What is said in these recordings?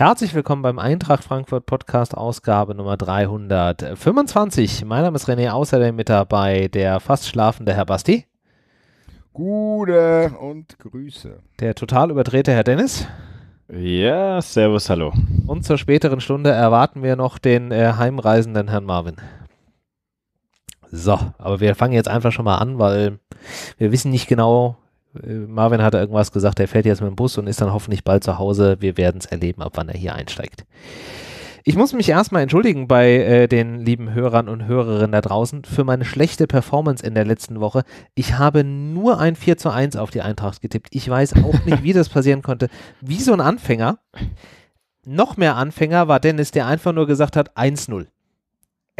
Herzlich willkommen beim Eintracht Frankfurt Podcast Ausgabe Nummer 325. Mein Name ist René, außerdem mit dabei der fast schlafende Herr Basti. Gute und Grüße. Der total überdrehte Herr Dennis. Ja, servus, hallo. Und zur späteren Stunde erwarten wir noch den äh, heimreisenden Herrn Marvin. So, aber wir fangen jetzt einfach schon mal an, weil wir wissen nicht genau, Marvin hatte irgendwas gesagt, er fährt jetzt mit dem Bus und ist dann hoffentlich bald zu Hause. Wir werden es erleben, ab wann er hier einsteigt. Ich muss mich erstmal entschuldigen bei äh, den lieben Hörern und Hörerinnen da draußen für meine schlechte Performance in der letzten Woche. Ich habe nur ein 4 zu 1 auf die Eintracht getippt. Ich weiß auch nicht, wie das passieren konnte. Wie so ein Anfänger. Noch mehr Anfänger war Dennis, der einfach nur gesagt hat 1-0.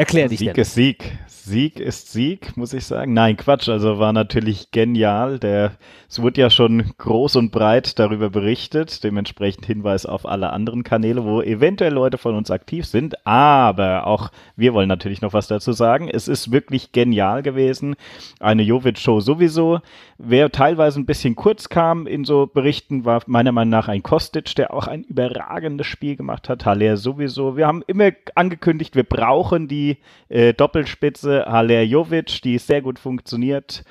Erklär dich. Sieg denn. ist Sieg. Sieg ist Sieg, muss ich sagen. Nein, Quatsch. Also war natürlich genial. Der, es wurde ja schon groß und breit darüber berichtet. Dementsprechend Hinweis auf alle anderen Kanäle, wo eventuell Leute von uns aktiv sind. Aber auch wir wollen natürlich noch was dazu sagen. Es ist wirklich genial gewesen. Eine Jovic-Show sowieso. Wer teilweise ein bisschen kurz kam in so Berichten, war meiner Meinung nach ein Kostic, der auch ein überragendes Spiel gemacht hat. Haller sowieso. Wir haben immer angekündigt, wir brauchen die äh, Doppelspitze Haller Jovic, die sehr gut funktioniert.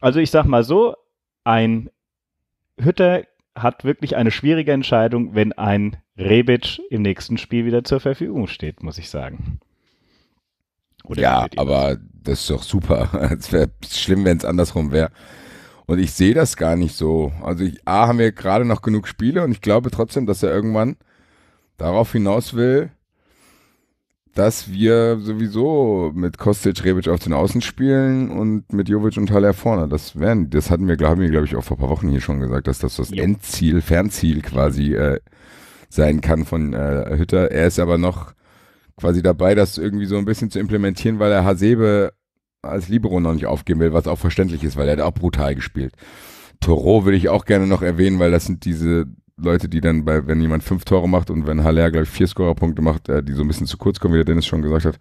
Also ich sag mal so, ein Hütter hat wirklich eine schwierige Entscheidung, wenn ein Rebic im nächsten Spiel wieder zur Verfügung steht, muss ich sagen. Oder ja, aber das ist doch super. Es wäre schlimm, wenn es andersrum wäre. Und ich sehe das gar nicht so. Also ich, A, haben wir gerade noch genug Spiele und ich glaube trotzdem, dass er irgendwann darauf hinaus will, dass wir sowieso mit Kostic, Rebic auf den Außen spielen und mit Jovic und Haller vorne. Das werden, das hatten wir, glaube ich, ich, auch vor ein paar Wochen hier schon gesagt, dass das das ja. Endziel, Fernziel quasi äh, sein kann von äh, Hütter. Er ist aber noch quasi dabei, das irgendwie so ein bisschen zu implementieren, weil er Hasebe als Libero noch nicht aufgeben will, was auch verständlich ist, weil er hat auch brutal gespielt. Toro würde ich auch gerne noch erwähnen, weil das sind diese Leute, die dann bei, wenn jemand fünf Tore macht und wenn Haller, glaube ich, vier Scorerpunkte macht, äh, die so ein bisschen zu kurz kommen, wie der Dennis schon gesagt hat.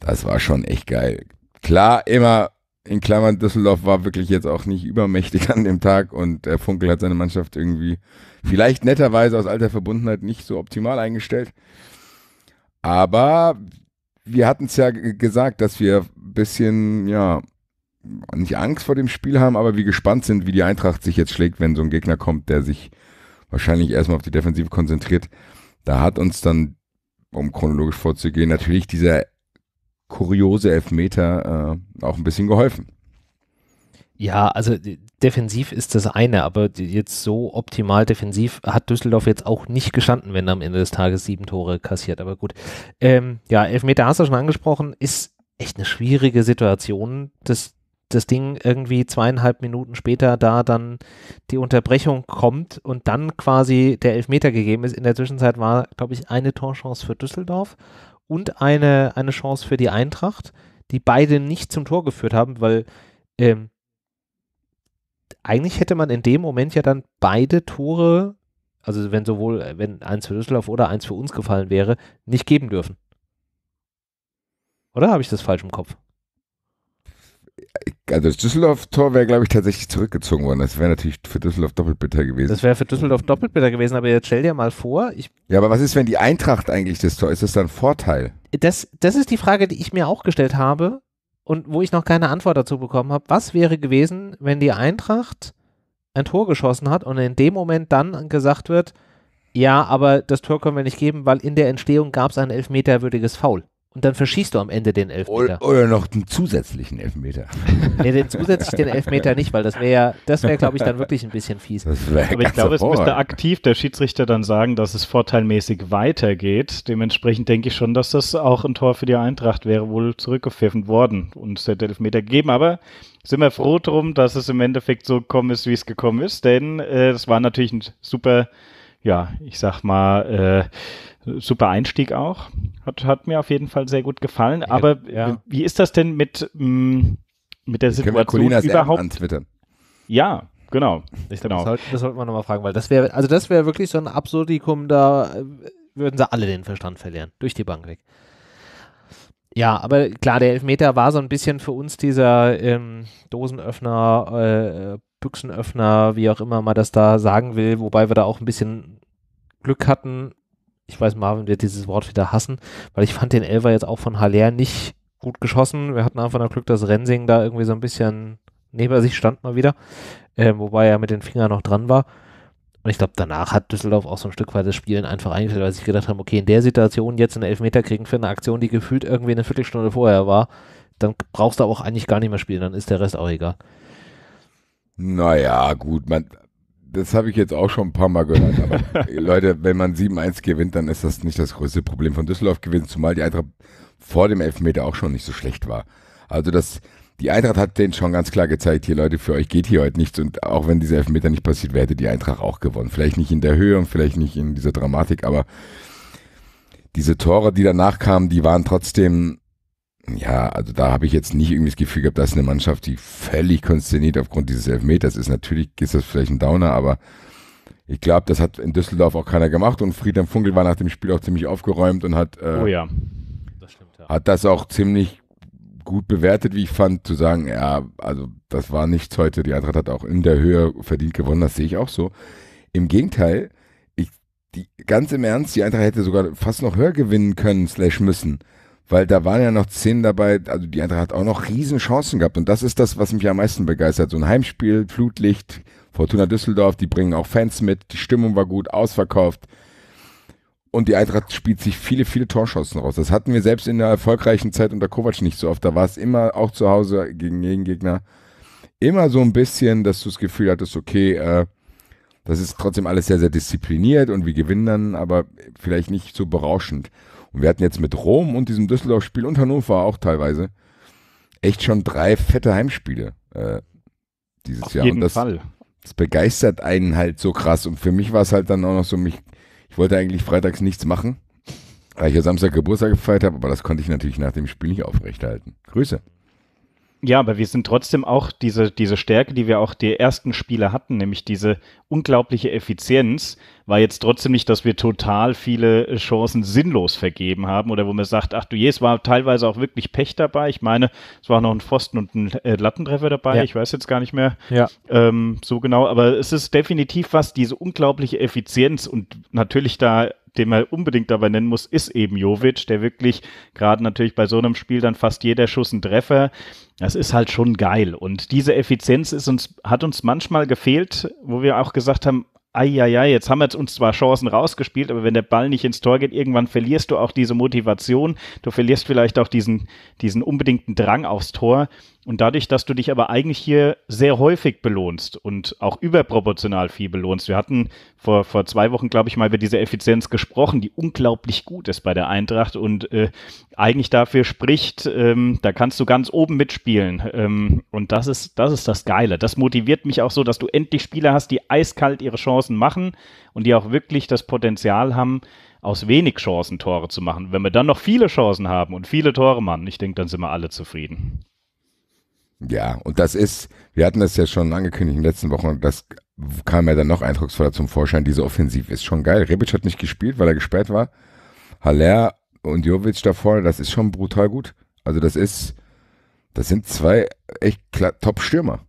Das war schon echt geil. Klar, immer in Klammern, Düsseldorf war wirklich jetzt auch nicht übermächtig an dem Tag und der Funkel hat seine Mannschaft irgendwie vielleicht netterweise aus alter Verbundenheit nicht so optimal eingestellt. Aber wir hatten es ja gesagt, dass wir ein bisschen, ja, nicht Angst vor dem Spiel haben, aber wir gespannt sind, wie die Eintracht sich jetzt schlägt, wenn so ein Gegner kommt, der sich wahrscheinlich erstmal auf die Defensive konzentriert. Da hat uns dann, um chronologisch vorzugehen, natürlich dieser kuriose Elfmeter äh, auch ein bisschen geholfen. Ja, also defensiv ist das eine, aber jetzt so optimal defensiv hat Düsseldorf jetzt auch nicht gestanden, wenn er am Ende des Tages sieben Tore kassiert. Aber gut. Ähm, ja, Elfmeter hast du schon angesprochen, ist echt eine schwierige Situation. Das, das Ding irgendwie zweieinhalb Minuten später da dann die Unterbrechung kommt und dann quasi der Elfmeter gegeben ist. In der Zwischenzeit war, glaube ich, eine Torchance für Düsseldorf und eine, eine Chance für die Eintracht, die beide nicht zum Tor geführt haben, weil ähm, eigentlich hätte man in dem Moment ja dann beide Tore, also wenn sowohl, äh, wenn eins für Düsseldorf oder eins für uns gefallen wäre, nicht geben dürfen. Oder habe ich das falsch im Kopf? Also das Düsseldorf-Tor wäre, glaube ich, tatsächlich zurückgezogen worden. Das wäre natürlich für Düsseldorf doppelt bitter gewesen. Das wäre für Düsseldorf doppelt bitter gewesen, aber jetzt stell dir mal vor, ich. Ja, aber was ist, wenn die Eintracht eigentlich das Tor? Ist das dann Vorteil? Das, das ist die Frage, die ich mir auch gestellt habe und wo ich noch keine Antwort dazu bekommen habe. Was wäre gewesen, wenn die Eintracht ein Tor geschossen hat und in dem Moment dann gesagt wird, ja, aber das Tor können wir nicht geben, weil in der Entstehung gab es ein elfmeterwürdiges Foul und dann verschießt du am Ende den Elfmeter. Oder, noch den zusätzlichen Elfmeter. nee, den zusätzlichen Elfmeter nicht, weil das wäre ja, das wäre, glaube ich, dann wirklich ein bisschen fies. Das Aber ich glaube, es müsste aktiv der Schiedsrichter dann sagen, dass es vorteilmäßig weitergeht. Dementsprechend denke ich schon, dass das auch ein Tor für die Eintracht wäre, wohl zurückgepfiffen worden und es hätte Elfmeter gegeben. Aber sind wir froh drum, dass es im Endeffekt so gekommen ist, wie es gekommen ist, denn äh, war natürlich ein super, ja, ich sag mal, äh, super Einstieg auch. Hat, hat mir auf jeden Fall sehr gut gefallen. Aber ja. Äh, wie ist das denn mit, mh, mm, mit der Situation Colinas überhaupt? Ja, genau. Ich genau. Das, sollte, das sollten wir nochmal fragen, weil das wäre, also das wäre wirklich so ein Absurdikum, da äh, würden sie alle den Verstand verlieren. Durch die Bank weg. Ja, aber klar, der Elfmeter war so ein bisschen für uns dieser ähm, Dosenöffner, äh, Büchsenöffner, wie auch immer man das da sagen will, wobei wir da auch ein bisschen Glück hatten, ich weiß, Marvin wird dieses Wort wieder hassen, weil ich fand den Elfer jetzt auch von Haller nicht gut geschossen. Wir hatten einfach noch Glück, dass Rensing da irgendwie so ein bisschen neben sich stand mal wieder, äh, wobei er mit den Fingern noch dran war. Und ich glaube, danach hat Düsseldorf auch so ein Stück weit das Spielen einfach eingestellt, weil sie gedacht haben, okay, in der Situation jetzt einen Elfmeter kriegen für eine Aktion, die gefühlt irgendwie eine Viertelstunde vorher war, dann brauchst du auch eigentlich gar nicht mehr spielen, dann ist der Rest auch egal. Naja, gut, man, das habe ich jetzt auch schon ein paar Mal gehört. Aber äh, Leute, wenn man 7-1 gewinnt, dann ist das nicht das größte Problem von Düsseldorf gewesen, zumal die Eintracht vor dem Elfmeter auch schon nicht so schlecht war. Also das, die Eintracht hat denen schon ganz klar gezeigt, hier Leute, für euch geht hier heute nichts. Und auch wenn dieser Elfmeter nicht passiert wäre, die Eintracht auch gewonnen. Vielleicht nicht in der Höhe und vielleicht nicht in dieser Dramatik, aber diese Tore, die danach kamen, die waren trotzdem ja, also da habe ich jetzt nicht irgendwie das Gefühl gehabt, dass eine Mannschaft, die völlig konsterniert aufgrund dieses Elfmeters ist. Natürlich ist das vielleicht ein Downer, aber ich glaube, das hat in Düsseldorf auch keiner gemacht und Friedhelm Funkel war nach dem Spiel auch ziemlich aufgeräumt und hat, äh, oh ja. das stimmt, ja. hat das auch ziemlich gut bewertet, wie ich fand, zu sagen, ja, also das war nichts heute, die Eintracht hat auch in der Höhe verdient gewonnen, das sehe ich auch so. Im Gegenteil, ich, die, ganz im Ernst, die Eintracht hätte sogar fast noch höher gewinnen können, slash müssen weil da waren ja noch Szenen dabei, also die Eintracht hat auch noch riesen Chancen gehabt und das ist das, was mich am meisten begeistert. So ein Heimspiel, Flutlicht, Fortuna Düsseldorf, die bringen auch Fans mit, die Stimmung war gut, ausverkauft und die Eintracht spielt sich viele, viele Torschancen raus. Das hatten wir selbst in der erfolgreichen Zeit unter Kovac nicht so oft, da war es immer auch zu Hause gegen Gegner immer so ein bisschen, dass du das Gefühl hattest, okay, äh, das ist trotzdem alles sehr, sehr diszipliniert und wir gewinnen dann, aber vielleicht nicht so berauschend. Und wir hatten jetzt mit Rom und diesem Düsseldorf-Spiel und Hannover auch teilweise echt schon drei fette Heimspiele äh, dieses Auf Jahr. Auf jeden das, Fall. Das begeistert einen halt so krass. Und für mich war es halt dann auch noch so, mich, ich wollte eigentlich freitags nichts machen, weil ich ja Samstag Geburtstag gefeiert habe, aber das konnte ich natürlich nach dem Spiel nicht aufrechterhalten. Grüße. Ja, aber wir sind trotzdem auch diese, diese Stärke, die wir auch die ersten Spiele hatten, nämlich diese unglaubliche Effizienz, war jetzt trotzdem nicht, dass wir total viele äh, Chancen sinnlos vergeben haben oder wo man sagt, ach du je, es war teilweise auch wirklich Pech dabei. Ich meine, es war noch ein Pfosten und ein äh, Lattentreffer dabei, ja. ich weiß jetzt gar nicht mehr ja. ähm, so genau, aber es ist definitiv was, diese unglaubliche Effizienz und natürlich da den man unbedingt dabei nennen muss, ist eben Jovic, der wirklich gerade natürlich bei so einem Spiel dann fast jeder Schuss ein Treffer. Das ist halt schon geil. Und diese Effizienz ist uns, hat uns manchmal gefehlt, wo wir auch gesagt haben, ja, jetzt haben wir uns zwar Chancen rausgespielt, aber wenn der Ball nicht ins Tor geht, irgendwann verlierst du auch diese Motivation, du verlierst vielleicht auch diesen, diesen unbedingten Drang aufs Tor. Und dadurch, dass du dich aber eigentlich hier sehr häufig belohnst und auch überproportional viel belohnst. Wir hatten vor, vor zwei Wochen, glaube ich, mal über diese Effizienz gesprochen, die unglaublich gut ist bei der Eintracht und äh, eigentlich dafür spricht, ähm, da kannst du ganz oben mitspielen. Ähm, und das ist, das ist das Geile. Das motiviert mich auch so, dass du endlich Spieler hast, die eiskalt ihre Chancen machen und die auch wirklich das Potenzial haben, aus wenig Chancen Tore zu machen. Wenn wir dann noch viele Chancen haben und viele Tore machen, ich denke, dann sind wir alle zufrieden. Ja, und das ist, wir hatten das ja schon angekündigt in den letzten Wochen, das kam ja dann noch eindrucksvoller zum Vorschein. Diese Offensive ist schon geil. Rebic hat nicht gespielt, weil er gesperrt war. Haller und Jovic da vorne, das ist schon brutal gut. Also das ist, das sind zwei echt Top-Stürmer.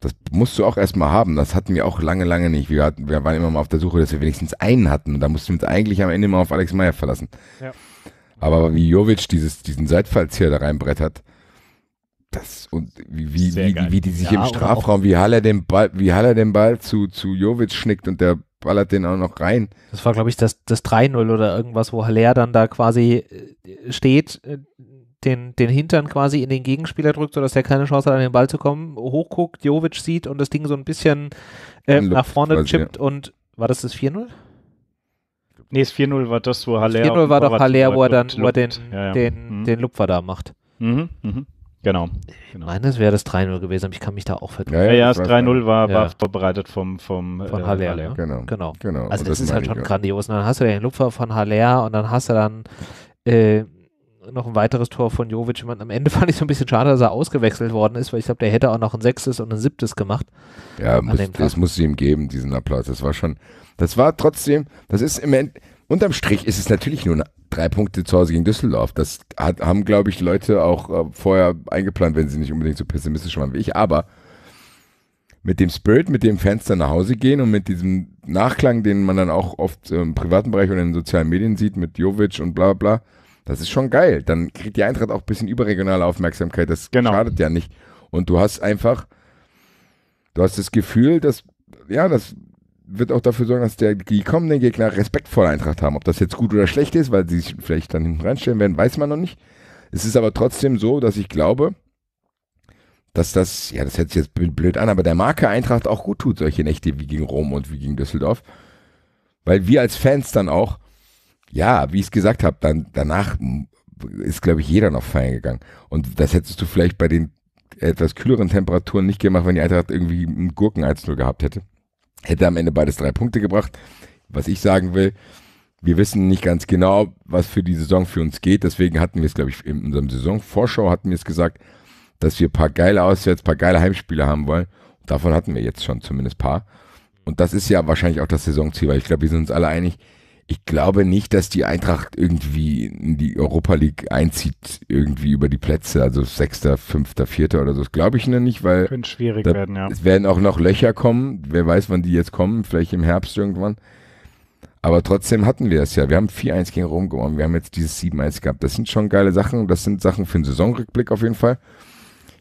Das musst du auch erstmal haben. Das hatten wir auch lange, lange nicht. Wir, hatten, wir waren immer mal auf der Suche, dass wir wenigstens einen hatten. Und da mussten wir uns eigentlich am Ende mal auf Alex Meyer verlassen. Ja. Aber wie Jovic dieses, diesen Seitfallzieher da reinbrettert, das und wie, wie, wie, wie, wie die sich ja, im Strafraum, wie Haller den Ball, wie Haller den Ball zu, zu Jovic schnickt und der ballert den auch noch rein. Das war, glaube ich, das, das 3-0 oder irgendwas, wo Haller dann da quasi äh, steht, äh, den, den Hintern quasi in den Gegenspieler drückt, sodass der keine Chance hat, an den Ball zu kommen, hochguckt, Jovic sieht und das Ding so ein bisschen äh, nach vorne quasi, chippt ja. und war das das 4-0? Nee, das 4-0 war das, wo Haller. 4-0 war doch Haller, wo er dann den, ja, ja. Den, mhm. den Lupfer da macht. Mhm, mhm. Genau. genau. Ich genau. meine, es wäre das 3-0 gewesen, aber ich kann mich da auch vertun. Ja, ja, das 3-0 war, war ja. vorbereitet vom, vom äh, von äh, Haller. Ne? Genau. genau. genau. Also und das, ist halt schon grandios. Und dann hast du den Lupfer von Haller und dann hast du dann äh, noch ein weiteres Tor von Jovic. Man, am Ende fand ich so ein bisschen schade, dass er ausgewechselt worden ist, weil ich glaube, der hätte auch noch ein sechstes und ein siebtes gemacht. Ja, muss, das muss sie ihm geben, diesen Applaus. Das war schon, das war trotzdem, das ist im Ende, unterm Strich ist es natürlich nur eine drei Punkte zu Hause gegen Düsseldorf. Das hat, haben, glaube ich, Leute auch äh, vorher eingeplant, wenn sie nicht unbedingt so pessimistisch waren wie ich. Aber mit dem Spirit, mit dem Fans dann nach Hause gehen und mit diesem Nachklang, den man dann auch oft im privaten Bereich und in den sozialen Medien sieht, mit Jovic und bla bla, das ist schon geil. Dann kriegt die Eintracht auch ein bisschen überregionale Aufmerksamkeit. Das genau. schadet ja nicht. Und du hast einfach, du hast das Gefühl, dass, ja, dass wird auch dafür sorgen, dass der, die kommenden Gegner Respekt vor Eintracht haben. Ob das jetzt gut oder schlecht ist, weil sie sich vielleicht dann hinten reinstellen werden, weiß man noch nicht. Es ist aber trotzdem so, dass ich glaube, dass das, ja, das hört sich jetzt blöd an, aber der Marke Eintracht auch gut tut, solche Nächte wie gegen Rom und wie gegen Düsseldorf. Weil wir als Fans dann auch, ja, wie ich es gesagt habe, dann danach ist, glaube ich, jeder noch feiern gegangen. Und das hättest du vielleicht bei den etwas kühleren Temperaturen nicht gemacht, wenn die Eintracht irgendwie einen Gurken 1-0 gehabt hätte. Hätte am Ende beides drei Punkte gebracht. Was ich sagen will, wir wissen nicht ganz genau, was für die Saison für uns geht. Deswegen hatten wir es, glaube ich, in unserem Saisonvorschau hatten wir es gesagt, dass wir ein paar geile Auswärts, ein paar geile Heimspiele haben wollen. Davon hatten wir jetzt schon zumindest ein paar. Und das ist ja wahrscheinlich auch das Saisonziel, weil ich glaube, wir sind uns alle einig, ich glaube nicht, dass die Eintracht irgendwie in die Europa League einzieht, irgendwie über die Plätze, also Sechster, Fünfter, Vierter oder so. Das glaube ich noch nicht, weil. Könnte schwierig da, werden, ja. Es werden auch noch Löcher kommen. Wer weiß, wann die jetzt kommen. Vielleicht im Herbst irgendwann. Aber trotzdem hatten wir es ja. Wir haben 4-1 gegen Rom gewonnen. Wir haben jetzt dieses 7-1 gehabt. Das sind schon geile Sachen. Das sind Sachen für den Saisonrückblick auf jeden Fall.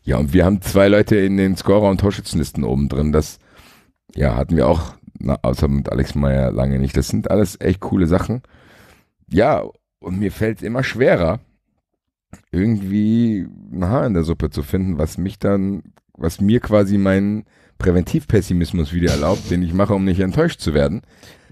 Ja, und wir haben zwei Leute in den Scorer- und Torschützenlisten oben drin. Das, ja, hatten wir auch na, außer mit Alex Meyer lange nicht. Das sind alles echt coole Sachen. Ja, und mir fällt es immer schwerer, irgendwie ein Haar in der Suppe zu finden, was mich dann, was mir quasi meinen Präventivpessimismus wieder erlaubt, den ich mache, um nicht enttäuscht zu werden.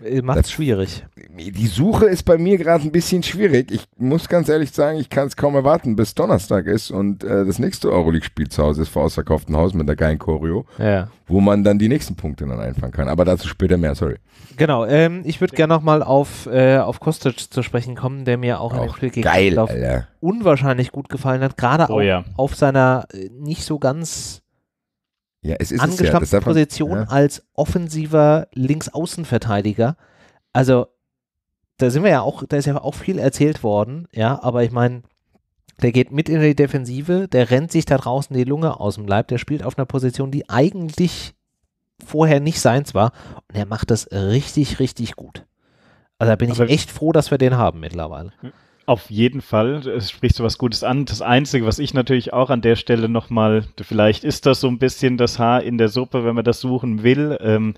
Äh, Macht es schwierig. Die Suche ist bei mir gerade ein bisschen schwierig. Ich muss ganz ehrlich sagen, ich kann es kaum erwarten, bis Donnerstag ist und äh, das nächste Euroleague-Spiel zu Hause ist vor ausverkauftem Haus mit der geilen Choreo, ja. wo man dann die nächsten Punkte dann einfahren kann. Aber dazu später mehr, sorry. Genau, ähm, ich würde gerne nochmal auf, äh, auf Kostic zu sprechen kommen, der mir auch, auch in dem Spiel gegen geil, unwahrscheinlich gut gefallen hat, gerade oh, auch ja. auf seiner äh, nicht so ganz ja, es ist angestammten es ja. Position ja. als offensiver Linksaußenverteidiger. Also da sind wir ja auch, da ist ja auch viel erzählt worden, ja, aber ich meine, der geht mit in die Defensive, der rennt sich da draußen die Lunge aus dem Leib, der spielt auf einer Position, die eigentlich vorher nicht seins war und er macht das richtig, richtig gut. Also da bin aber ich echt froh, dass wir den haben mittlerweile. Hm. Auf jeden Fall, es spricht so was Gutes an. Das Einzige, was ich natürlich auch an der Stelle nochmal, vielleicht ist das so ein bisschen das Haar in der Suppe, wenn man das suchen will. Ähm,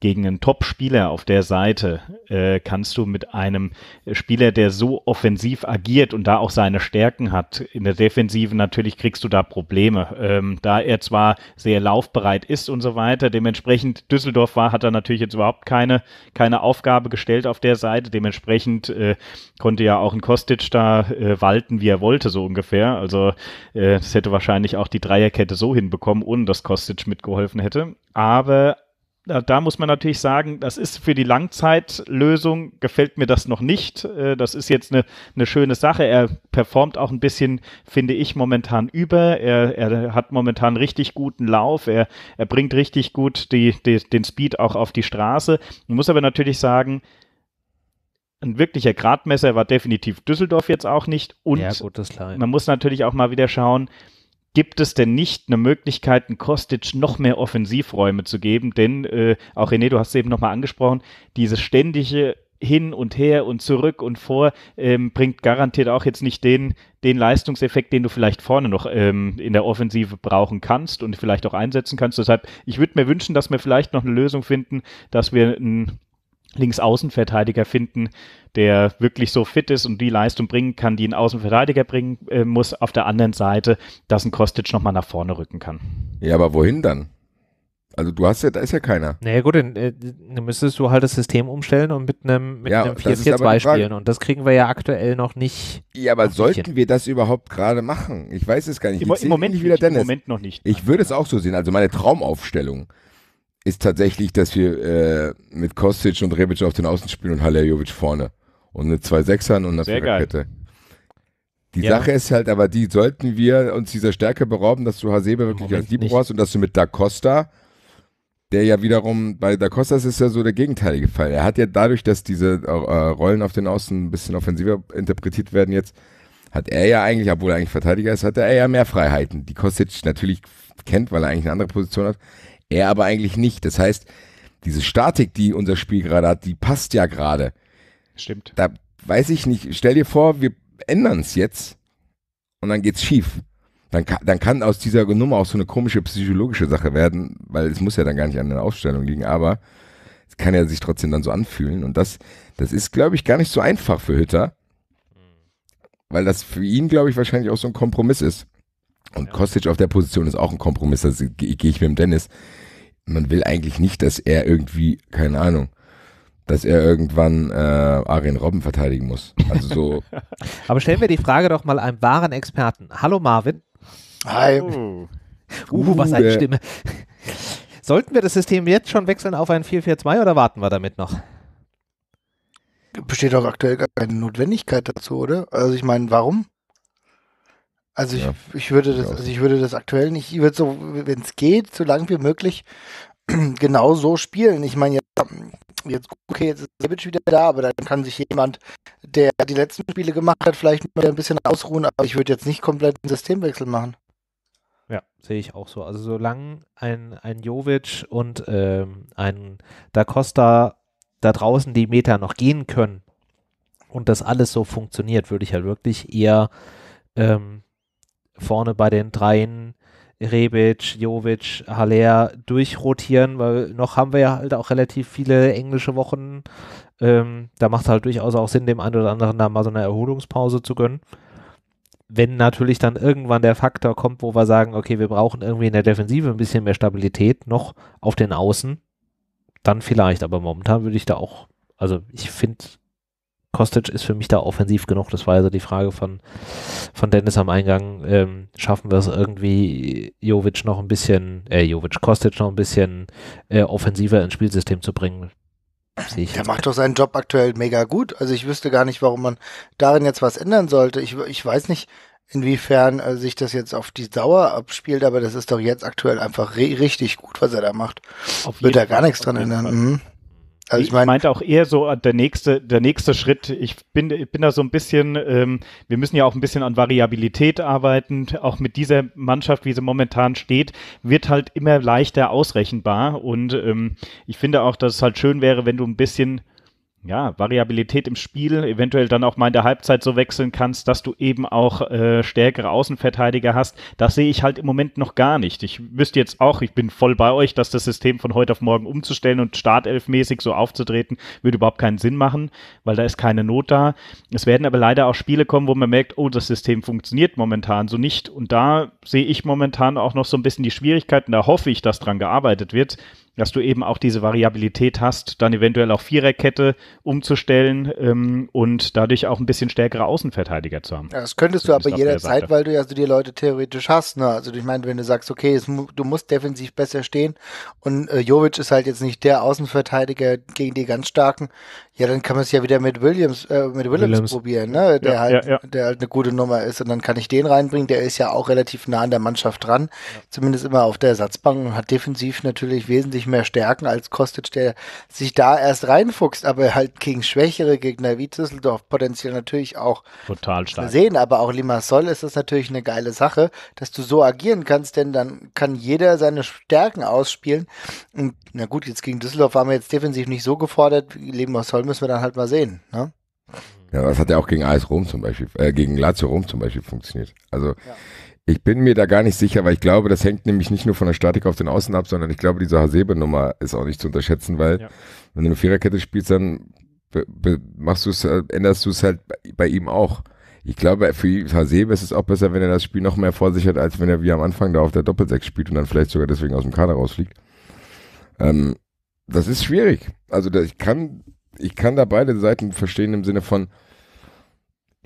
gegen einen Top-Spieler auf der Seite äh, kannst du mit einem Spieler, der so offensiv agiert und da auch seine Stärken hat, in der Defensive natürlich kriegst du da Probleme. Ähm, da er zwar sehr laufbereit ist und so weiter, dementsprechend Düsseldorf war, hat er natürlich jetzt überhaupt keine, keine Aufgabe gestellt auf der Seite. Dementsprechend äh, konnte ja auch ein Kostic da äh, walten, wie er wollte, so ungefähr. Also äh, das hätte wahrscheinlich auch die Dreierkette so hinbekommen, ohne dass Kostic mitgeholfen hätte. Aber da, da muss man natürlich sagen, das ist für die Langzeitlösung, gefällt mir das noch nicht. Äh, das ist jetzt eine, eine schöne Sache. Er performt auch ein bisschen, finde ich, momentan über. Er, er hat momentan richtig guten Lauf. Er, er bringt richtig gut die, die, den Speed auch auf die Straße. Man muss aber natürlich sagen, ein wirklicher Gradmesser war definitiv Düsseldorf jetzt auch nicht. Und ja, gut, man muss natürlich auch mal wieder schauen, gibt es denn nicht eine Möglichkeit, Kostic noch mehr Offensivräume zu geben? Denn, äh, auch René, du hast es eben nochmal angesprochen, diese ständige hin und her und zurück und vor ähm, bringt garantiert auch jetzt nicht den, den Leistungseffekt, den du vielleicht vorne noch ähm, in der Offensive brauchen kannst und vielleicht auch einsetzen kannst. Deshalb, ich würde mir wünschen, dass wir vielleicht noch eine Lösung finden, dass wir ein Linksaußenverteidiger finden, der wirklich so fit ist und die Leistung bringen kann, die ein Außenverteidiger bringen äh, muss. Auf der anderen Seite, dass ein Kostic nochmal nach vorne rücken kann. Ja, aber wohin dann? Also du hast ja, da ist ja keiner. Naja gut, dann, äh, dann müsstest du halt das System umstellen und mit einem mit ja, einem 4-4-2 spielen. Und das kriegen wir ja aktuell noch nicht. Ja, aber sollten hin. wir das überhaupt gerade machen? Ich weiß es gar nicht. Im, im Moment nicht wieder Dennis. Im Moment noch nicht. Ich würde es auch so sehen. Also meine Traumaufstellung ist tatsächlich, dass wir äh, mit Kostic und Rebic auf den Außen spielen und Halajovic vorne. Und mit zwei Sechsern und einer Viererkette. Die ja. Sache ist halt aber die, sollten wir uns dieser Stärke berauben, dass du Hasebe wirklich Moment als Libero hast und dass du mit Da Costa, der ja wiederum, bei Da Costa ist ja so der gegenteilige Fall. Er hat ja dadurch, dass diese äh, Rollen auf den Außen ein bisschen offensiver interpretiert werden jetzt, hat er ja eigentlich, obwohl er eigentlich Verteidiger ist, hat er ja mehr Freiheiten, die Kostic natürlich kennt, weil er eigentlich eine andere Position hat. Er aber eigentlich nicht. Das heißt, diese Statik, die unser Spiel gerade hat, die passt ja gerade. Stimmt. Da weiß ich nicht. Stell dir vor, wir ändern es jetzt und dann geht's schief. Dann, dann kann aus dieser Nummer auch so eine komische psychologische Sache werden, weil es muss ja dann gar nicht an der Ausstellung liegen, aber es kann ja sich trotzdem dann so anfühlen. Und das, das ist, glaube ich, gar nicht so einfach für Hütter, weil das für ihn, glaube ich, wahrscheinlich auch so ein Kompromiss ist. Und Kostic auf der Position ist auch ein Kompromiss, das also gehe ich mit dem Dennis. Man will eigentlich nicht, dass er irgendwie, keine Ahnung, dass er irgendwann äh, Arjen Robben verteidigen muss. Also so. Aber stellen wir die Frage doch mal einem wahren Experten. Hallo Marvin. Hi. Oh. Uh, was eine äh. Stimme. Sollten wir das System jetzt schon wechseln auf ein 4-4-2 oder warten wir damit noch? Besteht auch aktuell gar keine Notwendigkeit dazu, oder? Also ich meine, warum? Also ich, ja, ich würde das, also ich würde das aktuell nicht, ich würde so, wenn es geht, so lang wie möglich genau so spielen. Ich meine, jetzt, jetzt, okay, jetzt ist Sebic wieder da, aber dann kann sich jemand, der die letzten Spiele gemacht hat, vielleicht mal ein bisschen ausruhen, aber ich würde jetzt nicht komplett einen Systemwechsel machen. Ja, sehe ich auch so. Also solange ein, ein Jovic und ähm, ein Da Costa da draußen die Meter noch gehen können und das alles so funktioniert, würde ich halt wirklich eher ähm, vorne bei den Dreien Rebic, Jovic, Haller durchrotieren, weil noch haben wir ja halt auch relativ viele englische Wochen. Ähm, da macht es halt durchaus auch Sinn, dem einen oder anderen da mal so eine Erholungspause zu gönnen. Wenn natürlich dann irgendwann der Faktor kommt, wo wir sagen, okay, wir brauchen irgendwie in der Defensive ein bisschen mehr Stabilität noch auf den Außen, dann vielleicht. Aber momentan würde ich da auch, also ich finde Kostic ist für mich da offensiv genug. Das war also die Frage von, von Dennis am Eingang. Ähm, schaffen wir es irgendwie, Jovic noch ein bisschen, äh, Jovic Kostic noch ein bisschen äh, offensiver ins Spielsystem zu bringen? Ich der macht doch seinen Job aktuell mega gut. Also ich wüsste gar nicht, warum man darin jetzt was ändern sollte. Ich, ich weiß nicht, inwiefern äh, sich das jetzt auf die Dauer abspielt, aber das ist doch jetzt aktuell einfach richtig gut, was er da macht. Auf Wird da gar nichts dran ändern. Mhm. Also ich, mein, ich, meinte auch eher so äh, der nächste, der nächste Schritt. Ich bin, ich bin da so ein bisschen, ähm, wir müssen ja auch ein bisschen an Variabilität arbeiten. Auch mit dieser Mannschaft, wie sie momentan steht, wird halt immer leichter ausrechenbar. Und ähm, ich finde auch, dass es halt schön wäre, wenn du ein bisschen ja, Variabilität im Spiel, eventuell dann auch mal in der Halbzeit so wechseln kannst, dass du eben auch äh, stärkere Außenverteidiger hast. Das sehe ich halt im Moment noch gar nicht. Ich wüsste jetzt auch, ich bin voll bei euch, dass das System von heute auf morgen umzustellen und startelfmäßig so aufzutreten, würde überhaupt keinen Sinn machen, weil da ist keine Not da. Es werden aber leider auch Spiele kommen, wo man merkt, oh, das System funktioniert momentan so nicht. Und da sehe ich momentan auch noch so ein bisschen die Schwierigkeiten. Da hoffe ich, dass dran gearbeitet wird dass du eben auch diese Variabilität hast, dann eventuell auch Viererkette umzustellen ähm, und dadurch auch ein bisschen stärkere Außenverteidiger zu haben. Ja, das könntest du aber jederzeit, weil du ja so die Leute theoretisch hast. Ne? Also ich meine, wenn du sagst, okay, es, du musst defensiv besser stehen und äh, Jovic ist halt jetzt nicht der Außenverteidiger gegen die ganz starken, ja, dann kann man es ja wieder mit Williams, äh, mit Williams, Williams, probieren, ne? der, ja, halt, ja, der halt eine gute Nummer ist und dann kann ich den reinbringen, der ist ja auch relativ nah an der Mannschaft dran, zumindest immer auf der Ersatzbank und hat defensiv natürlich wesentlich mehr stärken als Kostic, der sich da erst reinfuchst, aber halt gegen schwächere Gegner wie Düsseldorf potenziell natürlich auch total stark. sehen, aber auch Limassol ist das natürlich eine geile Sache, dass du so agieren kannst, denn dann kann jeder seine Stärken ausspielen. Und na gut, jetzt gegen Düsseldorf waren wir jetzt defensiv nicht so gefordert, Limassol müssen wir dann halt mal sehen, ne? Ja, das hat ja auch gegen AS Rom zum Beispiel, äh, gegen Lazio Rom zum Beispiel funktioniert. Also ja. Ich bin mir da gar nicht sicher, weil ich glaube, das hängt nämlich nicht nur von der Statik auf den Außen ab, sondern ich glaube, diese Hasebe-Nummer ist auch nicht zu unterschätzen, weil ja. wenn du eine Viererkette spielst, dann machst du's, äh, änderst du es halt bei ihm auch. Ich glaube, für Hasebe ist es auch besser, wenn er das Spiel noch mehr vorsichert, als wenn er wie am Anfang da auf der Doppelsechs spielt und dann vielleicht sogar deswegen aus dem Kader rausfliegt. Ähm, das ist schwierig. Also ich kann, ich kann da beide Seiten verstehen im Sinne von,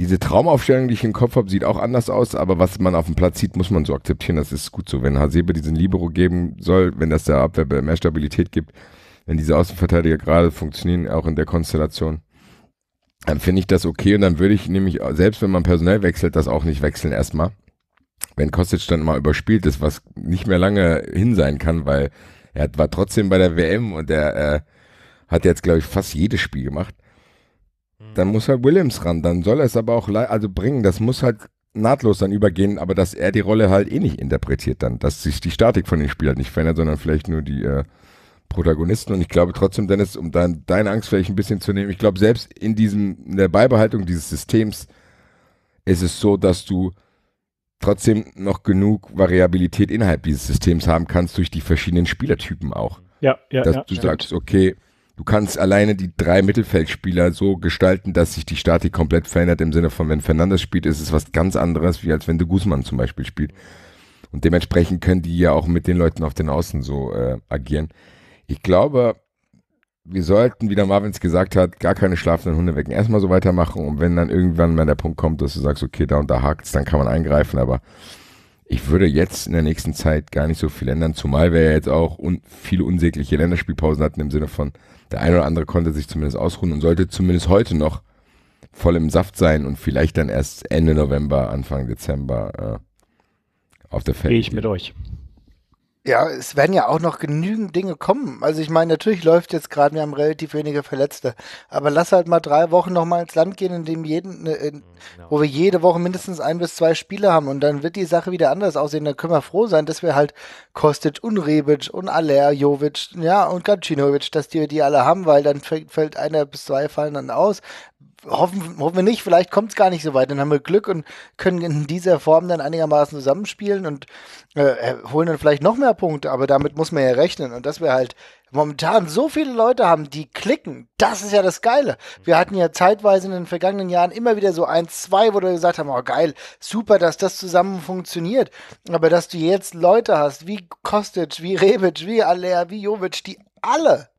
diese Traumaufstellung, die ich im Kopf habe, sieht auch anders aus, aber was man auf dem Platz sieht, muss man so akzeptieren. Das ist gut so. Wenn Hasebe diesen Libero geben soll, wenn das der Abwehr mehr Stabilität gibt, wenn diese Außenverteidiger gerade funktionieren, auch in der Konstellation, dann finde ich das okay und dann würde ich nämlich, selbst wenn man personell wechselt, das auch nicht wechseln erstmal. Wenn Kostic dann mal überspielt ist, was nicht mehr lange hin sein kann, weil er war trotzdem bei der WM und er äh, hat jetzt, glaube ich, fast jedes Spiel gemacht. Hm. Dann muss halt Williams ran, dann soll er es aber auch also bringen, das muss halt nahtlos dann übergehen, aber dass er die Rolle halt eh nicht interpretiert dann, dass sich die Statik von den Spielern halt nicht verändert, sondern vielleicht nur die äh, Protagonisten. Und ich glaube trotzdem, Dennis, um dein, deine Angst vielleicht ein bisschen zu nehmen, ich glaube, selbst in diesem, in der Beibehaltung dieses Systems ist es so, dass du trotzdem noch genug Variabilität innerhalb dieses Systems haben kannst durch die verschiedenen Spielertypen auch. Ja, ja. Dass ja, du ja. sagst, okay, du kannst alleine die drei Mittelfeldspieler so gestalten, dass sich die Statik komplett verändert im Sinne von, wenn Fernandes spielt, ist es was ganz anderes, wie als wenn du Guzman zum Beispiel spielt. Und dementsprechend können die ja auch mit den Leuten auf den Außen so äh, agieren. Ich glaube, wir sollten, wie der Marvin es gesagt hat, gar keine schlafenden Hunde wecken. Erstmal so weitermachen und wenn dann irgendwann mal der Punkt kommt, dass du sagst, okay, da und da hakt's, dann kann man eingreifen, aber ich würde jetzt in der nächsten Zeit gar nicht so viel ändern, zumal wir ja jetzt auch un viele unsägliche Länderspielpausen hatten im Sinne von, der eine oder andere konnte sich zumindest ausruhen und sollte zumindest heute noch voll im Saft sein und vielleicht dann erst Ende November, Anfang Dezember äh, auf der Feld. Gehe ich mit euch. Ja, es werden ja auch noch genügend Dinge kommen. Also ich meine, natürlich läuft jetzt gerade, wir haben relativ wenige Verletzte, aber lass halt mal drei Wochen nochmal ins Land gehen, in dem jeden, ne, in, mhm, genau. wo wir jede Woche mindestens ein bis zwei Spiele haben und dann wird die Sache wieder anders aussehen. Dann können wir froh sein, dass wir halt Kostic und Rebic und Aller, Jovic, ja, und Gacinovic, dass die wir die alle haben, weil dann fällt einer bis zwei fallen dann aus hoffen, hoffen wir nicht, vielleicht kommt es gar nicht so weit. Dann haben wir Glück und können in dieser Form dann einigermaßen zusammenspielen und äh, äh, holen dann vielleicht noch mehr Punkte, aber damit muss man ja rechnen. Und dass wir halt momentan so viele Leute haben, die klicken, das ist ja das Geile. Wir hatten ja zeitweise in den vergangenen Jahren immer wieder so ein, zwei, wo wir gesagt haben, oh geil, super, dass das zusammen funktioniert. Aber dass du jetzt Leute hast, wie Kostic, wie Rebic, wie Alea, wie Jovic, die alle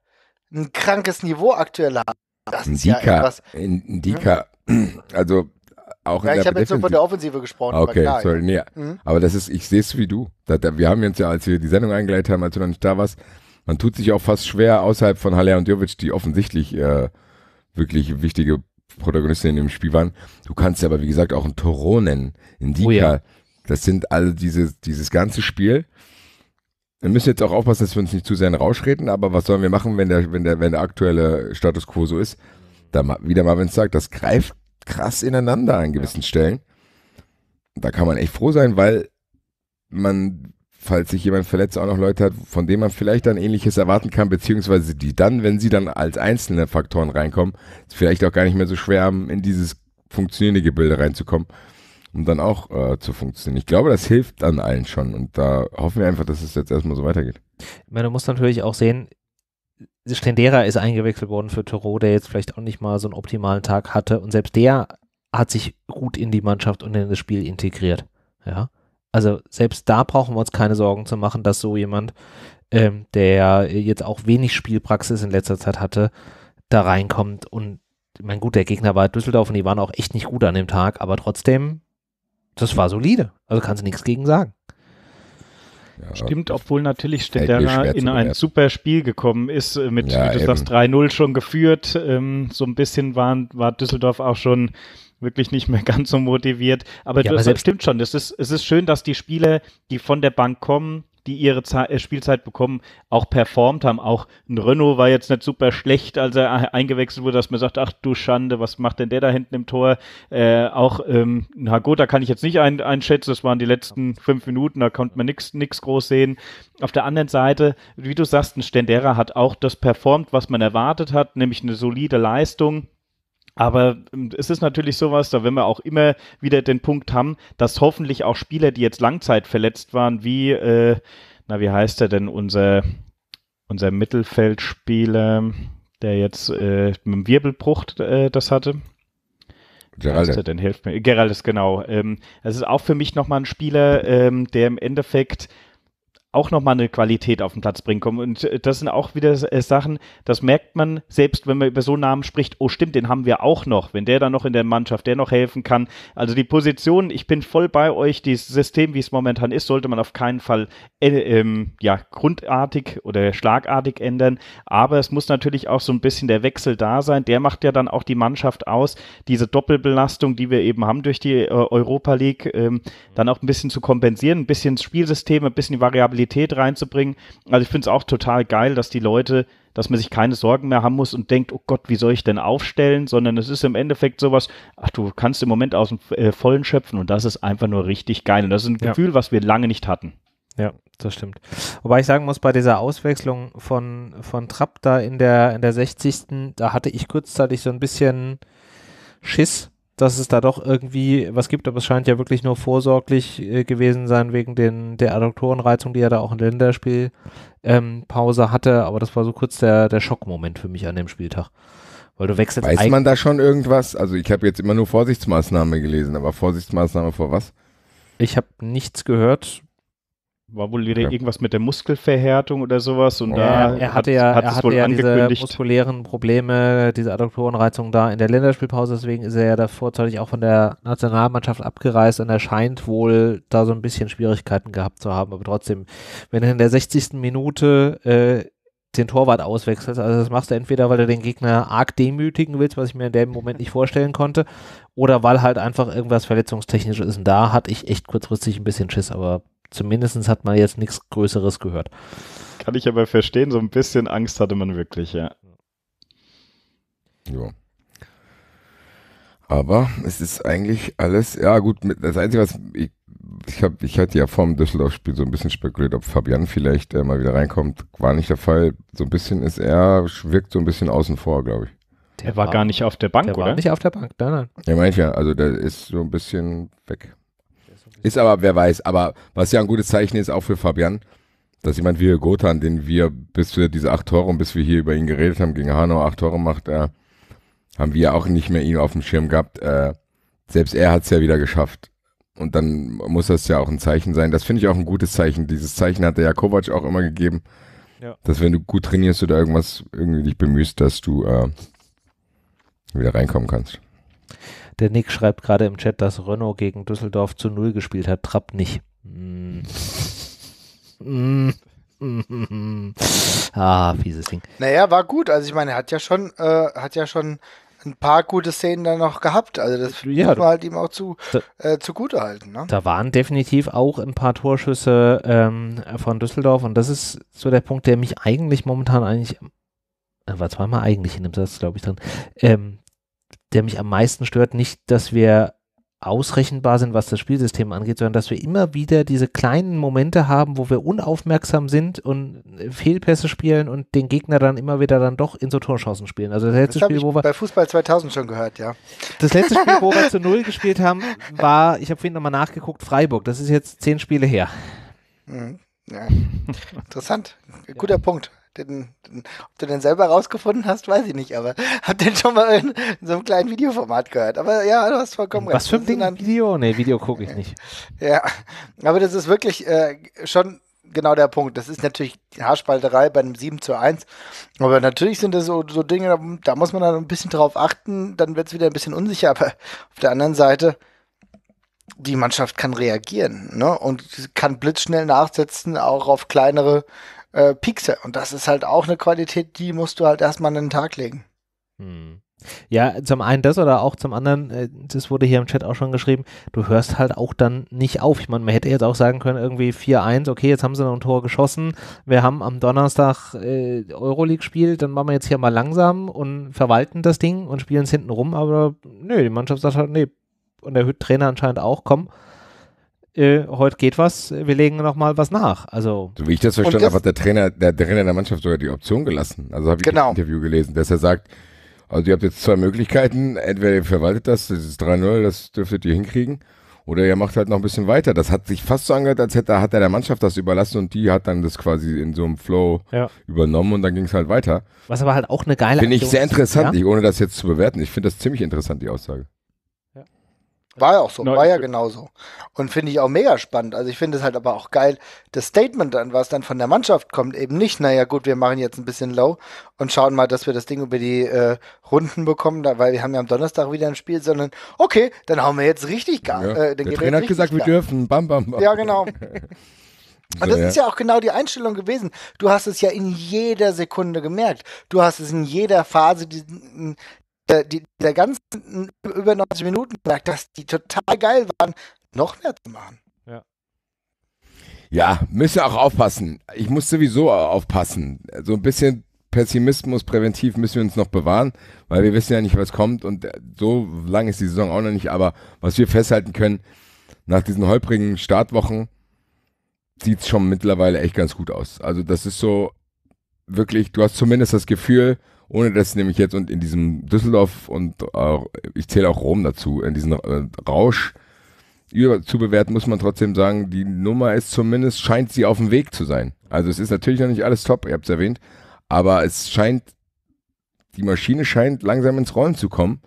ein krankes Niveau aktuell haben das ist Dika, ja etwas. Dika, hm? also auch ja, in ich habe jetzt nur von der Offensive gesprochen. Okay, aber sorry, nee. Mhm. Aber das ist, ich sehe es wie du. wir haben jetzt ja, als wir die Sendung eingeleitet haben, als du noch nicht da warst, man tut sich auch fast schwer, außerhalb von Haller und Jovic, die offensichtlich äh, wirklich wichtige Protagonisten in dem Spiel waren. Du kannst aber, wie gesagt, auch einen Toro nennen, in Dika. Oh ja. Das sind also dieses, dieses ganze Spiel. Wir müssen jetzt auch aufpassen, dass wir uns nicht zu sehr in Rausch reden, aber was sollen wir machen, wenn der, wenn der, wenn der aktuelle Status quo so ist? Da wieder es sagt, das greift krass ineinander an gewissen ja. Stellen. Da kann man echt froh sein, weil man, falls sich jemand verletzt, auch noch Leute hat, von denen man vielleicht dann ähnliches erwarten kann, beziehungsweise die dann, wenn sie dann als einzelne Faktoren reinkommen, vielleicht auch gar nicht mehr so schwer haben, in dieses funktionierende Gebilde reinzukommen um dann auch äh, zu funktionieren. Ich glaube, das hilft dann allen schon und da hoffen wir einfach, dass es jetzt erstmal so weitergeht. Ich meine, du musst natürlich auch sehen, Stendera ist eingewechselt worden für Toro, der jetzt vielleicht auch nicht mal so einen optimalen Tag hatte und selbst der hat sich gut in die Mannschaft und in das Spiel integriert. Ja. Also selbst da brauchen wir uns keine Sorgen zu machen, dass so jemand, ähm, der jetzt auch wenig Spielpraxis in letzter Zeit hatte, da reinkommt und mein gut, der Gegner war Düsseldorf und die waren auch echt nicht gut an dem Tag, aber trotzdem das war solide. Also kannst du nichts gegen sagen. Ja, Stimmt, obwohl natürlich Stendera in ein werden. super Spiel gekommen ist, äh, mit, ja, wie du sagst, 3-0 schon geführt. Ähm, so ein bisschen waren, war Düsseldorf auch schon wirklich nicht mehr ganz so motiviert. Aber, ja, das aber stimmt schon. Es ist, es ist schön, dass die Spieler, die von der Bank kommen, die ihre Ze äh, Spielzeit bekommen, auch performt haben. Auch ein Renault war jetzt nicht super schlecht, als er eingewechselt wurde, dass man sagt, ach du Schande, was macht denn der da hinten im Tor? Äh, auch ähm, da kann ich jetzt nicht ein einschätzen, das waren die letzten fünf Minuten, da konnte man nichts groß sehen. Auf der anderen Seite, wie du sagst, ein Stendera hat auch das performt, was man erwartet hat, nämlich eine solide Leistung aber ähm, es ist natürlich sowas, da werden wir auch immer wieder den Punkt haben, dass hoffentlich auch Spieler, die jetzt Langzeit verletzt waren, wie, äh, na, wie heißt er denn, unser, unser Mittelfeldspieler, der jetzt äh, mit dem Wirbelbruch äh, das hatte. Geraldes. Denn hilft mir. Geraldes, genau. Ähm, das ist auch für mich nochmal ein Spieler, ähm, der im Endeffekt auch nochmal eine Qualität auf den Platz bringen kommen. Und äh, das sind auch wieder äh, Sachen, das merkt man, selbst wenn man über so einen Namen spricht, oh stimmt, den haben wir auch noch, wenn der dann noch in der Mannschaft, der noch helfen kann. Also die Position, ich bin voll bei euch, dieses System, wie es momentan ist, sollte man auf keinen Fall äh, ähm, ja, grundartig oder schlagartig ändern. Aber es muss natürlich auch so ein bisschen der Wechsel da sein. Der macht ja dann auch die Mannschaft aus, diese Doppelbelastung, die wir eben haben durch die äh, Europa League, ähm, mhm. dann auch ein bisschen zu kompensieren, ein bisschen das Spielsystem, ein bisschen die Variabilität Flexibilität reinzubringen. Also ich finde es auch total geil, dass die Leute, dass man sich keine Sorgen mehr haben muss und denkt, oh Gott, wie soll ich denn aufstellen, sondern es ist im Endeffekt sowas, ach du kannst im Moment aus dem äh, Vollen schöpfen und das ist einfach nur richtig geil. Und das ist ein ja. Gefühl, was wir lange nicht hatten. Ja, das stimmt. Wobei ich sagen muss, bei dieser Auswechslung von, von Trapp da in der, in der 60. Da hatte ich kurzzeitig so ein bisschen Schiss, dass es da doch irgendwie was gibt, aber es scheint ja wirklich nur vorsorglich äh, gewesen sein wegen den, der Adduktorenreizung, die er da auch in der Länderspielpause ähm, hatte. Aber das war so kurz der, der Schockmoment für mich an dem Spieltag. Weil du wechselst. Weiß man da schon irgendwas? Also ich habe jetzt immer nur Vorsichtsmaßnahme gelesen, aber Vorsichtsmaßnahme vor was? Ich habe nichts gehört war wohl wieder okay. irgendwas mit der Muskelverhärtung oder sowas und ja, da er hatte ja, hat, er hatte ja diese muskulären Probleme, diese Adduktorenreizung da in der Länderspielpause, deswegen ist er ja da vorzeitig auch von der Nationalmannschaft abgereist und er scheint wohl da so ein bisschen Schwierigkeiten gehabt zu haben, aber trotzdem, wenn er in der 60. Minute äh, den Torwart auswechselst. Also das machst du entweder, weil du den Gegner arg demütigen willst, was ich mir in dem Moment nicht vorstellen konnte, oder weil halt einfach irgendwas verletzungstechnisch ist. Und da hatte ich echt kurzfristig ein bisschen Schiss, aber Zumindest hat man jetzt nichts Größeres gehört. Kann ich aber verstehen, so ein bisschen Angst hatte man wirklich, ja. Ja. Aber es ist eigentlich alles, ja gut, das Einzige, was ich, ich, hab, ich hatte ja vor dem Düsseldorf-Spiel so ein bisschen spekuliert, ob Fabian vielleicht äh, mal wieder reinkommt, war nicht der Fall. So ein bisschen ist er, wirkt so ein bisschen außen vor, glaube ich. Der, war, war, gar nicht auf der Bank, der oder? War nicht auf der Bank, nein, nein. Ja, meine ich ja, also der ist so ein bisschen weg. Ist aber, wer weiß, aber was ja ein gutes Zeichen ist, auch für Fabian, dass jemand wie Gotan, den wir, bis wir diese acht Tore und bis wir hier über ihn geredet haben, gegen Hanau acht Tore macht, äh, haben wir auch nicht mehr ihn auf dem Schirm gehabt. Äh, selbst er hat es ja wieder geschafft. Und dann muss das ja auch ein Zeichen sein. Das finde ich auch ein gutes Zeichen. Dieses Zeichen hat der Jakovac auch immer gegeben, ja. dass wenn du gut trainierst oder irgendwas irgendwie dich bemühst, dass du äh, wieder reinkommen kannst. Der Nick schreibt gerade im Chat, dass Renault gegen Düsseldorf zu Null gespielt hat. Trapp nicht. Mm. Mm. ah, fieses Ding. Naja, war gut. Also ich meine, er hat ja schon, äh, hat ja schon ein paar gute Szenen dann noch gehabt. Also das ja, muss man halt ihm auch zu, da, äh, zugute halten. Ne? Da waren definitiv auch ein paar Torschüsse ähm, von Düsseldorf und das ist so der Punkt, der mich eigentlich momentan eigentlich, äh, war zweimal eigentlich in dem Satz, glaube ich, drin, ähm, der mich am meisten stört, nicht, dass wir ausrechenbar sind, was das Spielsystem angeht, sondern dass wir immer wieder diese kleinen Momente haben, wo wir unaufmerksam sind und Fehlpässe spielen und den Gegner dann immer wieder dann doch in so Torchancen spielen. Also das letzte das Spiel, wo wir bei Fußball 2000 schon gehört, ja. Das letzte Spiel, wo wir zu null gespielt haben, war, ich habe vorhin nochmal nachgeguckt, Freiburg. Das ist jetzt zehn Spiele her. Mhm. Ja. Interessant, guter ja. Punkt. Den, den, ob du den selber rausgefunden hast, weiß ich nicht, aber hab den schon mal in, in so einem kleinen Videoformat gehört. Aber ja, du hast vollkommen recht. Was für ein Ding? an Video? Nee, Video gucke ich nicht. Ja, aber das ist wirklich äh, schon genau der Punkt. Das ist natürlich Haarspalterei bei einem 7 zu 1. Aber natürlich sind das so, so Dinge, da muss man dann ein bisschen drauf achten, dann wird es wieder ein bisschen unsicher. Aber auf der anderen Seite, die Mannschaft kann reagieren ne? und kann blitzschnell nachsetzen, auch auf kleinere äh, Piekse. Und das ist halt auch eine Qualität, die musst du halt erstmal an den Tag legen. Hm. Ja, zum einen das oder auch zum anderen, äh, das wurde hier im Chat auch schon geschrieben, du hörst halt auch dann nicht auf. Ich meine, man hätte jetzt auch sagen können, irgendwie 4-1, okay, jetzt haben sie noch ein Tor geschossen, wir haben am Donnerstag äh, Euroleague-Spiel, dann machen wir jetzt hier mal langsam und verwalten das Ding und spielen es hinten rum, aber nö, die Mannschaft sagt halt, nee, und der Trainer anscheinend auch, komm, äh, heute geht was, wir legen nochmal was nach. Also so wie ich das verstanden habe, hat der Trainer, der, Trainer der Mannschaft sogar die Option gelassen. Also habe ich genau. im Interview gelesen, dass er sagt, also ihr habt jetzt zwei Möglichkeiten, entweder ihr verwaltet das, das ist 3-0, das dürftet ihr hinkriegen, oder ihr macht halt noch ein bisschen weiter. Das hat sich fast so angehört, als hätte hat er der Mannschaft das überlassen und die hat dann das quasi in so einem Flow ja. übernommen und dann ging es halt weiter. Was aber halt auch eine geile Aussage. Finde ich sehr interessant, ja? ich, ohne das jetzt zu bewerten. Ich finde das ziemlich interessant, die Aussage. War ja auch so, no, war ja genauso. Und finde ich auch mega spannend. Also ich finde es halt aber auch geil, das Statement dann, was dann von der Mannschaft kommt, eben nicht, naja gut, wir machen jetzt ein bisschen low und schauen mal, dass wir das Ding über die äh, Runden bekommen, da, weil wir haben ja am Donnerstag wieder ein Spiel, sondern okay, dann hauen wir jetzt richtig gar. Ja, äh, der Trainer hat gesagt, Gas. wir dürfen, bam, bam, bam. Ja, genau. Und das ist ja auch genau die Einstellung gewesen. Du hast es ja in jeder Sekunde gemerkt. Du hast es in jeder Phase, die, äh, die, der ganzen über 90 Minuten gesagt, dass die total geil waren, noch mehr zu machen. Ja. Ja, müsst auch aufpassen. Ich muss sowieso aufpassen. So ein bisschen Pessimismus präventiv müssen wir uns noch bewahren, weil wir wissen ja nicht, was kommt und äh, so lang ist die Saison auch noch nicht. Aber was wir festhalten können, nach diesen holprigen Startwochen sieht es schon mittlerweile echt ganz gut aus. Also das ist so wirklich, du hast zumindest das Gefühl, ohne dass nämlich jetzt und in diesem Düsseldorf und äh, ich zähle auch Rom dazu, in diesem äh, Rausch zu bewerten, muss man trotzdem sagen, die Nummer ist zumindest, scheint sie auf dem Weg zu sein. Also es ist natürlich noch nicht alles top, ihr habt es erwähnt, aber es scheint, die Maschine scheint langsam ins Rollen zu kommen.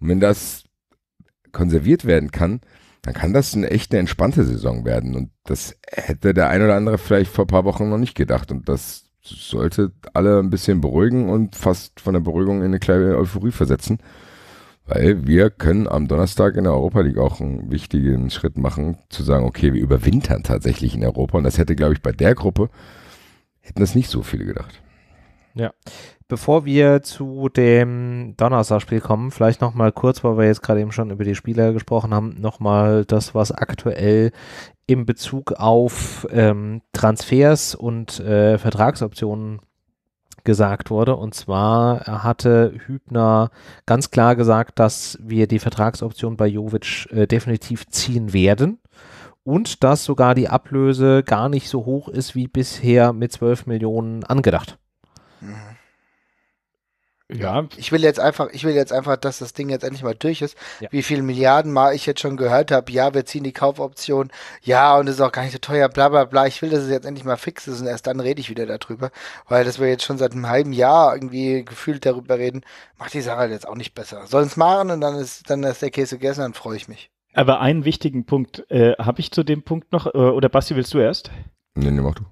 Und wenn das konserviert werden kann, dann kann das eine echt eine entspannte Saison werden. Und das hätte der ein oder andere vielleicht vor ein paar Wochen noch nicht gedacht. Und das sollte alle ein bisschen beruhigen und fast von der Beruhigung in eine kleine Euphorie versetzen. Weil wir können am Donnerstag in der Europa League auch einen wichtigen Schritt machen, zu sagen, okay, wir überwintern tatsächlich in Europa. Und das hätte, glaube ich, bei der Gruppe, hätten das nicht so viele gedacht. Ja, Bevor wir zu dem Donnerstagspiel kommen, vielleicht nochmal kurz, weil wir jetzt gerade eben schon über die Spieler gesprochen haben, nochmal das, was aktuell in Bezug auf ähm, Transfers und äh, Vertragsoptionen gesagt wurde. Und zwar hatte Hübner ganz klar gesagt, dass wir die Vertragsoption bei Jovic äh, definitiv ziehen werden und dass sogar die Ablöse gar nicht so hoch ist wie bisher mit 12 Millionen angedacht. Ja. Ich will jetzt einfach, ich will jetzt einfach, dass das Ding jetzt endlich mal durch ist. Ja. Wie viele Milliarden Mal ich jetzt schon gehört habe, ja, wir ziehen die Kaufoption, ja, und es ist auch gar nicht so teuer, bla bla bla. Ich will, dass es jetzt endlich mal fix ist und erst dann rede ich wieder darüber. Weil dass wir jetzt schon seit einem halben Jahr irgendwie gefühlt darüber reden, macht die Sache halt jetzt auch nicht besser. Sollen es machen und dann ist, dann ist der Käse gegessen, dann freue ich mich. Aber einen wichtigen Punkt äh, habe ich zu dem Punkt noch, äh, oder Basti, willst du erst? Nee, nee, mach du.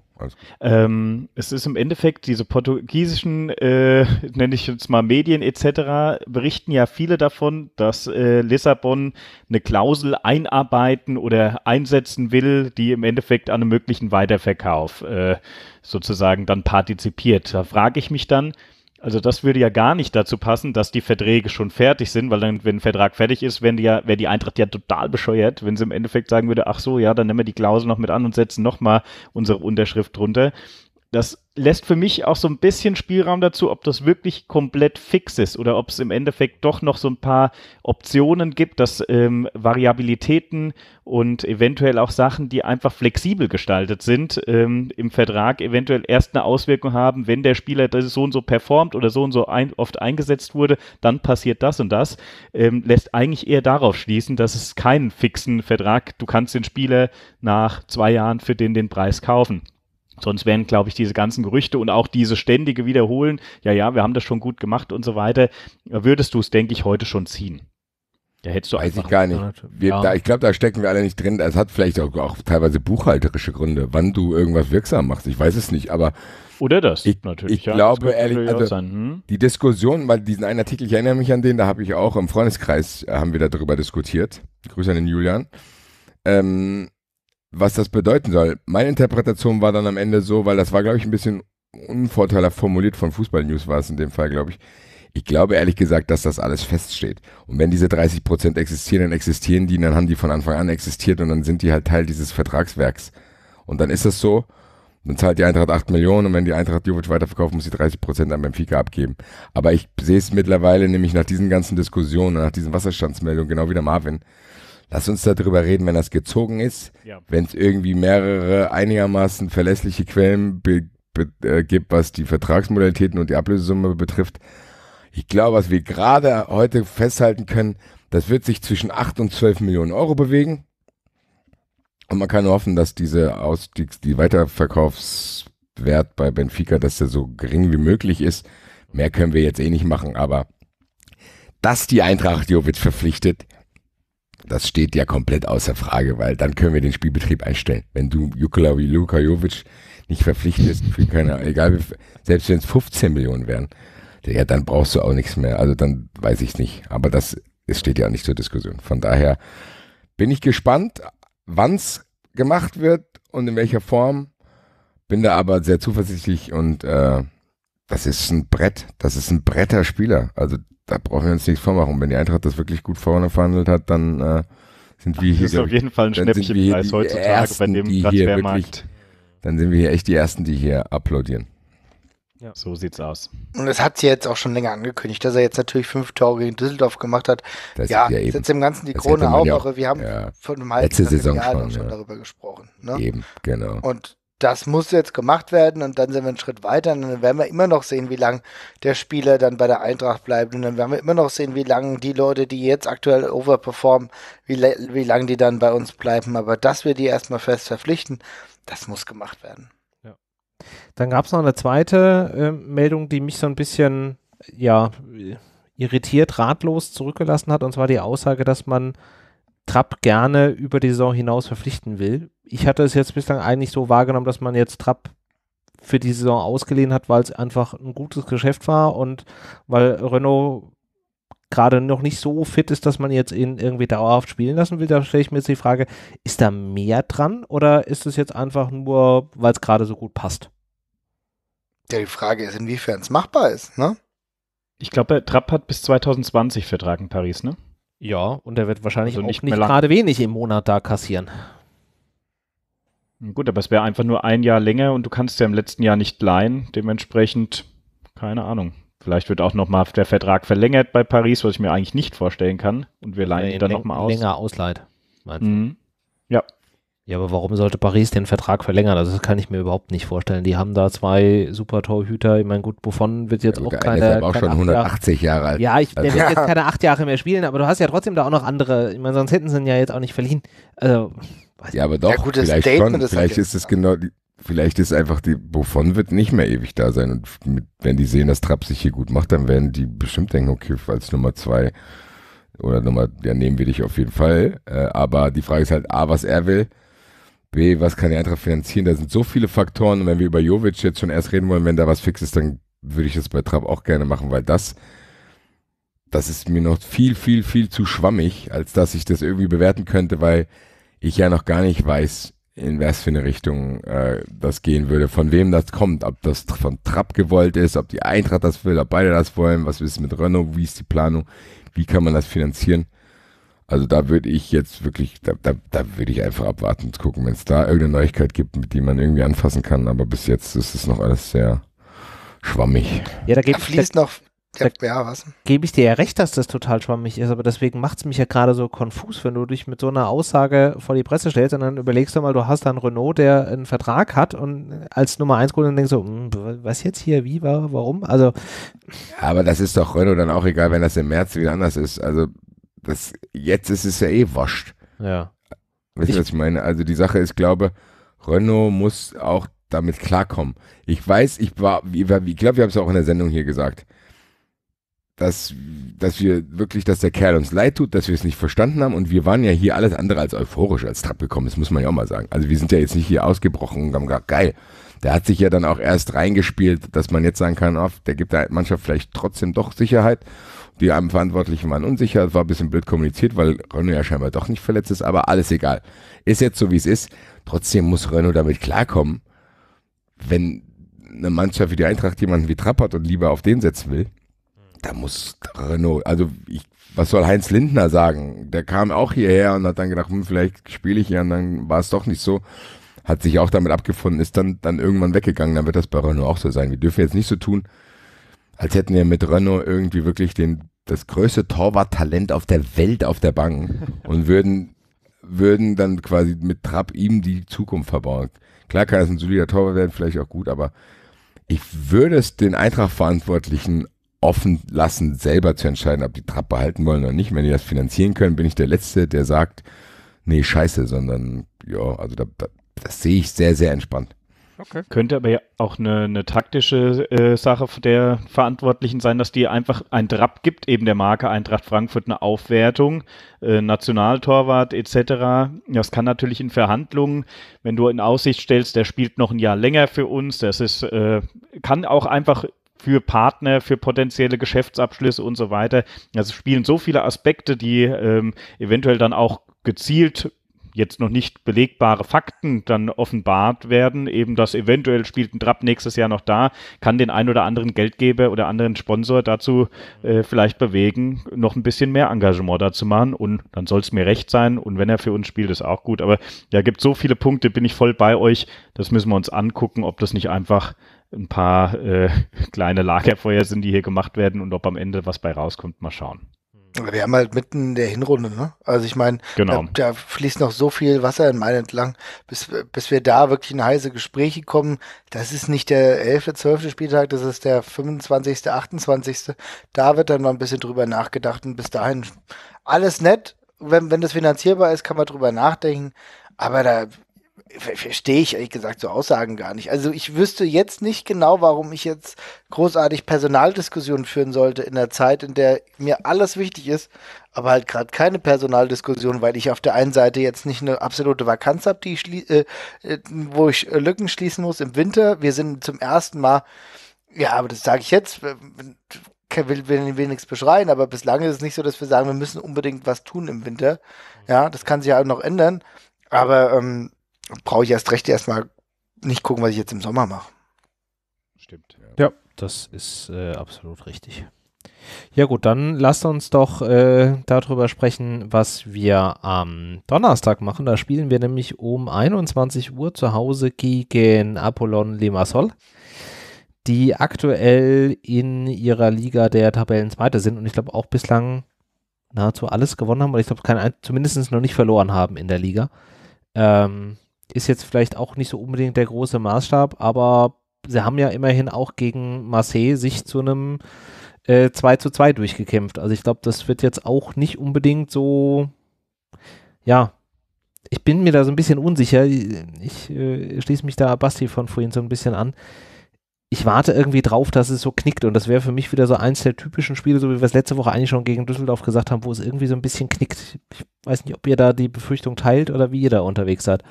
Ähm, es ist im Endeffekt, diese portugiesischen, äh, nenne ich jetzt mal Medien etc., berichten ja viele davon, dass äh, Lissabon eine Klausel einarbeiten oder einsetzen will, die im Endeffekt an einem möglichen Weiterverkauf äh, sozusagen dann partizipiert. Da frage ich mich dann, also das würde ja gar nicht dazu passen, dass die Verträge schon fertig sind, weil dann, wenn ein Vertrag fertig ist, wäre die, ja, wär die Eintracht ja total bescheuert, wenn sie im Endeffekt sagen würde, ach so, ja, dann nehmen wir die Klausel noch mit an und setzen nochmal unsere Unterschrift drunter. Das lässt für mich auch so ein bisschen Spielraum dazu, ob das wirklich komplett fix ist oder ob es im Endeffekt doch noch so ein paar Optionen gibt, dass ähm, Variabilitäten und eventuell auch Sachen, die einfach flexibel gestaltet sind, ähm, im Vertrag eventuell erst eine Auswirkung haben, wenn der Spieler das so und so performt oder so und so ein, oft eingesetzt wurde, dann passiert das und das, ähm, lässt eigentlich eher darauf schließen, dass es keinen fixen Vertrag, du kannst den Spieler nach zwei Jahren für den den Preis kaufen Sonst wären, glaube ich, diese ganzen Gerüchte und auch diese ständige Wiederholen, ja, ja, wir haben das schon gut gemacht und so weiter, würdest du es, denke ich, heute schon ziehen. Da hättest du Weiß ich gar nicht. Wir, ja. da, ich glaube, da stecken wir alle nicht drin. Es hat vielleicht auch, auch, teilweise buchhalterische Gründe, wann du irgendwas wirksam machst. Ich weiß es nicht, aber. Oder das, ich, natürlich. Ich ja, glaube ehrlich, also, sein, hm? die Diskussion, weil diesen einen Artikel, ich erinnere mich an den, da habe ich auch im Freundeskreis, äh, haben wir darüber diskutiert. Grüße an den Julian. Ähm, was das bedeuten soll. Meine Interpretation war dann am Ende so, weil das war, glaube ich, ein bisschen unvorteilhaft formuliert von Fußball News war es in dem Fall, glaube ich. Ich glaube ehrlich gesagt, dass das alles feststeht. Und wenn diese 30 Prozent existieren, dann existieren die, dann haben die von Anfang an existiert und dann sind die halt Teil dieses Vertragswerks. Und dann ist das so. Dann zahlt die Eintracht 8 Millionen und wenn die Eintracht Jovic weiterverkauft, muss sie 30 Prozent an Benfica abgeben. Aber ich sehe es mittlerweile nämlich nach diesen ganzen Diskussionen, nach diesen Wasserstandsmeldungen, genau wie der Marvin, Lass uns darüber reden, wenn das gezogen ist. Ja. Wenn es irgendwie mehrere einigermaßen verlässliche Quellen äh, gibt, was die Vertragsmodalitäten und die Ablösesumme betrifft. Ich glaube, was wir gerade heute festhalten können, das wird sich zwischen 8 und 12 Millionen Euro bewegen. Und man kann hoffen, dass diese Ausstiegs-, die Weiterverkaufswert bei Benfica, dass der so gering wie möglich ist. Mehr können wir jetzt eh nicht machen, aber dass die Eintracht Jovic verpflichtet, das steht ja komplett außer Frage, weil dann können wir den Spielbetrieb einstellen. Wenn du Jukla wie Luka Jovic nicht verpflichtest, für keine, egal, wie, selbst wenn es 15 Millionen wären, ja, dann brauchst du auch nichts mehr. Also dann weiß ich nicht. Aber das, es steht ja auch nicht zur Diskussion. Von daher bin ich gespannt, wann es gemacht wird und in welcher Form. Bin da aber sehr zuversichtlich und äh, das ist ein Brett, das ist ein Bretter Spieler. Also da brauchen wir uns nichts vormachen. Wenn die Eintracht das wirklich gut vorne verhandelt hat, dann äh, sind wir das hier. Das ist auf jeden Fall ein Schnäppchenpreis heutzutage ersten, bei dem Transfermarkt. Dann sind wir hier echt die Ersten, die hier applaudieren. Ja. So sieht's aus. Und es hat sie jetzt auch schon länger angekündigt, dass er jetzt natürlich fünf Tore gegen Düsseldorf gemacht hat. Das ja, ja setzt dem Ganzen die Krone auf, ja auch, aber wir haben ja, von einem halben Jahr schon, schon darüber gesprochen. Ne? Eben, genau. Und das muss jetzt gemacht werden und dann sind wir einen Schritt weiter und dann werden wir immer noch sehen, wie lange der Spieler dann bei der Eintracht bleibt und dann werden wir immer noch sehen, wie lange die Leute, die jetzt aktuell overperformen, wie, wie lange die dann bei uns bleiben. Aber dass wir die erstmal fest verpflichten, das muss gemacht werden. Ja. Dann gab es noch eine zweite äh, Meldung, die mich so ein bisschen, ja, irritiert, ratlos zurückgelassen hat und zwar die Aussage, dass man Trapp gerne über die Saison hinaus verpflichten will. Ich hatte es jetzt bislang eigentlich so wahrgenommen, dass man jetzt Trapp für die Saison ausgeliehen hat, weil es einfach ein gutes Geschäft war und weil Renault gerade noch nicht so fit ist, dass man jetzt ihn irgendwie dauerhaft spielen lassen will. Da stelle ich mir jetzt die Frage, ist da mehr dran oder ist es jetzt einfach nur, weil es gerade so gut passt? Ja, die Frage ist, inwiefern es machbar ist, ne? Ich glaube, Trapp hat bis 2020 Vertrag in Paris, ne? Ja, und er wird wahrscheinlich also nicht, nicht gerade wenig im Monat da kassieren. Gut, aber es wäre einfach nur ein Jahr länger und du kannst ja im letzten Jahr nicht leihen. Dementsprechend, keine Ahnung. Vielleicht wird auch nochmal der Vertrag verlängert bei Paris, was ich mir eigentlich nicht vorstellen kann. Und wir leihen ihn dann nochmal aus. Länger ausleiht, meinst du? Mhm. Ja, ja, aber warum sollte Paris den Vertrag verlängern? Also das kann ich mir überhaupt nicht vorstellen. Die haben da zwei super Torhüter. Ich meine, gut, Buffon wird jetzt ja, auch keine. Der ist auch schon 180 Jahre, alt. Ja, ich, der also wird jetzt keine acht Jahre mehr spielen, aber du hast ja trotzdem da auch noch andere. Ich meine, sonst hätten sie ihn ja jetzt auch nicht verliehen. Also, ja, aber doch, ja, gut, vielleicht schon. Ist vielleicht ist es genau, vielleicht ist einfach die Buffon wird nicht mehr ewig da sein. Und mit, wenn die sehen, dass Trapp sich hier gut macht, dann werden die bestimmt denken, okay, als Nummer zwei oder Nummer, ja, nehmen wir dich auf jeden Fall. Äh, aber die Frage ist halt, A, was er will B, was kann die Eintracht finanzieren? Da sind so viele Faktoren. Und wenn wir über Jovic jetzt schon erst reden wollen, wenn da was fix ist, dann würde ich das bei Trapp auch gerne machen, weil das, das ist mir noch viel, viel, viel zu schwammig, als dass ich das irgendwie bewerten könnte, weil ich ja noch gar nicht weiß, in was für eine Richtung äh, das gehen würde, von wem das kommt, ob das von Trapp gewollt ist, ob die Eintracht das will, ob beide das wollen, was ist mit Renault, wie ist die Planung, wie kann man das finanzieren. Also da würde ich jetzt wirklich, da, da, da würde ich einfach abwarten und gucken, wenn es da irgendeine Neuigkeit gibt, mit die man irgendwie anfassen kann. Aber bis jetzt ist es noch alles sehr schwammig. Ja, da, da fließt noch. Da, ja, was? Gebe ich dir ja recht, dass das total schwammig ist, aber deswegen macht es mich ja gerade so konfus, wenn du dich mit so einer Aussage vor die Presse stellst und dann überlegst du mal, du hast da einen Renault, der einen Vertrag hat und als Nummer 1 Grund und denkst so, hm, was jetzt hier, wie, war, warum? Also. Aber das ist doch Renault dann auch egal, wenn das im März wieder anders ist. Also das, jetzt ist es ja eh wascht. Ja. Weißt du, was ich meine? Also die Sache ist, glaube, Renault muss auch damit klarkommen. Ich weiß, ich war, ich glaube, wir haben es auch in der Sendung hier gesagt dass, dass wir wirklich, dass der Kerl uns leid tut, dass wir es nicht verstanden haben. Und wir waren ja hier alles andere als euphorisch als Trapp gekommen, das muss man ja auch mal sagen. Also wir sind ja jetzt nicht hier ausgebrochen und haben gesagt, geil. Der hat sich ja dann auch erst reingespielt, dass man jetzt sagen kann, oh, der gibt der Mannschaft vielleicht trotzdem doch Sicherheit. Die einem Verantwortlichen waren unsicher, war ein bisschen blöd kommuniziert, weil Renault ja scheinbar doch nicht verletzt ist, aber alles egal. Ist jetzt so, wie es ist. Trotzdem muss Renault damit klarkommen, wenn eine Mannschaft wie die Eintracht jemanden wie Trapp hat und lieber auf den setzen will da muss Renault, also ich, was soll Heinz Lindner sagen? Der kam auch hierher und hat dann gedacht, hm, vielleicht spiele ich ja und dann war es doch nicht so. Hat sich auch damit abgefunden, ist dann, dann irgendwann weggegangen, dann wird das bei Renault auch so sein. Wir dürfen jetzt nicht so tun, als hätten wir mit Renault irgendwie wirklich den, das größte Torwarttalent auf der Welt auf der Bank und würden, würden dann quasi mit Trapp ihm die Zukunft verbauen. Klar kann es ein solider Torwart werden, vielleicht auch gut, aber ich würde es den Eintracht-Verantwortlichen offen lassen, selber zu entscheiden, ob die Trappe halten wollen oder nicht. Wenn die das finanzieren können, bin ich der Letzte, der sagt, nee, scheiße, sondern ja, also da, da, das sehe ich sehr, sehr entspannt. Okay. Könnte aber ja auch eine, eine taktische äh, Sache der Verantwortlichen sein, dass die einfach ein Drapp gibt, eben der Marke Eintracht Frankfurt eine Aufwertung, äh, Nationaltorwart etc. Das kann natürlich in Verhandlungen, wenn du in Aussicht stellst, der spielt noch ein Jahr länger für uns, das ist, äh, kann auch einfach für Partner, für potenzielle Geschäftsabschlüsse und so weiter. Also spielen so viele Aspekte, die ähm, eventuell dann auch gezielt jetzt noch nicht belegbare Fakten dann offenbart werden, eben das eventuell spielt ein Trapp nächstes Jahr noch da, kann den ein oder anderen Geldgeber oder anderen Sponsor dazu äh, vielleicht bewegen, noch ein bisschen mehr Engagement dazu machen und dann soll es mir recht sein und wenn er für uns spielt, ist auch gut, aber da ja, gibt so viele Punkte, bin ich voll bei euch, das müssen wir uns angucken, ob das nicht einfach ein paar äh, kleine Lagerfeuer sind, die hier gemacht werden und ob am Ende was bei rauskommt, mal schauen. Wir haben halt mitten in der Hinrunde, ne? Also ich meine, genau. da, da, fließt noch so viel Wasser in meinen entlang, bis, bis wir da wirklich in heiße Gespräche kommen. Das ist nicht der 11., 12. Spieltag, das ist der 25., 28. Da wird dann mal ein bisschen drüber nachgedacht und bis dahin alles nett. Wenn, wenn das finanzierbar ist, kann man drüber nachdenken. Aber da verstehe ich ehrlich gesagt so Aussagen gar nicht. Also ich wüsste jetzt nicht genau, warum ich jetzt großartig Personaldiskussionen führen sollte in der Zeit, in der mir alles wichtig ist, aber halt gerade keine Personaldiskussion, weil ich auf der einen Seite jetzt nicht eine absolute Vakanz habe, die ich äh, äh, wo ich äh, Lücken schließen muss im Winter. Wir sind zum ersten Mal, ja, aber das sage ich jetzt, will, wenigstens beschreien, aber bislang ist es nicht so, dass wir sagen, wir müssen unbedingt was tun im Winter. Ja, das kann sich ja auch noch ändern. Aber ähm, brauche ich erst recht erstmal nicht gucken, was ich jetzt im Sommer mache. Stimmt. Ja, ja das ist äh, absolut richtig. Ja gut, dann lasst uns doch äh, darüber sprechen, was wir am Donnerstag machen. Da spielen wir nämlich um 21 Uhr zu Hause gegen Apollon Limassol, die aktuell in ihrer Liga der Tabellenzweite sind und ich glaube auch bislang nahezu alles gewonnen haben oder ich glaube zumindest noch nicht verloren haben in der Liga. Ähm, ist jetzt vielleicht auch nicht so unbedingt der große Maßstab, aber sie haben ja immerhin auch gegen Marseille sich zu einem äh, 2 zu 2 durchgekämpft. Also ich glaube, das wird jetzt auch nicht unbedingt so, ja, ich bin mir da so ein bisschen unsicher. Ich äh, schließe mich da Basti von vorhin so ein bisschen an. Ich warte irgendwie drauf, dass es so knickt und das wäre für mich wieder so eins der typischen Spiele, so wie wir es letzte Woche eigentlich schon gegen Düsseldorf gesagt haben, wo es irgendwie so ein bisschen knickt. Ich weiß nicht, ob ihr da die Befürchtung teilt oder wie ihr da unterwegs seid.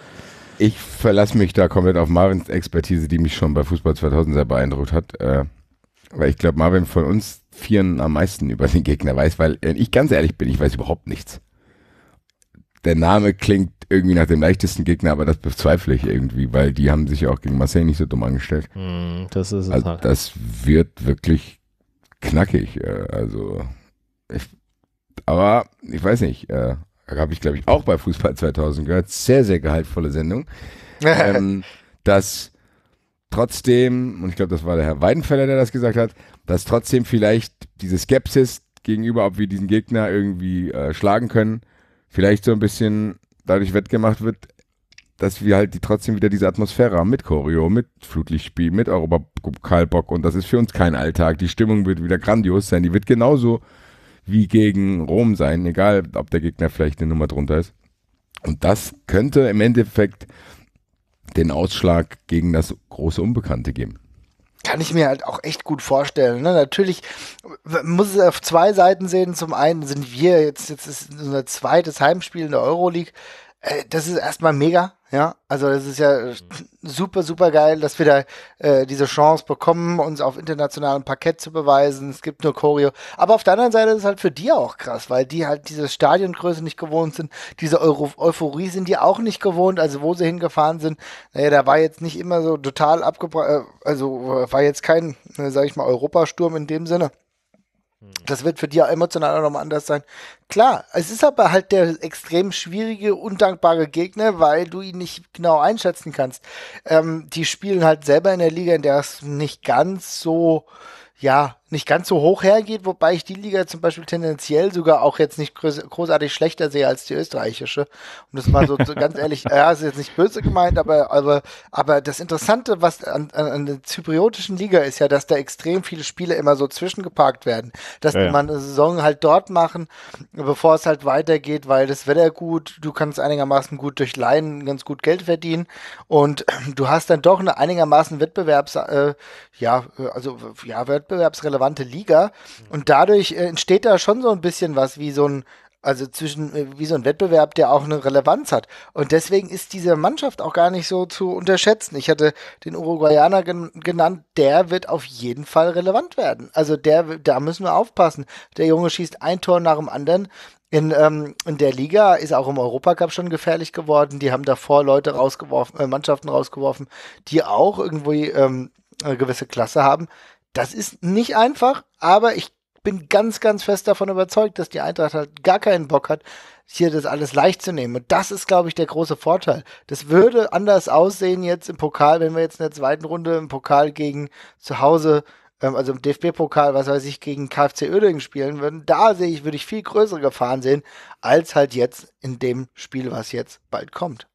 Ich verlasse mich da komplett auf Marvins Expertise, die mich schon bei Fußball 2000 sehr beeindruckt hat. Äh, weil ich glaube, Marvin von uns Vieren am meisten über den Gegner weiß, weil wenn äh, ich ganz ehrlich bin, ich weiß überhaupt nichts. Der Name klingt irgendwie nach dem leichtesten Gegner, aber das bezweifle ich irgendwie, weil die haben sich auch gegen Marseille nicht so dumm angestellt. Hm, das ist also, halt. Das wird wirklich knackig. Äh, also, ich, aber ich weiß nicht. Äh, habe ich glaube ich auch bei Fußball 2000 gehört, sehr, sehr gehaltvolle Sendung, ähm, dass trotzdem, und ich glaube, das war der Herr Weidenfeller, der das gesagt hat, dass trotzdem vielleicht diese Skepsis gegenüber, ob wir diesen Gegner irgendwie äh, schlagen können, vielleicht so ein bisschen dadurch wettgemacht wird, dass wir halt die trotzdem wieder diese Atmosphäre haben mit Choreo, mit Flutlichtspiel, mit Europapokalbock und das ist für uns kein Alltag. Die Stimmung wird wieder grandios sein. Die wird genauso wie gegen Rom sein, egal ob der Gegner vielleicht eine Nummer drunter ist. Und das könnte im Endeffekt den Ausschlag gegen das große Unbekannte geben. Kann ich mir halt auch echt gut vorstellen. Ne? Natürlich muss es auf zwei Seiten sehen. Zum einen sind wir jetzt, jetzt ist unser zweites Heimspiel in der Euroleague. Äh, das ist erstmal mega. Ja, also das ist ja super, super geil, dass wir da äh, diese Chance bekommen, uns auf internationalem Parkett zu beweisen. Es gibt nur Choreo. Aber auf der anderen Seite ist es halt für die auch krass, weil die halt diese Stadiongröße nicht gewohnt sind, diese Euro Euphorie sind die auch nicht gewohnt. Also wo sie hingefahren sind, naja, da war jetzt nicht immer so total abgebrannt, äh, also äh, war jetzt kein, äh, sag ich mal, Europasturm in dem Sinne. Das wird für dich emotional auch nochmal anders sein. Klar, es ist aber halt der extrem schwierige, undankbare Gegner, weil du ihn nicht genau einschätzen kannst. Ähm, die spielen halt selber in der Liga, in der es nicht ganz so, ja, nicht ganz so hoch hergeht, wobei ich die Liga zum Beispiel tendenziell sogar auch jetzt nicht großartig schlechter sehe als die österreichische. Und das mal so, so ganz ehrlich, ja, ist jetzt nicht böse gemeint, aber, aber, aber das Interessante, was an, an, der zypriotischen Liga ist ja, dass da extrem viele Spiele immer so zwischengeparkt werden. Dass ja, ja. man eine Saison halt dort machen, bevor es halt weitergeht, weil das Wetter gut, du kannst einigermaßen gut durch Leihen ganz gut Geld verdienen und du hast dann doch eine einigermaßen Wettbewerbs, äh, ja, also ja, wettbewerbsrelevante verwandte Liga. Und dadurch äh, entsteht da schon so ein bisschen was wie so ein, also zwischen, äh, wie so ein Wettbewerb, der auch eine Relevanz hat. Und deswegen ist diese Mannschaft auch gar nicht so zu unterschätzen. Ich hatte den Uruguayaner gen genannt, der wird auf jeden Fall relevant werden. Also der, da müssen wir aufpassen. Der Junge schießt ein Tor nach dem anderen. In, ähm, in der Liga ist auch im Europacup schon gefährlich geworden. Die haben davor Leute rausgeworfen, äh, Mannschaften rausgeworfen, die auch irgendwie ähm, eine gewisse Klasse haben. Das ist nicht einfach, aber ich bin ganz, ganz fest davon überzeugt, dass die Eintracht halt gar keinen Bock hat, hier das alles leicht zu nehmen. Und das ist, glaube ich, der große Vorteil. Das würde anders aussehen jetzt im Pokal, wenn wir jetzt in der zweiten Runde im Pokal gegen zu Hause, ähm, also im DFB-Pokal, was weiß ich, gegen KfC Oeding spielen würden. Da sehe ich, würde ich viel größere Gefahren sehen, als halt jetzt in dem Spiel, was jetzt bald kommt.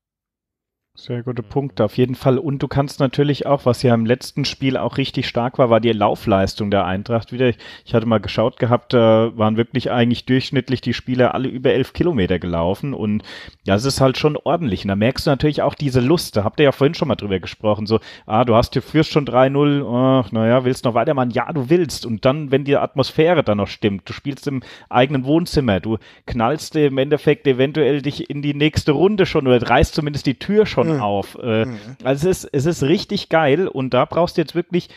Sehr gute mhm. Punkte, auf jeden Fall. Und du kannst natürlich auch, was ja im letzten Spiel auch richtig stark war, war die Laufleistung der Eintracht wieder. Ich hatte mal geschaut gehabt, da waren wirklich eigentlich durchschnittlich die Spieler alle über elf Kilometer gelaufen. Und ja, es ist halt schon ordentlich. Und da merkst du natürlich auch diese Lust. Da habt ihr ja vorhin schon mal drüber gesprochen. So, ah, du hast, hier führst schon 3-0. Ach, naja, willst noch weitermachen? Ja, du willst. Und dann, wenn die Atmosphäre dann noch stimmt, du spielst im eigenen Wohnzimmer, du knallst im Endeffekt eventuell dich in die nächste Runde schon oder reißt zumindest die Tür schon Bildern mhm. auf. Äh, mhm. Also es ist, es ist richtig geil und da brauchst du jetzt wirklich.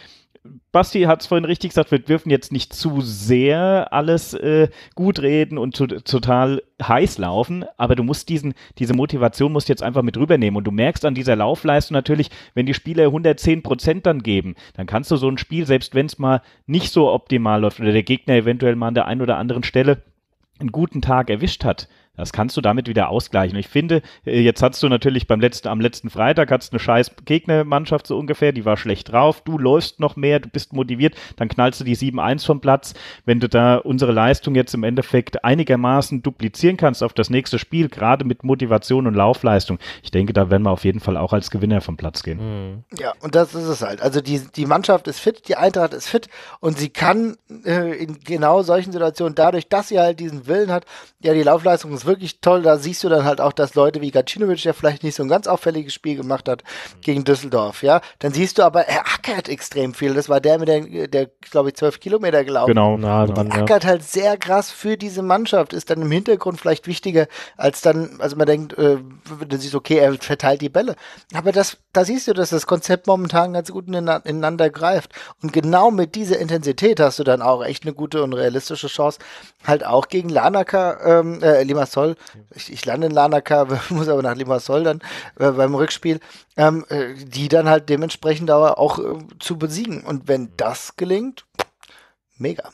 Basti hat es vorhin richtig gesagt, wir dürfen jetzt nicht zu sehr alles äh, gut reden und to total heiß laufen, aber du musst diesen, diese Motivation musst jetzt einfach mit rübernehmen und du merkst an dieser Laufleistung natürlich, wenn die Spieler 110 Prozent dann geben, dann kannst du so ein Spiel, selbst wenn es mal nicht so optimal läuft oder der Gegner eventuell mal an der einen oder anderen Stelle einen guten Tag erwischt hat, das kannst du damit wieder ausgleichen. Ich finde, äh, jetzt hast du natürlich beim letzten, am letzten Freitag hast eine scheiß Gegnermannschaft so ungefähr, die war schlecht drauf, du läufst noch mehr, du bist motiviert, dann knallst du die 7-1 vom Platz. Wenn du da unsere Leistung jetzt im Endeffekt einigermaßen duplizieren kannst auf das nächste Spiel, gerade mit Motivation und Laufleistung, ich denke, da werden wir auf jeden Fall auch als Gewinner vom Platz gehen. Mhm. Ja, und das ist es halt. Also die, die Mannschaft ist fit, die Eintracht ist fit und sie kann äh, in genau solchen Situationen dadurch, dass sie halt diesen Willen hat, ja die Laufleistung ist wirklich toll. Da siehst du dann halt auch, dass Leute wie Gacinovic, der vielleicht nicht so ein ganz auffälliges Spiel gemacht hat gegen Düsseldorf, ja. Dann siehst du aber, er äh, ackert extrem viel. Das war der mit äh, der, der glaube ich, zwölf Kilometer gelaufen. Genau, na, dran, Der ackert ja. halt sehr krass für diese Mannschaft. Ist dann im Hintergrund vielleicht wichtiger, als dann, also man denkt, äh, dann siehst du, okay, er verteilt die Bälle. Aber das, da siehst du, dass das Konzept momentan ganz gut ineinander greift. Und genau mit dieser Intensität hast du dann auch echt eine gute und realistische Chance, halt auch gegen Lanaka, ähm, äh, Limas Limassol. Ich, ich lande in Lanaka, muss aber nach Limassol dann äh, beim Rückspiel, ähm, äh, die dann halt dementsprechend aber auch äh, zu besiegen. Und wenn das gelingt, mega.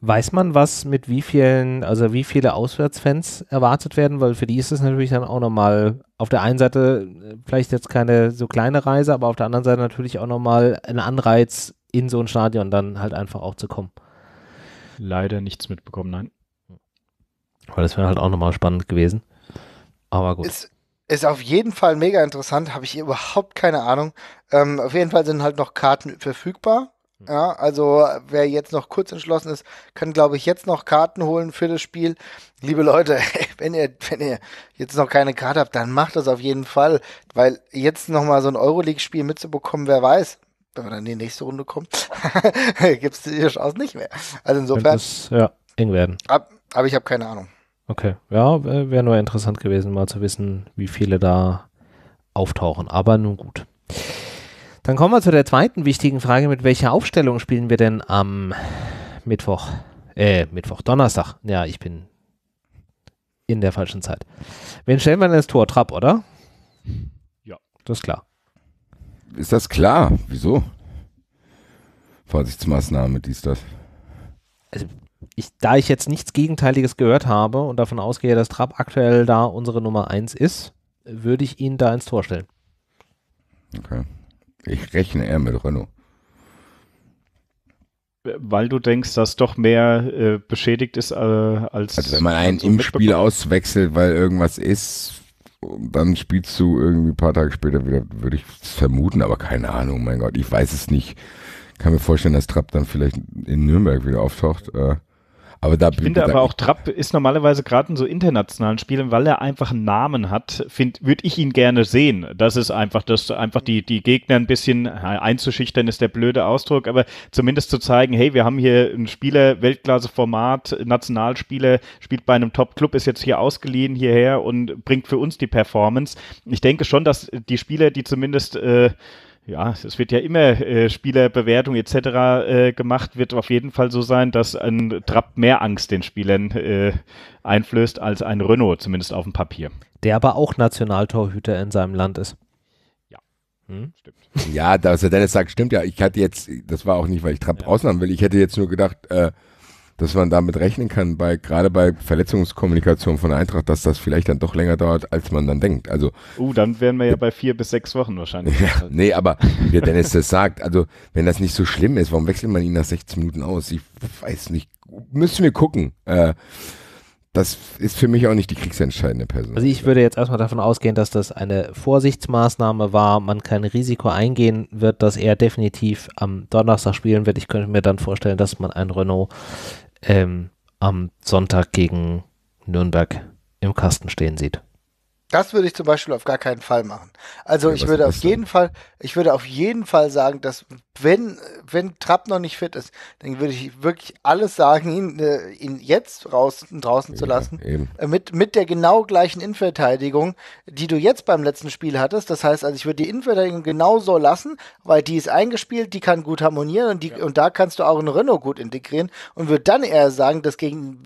Weiß man, was mit wie vielen, also wie viele Auswärtsfans erwartet werden? Weil für die ist es natürlich dann auch nochmal auf der einen Seite äh, vielleicht jetzt keine so kleine Reise, aber auf der anderen Seite natürlich auch nochmal ein Anreiz, in so ein Stadion dann halt einfach auch zu kommen. Leider nichts mitbekommen, nein. Weil das wäre halt auch nochmal spannend gewesen. Aber gut. Ist, ist auf jeden Fall mega interessant, habe ich überhaupt keine Ahnung. Ähm, auf jeden Fall sind halt noch Karten verfügbar. Hm. Ja, also wer jetzt noch kurz entschlossen ist, kann, glaube ich, jetzt noch Karten holen für das Spiel. Liebe Leute, wenn ihr, wenn ihr jetzt noch keine Karte habt, dann macht das auf jeden Fall, weil jetzt nochmal so ein Euroleague-Spiel mitzubekommen, wer weiß, wenn man dann in die nächste Runde kommt, gibt es die Chance nicht mehr. Also insofern. Das, ja, eng werden. Ab, aber ich habe keine Ahnung. Okay, ja, wäre nur interessant gewesen, mal zu wissen, wie viele da auftauchen. Aber nun gut. Dann kommen wir zu der zweiten wichtigen Frage. Mit welcher Aufstellung spielen wir denn am Mittwoch? Äh, Mittwoch, Donnerstag. Ja, ich bin in der falschen Zeit. Wen stellen wir denn ins Tor? Trapp, oder? Ja. Das ist klar. Ist das klar? Wieso? Vorsichtsmaßnahme, dies, das. Also, ich, da ich jetzt nichts Gegenteiliges gehört habe und davon ausgehe, dass Trapp aktuell da unsere Nummer 1 ist, würde ich ihn da ins Tor stellen. Okay. Ich rechne eher mit Renault. Weil du denkst, dass doch mehr äh, beschädigt ist äh, als. Also wenn man einen so also im Spiel auswechselt, weil irgendwas ist, dann spielst du irgendwie ein paar Tage später wieder, würde ich es vermuten, aber keine Ahnung, mein Gott, ich weiß es nicht. Ich kann mir vorstellen, dass Trapp dann vielleicht in Nürnberg wieder auftaucht. Äh, aber da ich finde aber auch Trapp ist normalerweise gerade in so internationalen Spielen, weil er einfach einen Namen hat, würde ich ihn gerne sehen. Das ist einfach, dass einfach die, die Gegner ein bisschen einzuschüchtern ist der blöde Ausdruck, aber zumindest zu zeigen, hey, wir haben hier einen Spieler, Weltklasse-Format, Nationalspieler, spielt bei einem Top-Club, ist jetzt hier ausgeliehen hierher und bringt für uns die Performance. Ich denke schon, dass die Spieler, die zumindest äh, ja, es wird ja immer äh, Spielerbewertung etc. Äh, gemacht, wird auf jeden Fall so sein, dass ein Trapp mehr Angst den Spielern äh, einflößt als ein Renault, zumindest auf dem Papier. Der aber auch Nationaltorhüter in seinem Land ist. Ja, hm? stimmt. Ja, dass der Dennis sagt, stimmt ja. Ich hatte jetzt, das war auch nicht, weil ich Trapp ja. rausnahmen will, ich hätte jetzt nur gedacht, äh, dass man damit rechnen kann, bei, gerade bei Verletzungskommunikation von Eintracht, dass das vielleicht dann doch länger dauert, als man dann denkt. Also. Uh, dann wären wir ja bei vier bis sechs Wochen wahrscheinlich. Ja, nee, aber wie Dennis das sagt, also, wenn das nicht so schlimm ist, warum wechselt man ihn nach 16 Minuten aus? Ich weiß nicht. Müssen wir gucken. Äh, das ist für mich auch nicht die kriegsentscheidende Person. Also ich würde jetzt erstmal davon ausgehen, dass das eine Vorsichtsmaßnahme war, man kein Risiko eingehen wird, dass er definitiv am Donnerstag spielen wird. Ich könnte mir dann vorstellen, dass man ein Renault ähm, am Sonntag gegen Nürnberg im Kasten stehen sieht. Das würde ich zum Beispiel auf gar keinen Fall machen. Also ich würde auf jeden Fall, ich würde auf jeden Fall sagen, dass wenn, wenn Trapp noch nicht fit ist, dann würde ich wirklich alles sagen, ihn, äh, ihn jetzt raus, draußen ja, zu lassen. Eben. Äh, mit, mit der genau gleichen Innenverteidigung, die du jetzt beim letzten Spiel hattest. Das heißt, also ich würde die Innenverteidigung genau so lassen, weil die ist eingespielt, die kann gut harmonieren und, die, ja. und da kannst du auch einen Renault gut integrieren und würde dann eher sagen, dass gegen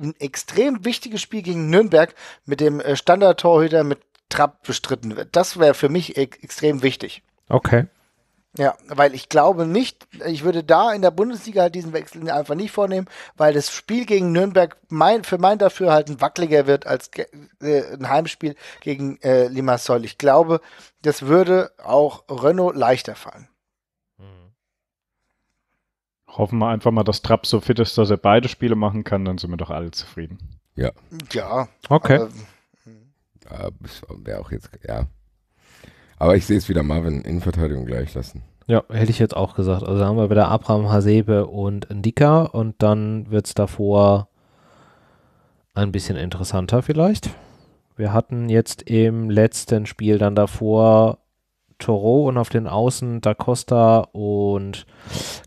ein extrem wichtiges Spiel gegen Nürnberg mit dem äh, Standard-Torhüter mit Trapp bestritten wird. Das wäre für mich e extrem wichtig. Okay. Ja, weil ich glaube nicht, ich würde da in der Bundesliga halt diesen Wechsel einfach nicht vornehmen, weil das Spiel gegen Nürnberg mein, für mein Dafürhalten wackeliger wird als äh, ein Heimspiel gegen äh, Limassol. Ich glaube, das würde auch Renault leichter fallen. Mhm. Hoffen wir einfach mal, dass Trapp so fit ist, dass er beide Spiele machen kann, dann sind wir doch alle zufrieden. Ja. Ja. Okay. Also, hm. ja, wäre auch jetzt, ja, aber ich sehe es wieder Marvin in Verteidigung gleich lassen. Ja, hätte ich jetzt auch gesagt. Also haben wir wieder Abraham, Hasebe und Ndika und dann wird es davor ein bisschen interessanter vielleicht. Wir hatten jetzt im letzten Spiel dann davor Toro und auf den Außen Da Costa und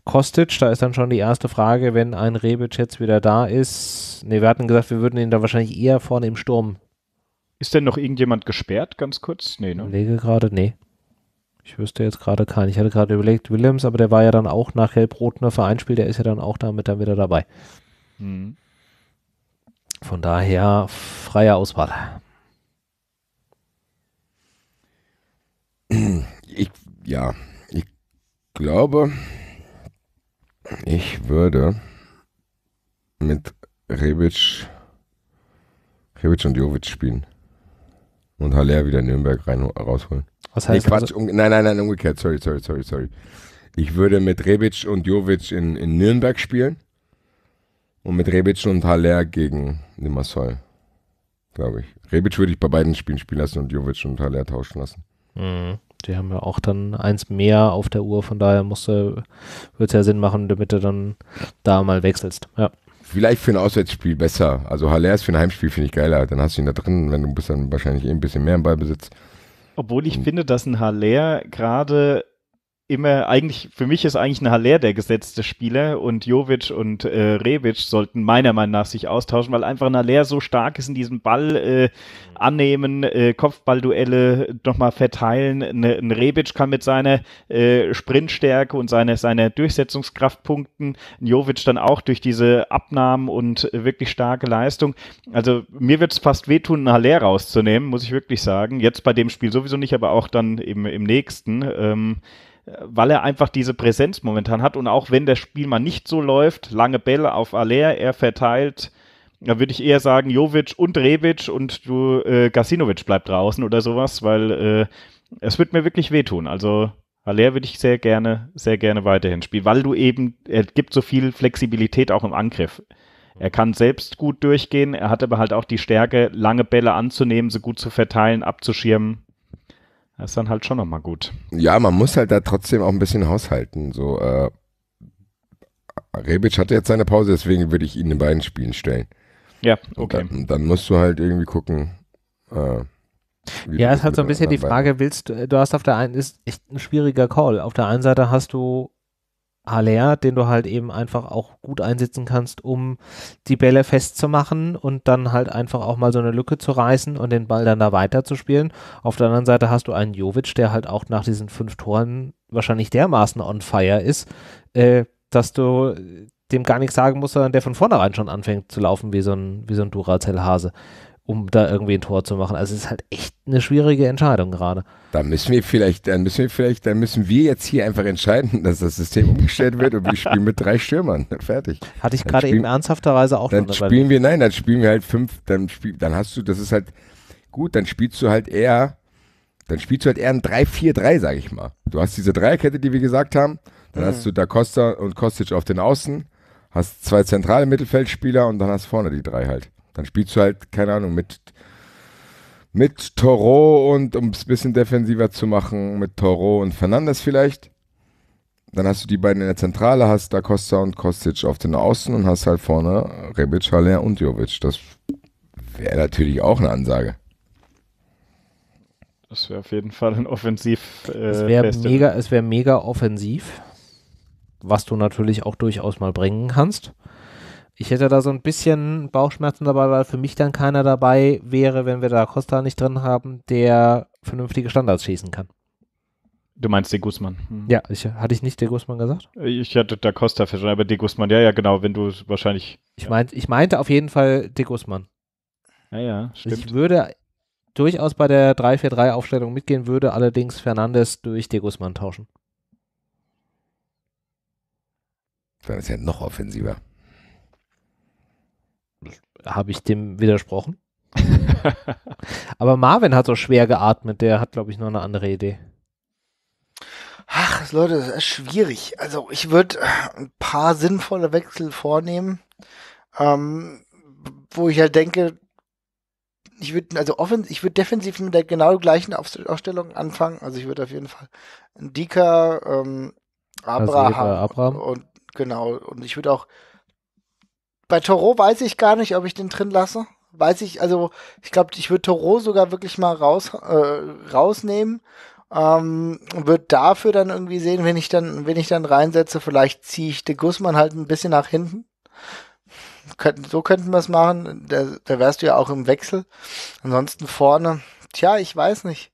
Kostic. Da ist dann schon die erste Frage, wenn ein Rebic jetzt wieder da ist. Ne, wir hatten gesagt, wir würden ihn da wahrscheinlich eher vorne im Sturm ist denn noch irgendjemand gesperrt, ganz kurz? Nee, ne? Ich gerade, nee. Ich wüsste jetzt gerade keinen. Ich hatte gerade überlegt, Williams, aber der war ja dann auch nach Gelb-Rot Vereinspiel, der ist ja dann auch damit dann wieder dabei. Mhm. Von daher freie Auswahl. Ich, ja, ich glaube, ich würde mit Rebic, Rebic und Jovic spielen und Haller wieder Nürnberg rein, rausholen. Was heißt nee, Quatsch, also? nein, nein, nein, umgekehrt. Sorry, sorry, sorry, sorry. Ich würde mit Rebic und Jovic in, in Nürnberg spielen und mit Rebic und Haller gegen Limassol, glaube ich. Rebic würde ich bei beiden Spielen spielen lassen und Jovic und Haller tauschen lassen. Mhm. Die haben ja auch dann eins mehr auf der Uhr, von daher würde es ja Sinn machen, damit du dann da mal wechselst. Ja vielleicht für ein Auswärtsspiel besser. Also Haller ist für ein Heimspiel, finde ich geiler. Dann hast du ihn da drin, wenn du bist dann wahrscheinlich eh ein bisschen mehr im Ballbesitz. Obwohl ich Und finde, dass ein Haller gerade immer, eigentlich, für mich ist eigentlich ein Haller der gesetzte Spieler und Jovic und äh, Rebic sollten meiner Meinung nach sich austauschen, weil einfach ein Haller so stark ist in diesem Ball äh, annehmen, äh, Kopfballduelle nochmal verteilen. Ein Rebic kann mit seiner äh, Sprintstärke und seiner seine Durchsetzungskraft punkten. Ein Jovic dann auch durch diese Abnahmen und wirklich starke Leistung. Also mir wird es fast wehtun, ein Haller rauszunehmen, muss ich wirklich sagen. Jetzt bei dem Spiel sowieso nicht, aber auch dann im, im nächsten. Ähm, weil er einfach diese Präsenz momentan hat. Und auch wenn das Spiel mal nicht so läuft, lange Bälle auf Aller, er verteilt, da würde ich eher sagen, Jovic und Rebic und du äh, Gasinovic bleibt draußen oder sowas, weil äh, es wird mir wirklich wehtun. Also Haller würde ich sehr gerne, sehr gerne weiterhin spielen, weil du eben, er gibt so viel Flexibilität auch im Angriff. Er kann selbst gut durchgehen, er hat aber halt auch die Stärke, lange Bälle anzunehmen, sie gut zu verteilen, abzuschirmen. Das ist dann halt schon nochmal gut. Ja, man muss halt da trotzdem auch ein bisschen haushalten. So, äh, Rebic hatte jetzt seine Pause, deswegen würde ich ihn in beiden Spielen stellen. Ja, okay. Dann, dann, musst du halt irgendwie gucken. Äh, ja, es halt so ein bisschen die Frage, willst du, äh, du hast auf der einen, ist echt ein schwieriger Call. Auf der einen Seite hast du aller, den du halt eben einfach auch gut einsetzen kannst, um die Bälle festzumachen und dann halt einfach auch mal so eine Lücke zu reißen und den Ball dann da weiterzuspielen. Auf der anderen Seite hast du einen Jovic, der halt auch nach diesen fünf Toren wahrscheinlich dermaßen on fire ist, äh, dass du dem gar nichts sagen musst, sondern der von vornherein schon anfängt zu laufen wie so ein, wie so ein Duracell-Hase um da irgendwie ein Tor zu machen. Also es ist halt echt eine schwierige Entscheidung gerade. Da müssen wir vielleicht, dann müssen wir vielleicht, dann müssen wir jetzt hier einfach entscheiden, dass das System umgestellt wird und wir spielen mit drei Stürmern. Fertig. Hatte ich gerade eben ernsthafterweise auch Dann spielen wir, nein, dann spielen wir halt fünf, dann spiel, dann hast du, das ist halt gut, dann spielst du halt eher, dann spielst du halt eher ein 3-4-3, sag ich mal. Du hast diese Dreierkette, die wir gesagt haben, dann mhm. hast du Da Costa und Kostic auf den Außen, hast zwei zentrale Mittelfeldspieler und dann hast vorne die drei halt. Dann spielst du halt, keine Ahnung, mit, mit Toro und um es ein bisschen defensiver zu machen, mit Toro und Fernandes vielleicht. Dann hast du die beiden in der Zentrale, hast da Costa und Kostic auf den Außen und hast halt vorne Rebic, Haller und Jovic. Das wäre natürlich auch eine Ansage. Das wäre auf jeden Fall ein offensiv. Äh, es wäre mega, es wär mega offensiv, was du natürlich auch durchaus mal bringen kannst. Ich hätte da so ein bisschen Bauchschmerzen dabei, weil für mich dann keiner dabei wäre, wenn wir da Costa nicht drin haben, der vernünftige Standards schießen kann. Du meinst De Guzman? Hm. Ja, ich, hatte ich nicht De Guzman gesagt? Ich hatte da Costa verstanden, aber De Guzman, ja, ja, genau, wenn du wahrscheinlich. Ich, ja. meint, ich meinte auf jeden Fall De Guzman. Ja, ja, stimmt. Ich würde durchaus bei der 3-4-3-Aufstellung mitgehen, würde allerdings Fernandes durch De Guzman tauschen. Dann ist ja noch offensiver habe ich dem widersprochen. Aber Marvin hat so schwer geatmet, der hat, glaube ich, noch eine andere Idee. Ach, Leute, das ist schwierig. Also ich würde äh, ein paar sinnvolle Wechsel vornehmen, ähm, wo ich halt denke, ich würde also offen, ich würde defensiv mit der genau gleichen Aufstellung anfangen. Also ich würde auf jeden Fall Dika, ähm, also Abraham, also Abraham, und genau und ich würde auch bei Toro weiß ich gar nicht, ob ich den drin lasse. Weiß ich, also ich glaube, ich würde Toro sogar wirklich mal raus, äh, rausnehmen. Ähm, wird dafür dann irgendwie sehen, wenn ich dann, wenn ich dann reinsetze, vielleicht ziehe ich de Guzman halt ein bisschen nach hinten. Könnt, so könnten wir es machen. Da, da wärst du ja auch im Wechsel. Ansonsten vorne, tja, ich weiß nicht.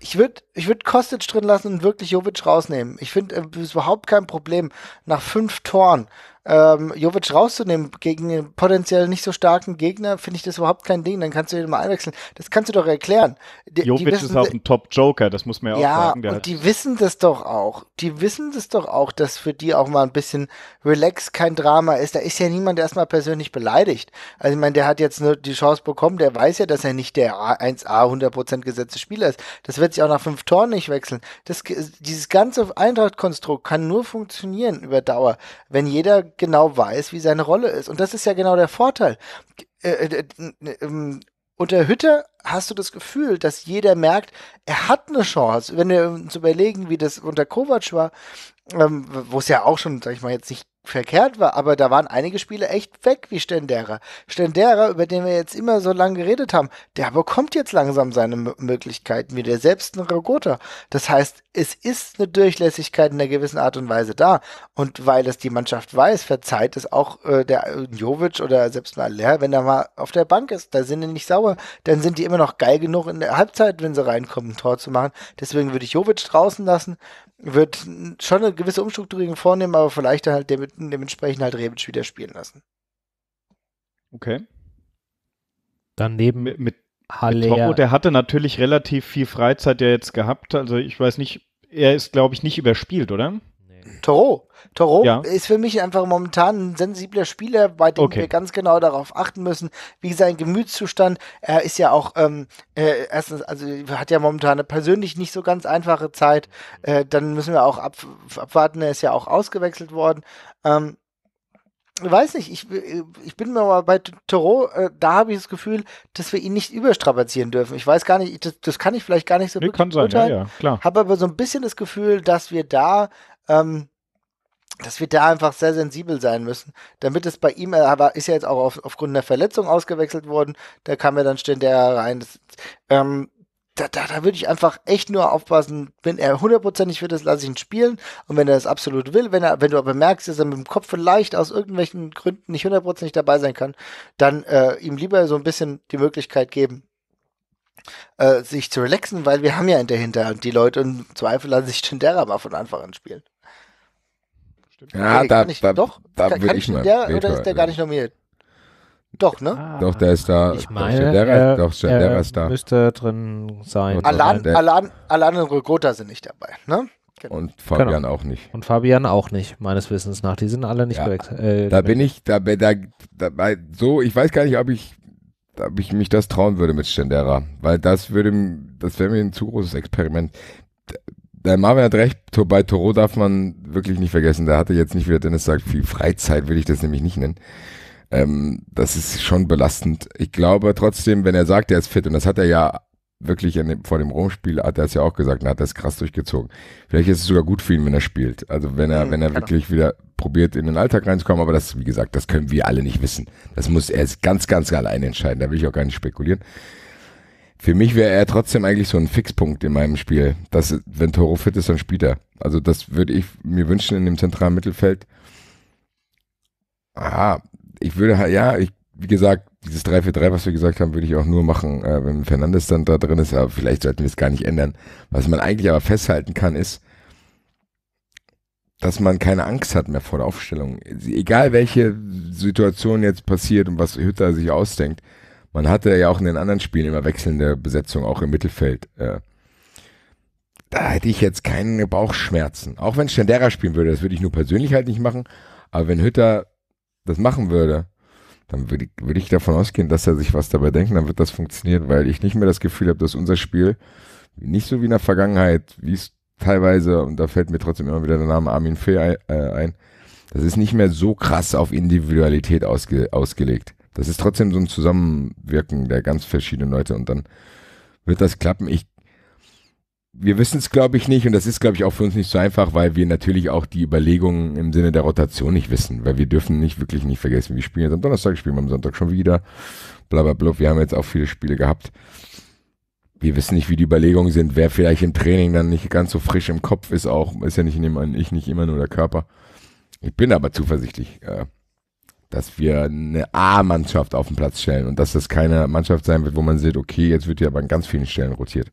Ich würde ich würd Kostic drin lassen und wirklich Jovic rausnehmen. Ich finde, es äh, ist überhaupt kein Problem. Nach fünf Toren ähm, Jovic rauszunehmen gegen einen potenziell nicht so starken Gegner, finde ich das überhaupt kein Ding. Dann kannst du ihn mal einwechseln. Das kannst du doch erklären. Die, Jovic die wissen, ist auch ein Top-Joker, das muss man ja auch ja, sagen. Ja, und die wissen das doch auch. Die wissen das doch auch, dass für die auch mal ein bisschen Relax kein Drama ist. Da ist ja niemand erstmal persönlich beleidigt. Also ich meine, der hat jetzt nur die Chance bekommen, der weiß ja, dass er nicht der 1A 100% gesetzte Spieler ist. Das wird sich auch nach fünf Toren nicht wechseln. Das, dieses ganze Eintracht-Konstrukt kann nur funktionieren über Dauer, wenn jeder genau weiß, wie seine Rolle ist. Und das ist ja genau der Vorteil. Äh, äh, äh, ähm, unter Hütte hast du das Gefühl, dass jeder merkt, er hat eine Chance. Wenn wir uns überlegen, wie das unter Kovac war, ähm, wo es ja auch schon, sag ich mal, jetzt nicht verkehrt war, aber da waren einige Spiele echt weg, wie Stendera. Stendera, über den wir jetzt immer so lange geredet haben, der bekommt jetzt langsam seine M Möglichkeiten, wie der selbst ein Ragota. Das heißt, es ist eine Durchlässigkeit in einer gewissen Art und Weise da. Und weil das die Mannschaft weiß, verzeiht es auch äh, der Jovic oder selbst ein Aller, wenn er mal auf der Bank ist. Da sind die nicht sauer. Dann sind die immer noch geil genug in der Halbzeit, wenn sie reinkommen, ein Tor zu machen. Deswegen würde ich Jovic draußen lassen, würde schon eine gewisse Umstrukturierung vornehmen, aber vielleicht dann halt dem, dementsprechend halt Rebic wieder spielen lassen. Okay. Daneben mit, mit Haller. Toro, der hatte natürlich relativ viel Freizeit ja jetzt gehabt. Also ich weiß nicht, er ist, glaube ich, nicht überspielt, oder? Toro. Toro ja. ist für mich einfach momentan ein sensibler Spieler, bei dem okay. wir ganz genau darauf achten müssen, wie sein Gemütszustand. Er ist ja auch ähm, äh, erstens, also hat ja momentan eine persönlich nicht so ganz einfache Zeit. Äh, dann müssen wir auch ab, abwarten. Er ist ja auch ausgewechselt worden. Ähm, weiß nicht, ich, ich bin mir aber bei Thoreau, äh, da habe ich das Gefühl, dass wir ihn nicht überstrapazieren dürfen. Ich weiß gar nicht, das, das, kann ich vielleicht gar nicht so nee, kann sein, ja, ja, klar. Habe aber so ein bisschen das Gefühl, dass wir da, ähm, dass wir da einfach sehr sensibel sein müssen, damit es bei ihm, er war, ist ja jetzt auch auf, aufgrund einer Verletzung ausgewechselt worden, da kam ja dann ständig rein. Das, ähm, da, da, da würde ich einfach echt nur aufpassen, wenn er hundertprozentig wird, das lasse ich ihn spielen. Und wenn er das absolut will, wenn er, wenn du aber merkst, dass er mit dem Kopf vielleicht aus irgendwelchen Gründen nicht hundertprozentig dabei sein kann, dann äh, ihm lieber so ein bisschen die Möglichkeit geben, äh, sich zu relaxen, weil wir haben ja in der Hinterhand die Leute und im Zweifel lassen sich Tendera mal von Anfang an spielen. Stimmt. Ja, okay, da, ich, da, doch, da kann, kann ich, ich Ja, oder ist der gar nicht nominiert? Doch, ne? Ah, doch, der ist da. Ich meine, doch, Schandera, äh, doch, Schandera äh, ist da. müsste drin sein. Alan, alle, an, alle, an, alle sind nicht dabei, ne? Genau. Und Fabian genau. auch nicht. Und Fabian auch nicht, meines Wissens nach. Die sind alle nicht ja, gewechselt. Äh, da bin ich, da, da, da, so, ich weiß gar nicht, ob ich, ob ich mich das trauen würde mit Stendera, weil das würde, das wäre mir ein zu großes Experiment. Der Marvin hat recht, bei Toro darf man wirklich nicht vergessen, da hatte jetzt nicht wieder Dennis sagt, viel Freizeit würde ich das nämlich nicht nennen. Ähm, das ist schon belastend. Ich glaube trotzdem, wenn er sagt, er ist fit, und das hat er ja wirklich dem, vor dem Rom-Spiel, hat er es ja auch gesagt, und hat er es krass durchgezogen. Vielleicht ist es sogar gut für ihn, wenn er spielt. Also wenn er, mhm, wenn er genau. wirklich wieder probiert, in den Alltag reinzukommen, aber das, wie gesagt, das können wir alle nicht wissen. Das muss er ganz, ganz allein entscheiden. Da will ich auch gar nicht spekulieren. Für mich wäre er trotzdem eigentlich so ein Fixpunkt in meinem Spiel. Dass, wenn Toro fit ist, dann spielt er. Also das würde ich mir wünschen in dem zentralen Mittelfeld. Aha, ich würde ja, ich, wie gesagt, dieses 3-4-3, was wir gesagt haben, würde ich auch nur machen, äh, wenn Fernandes dann da drin ist, aber vielleicht sollten wir es gar nicht ändern. Was man eigentlich aber festhalten kann, ist, dass man keine Angst hat mehr vor der Aufstellung. Egal welche Situation jetzt passiert und was Hütter sich ausdenkt, man hatte ja auch in den anderen Spielen immer wechselnde Besetzung, auch im Mittelfeld. Äh, da hätte ich jetzt keine Bauchschmerzen. Auch wenn Stendera spielen würde, das würde ich nur persönlich halt nicht machen. Aber wenn Hütter das machen würde, dann würde ich, würd ich davon ausgehen, dass er sich was dabei denkt, dann wird das funktionieren, weil ich nicht mehr das Gefühl habe, dass unser Spiel nicht so wie in der Vergangenheit, wie es teilweise, und da fällt mir trotzdem immer wieder der Name Armin Fee äh, ein, das ist nicht mehr so krass auf Individualität ausge, ausgelegt. Das ist trotzdem so ein Zusammenwirken der ganz verschiedenen Leute und dann wird das klappen. Ich wir wissen es, glaube ich, nicht und das ist, glaube ich, auch für uns nicht so einfach, weil wir natürlich auch die Überlegungen im Sinne der Rotation nicht wissen, weil wir dürfen nicht wirklich nicht vergessen, wir spielen jetzt am Donnerstag, spielen wir am Sonntag schon wieder, blablabla, wir haben jetzt auch viele Spiele gehabt. Wir wissen nicht, wie die Überlegungen sind, wer vielleicht im Training dann nicht ganz so frisch im Kopf ist, auch ist ja nicht, ich nicht immer nur der Körper. Ich bin aber zuversichtlich, äh, dass wir eine A-Mannschaft auf den Platz stellen und dass das keine Mannschaft sein wird, wo man sieht, okay, jetzt wird hier aber an ganz vielen Stellen rotiert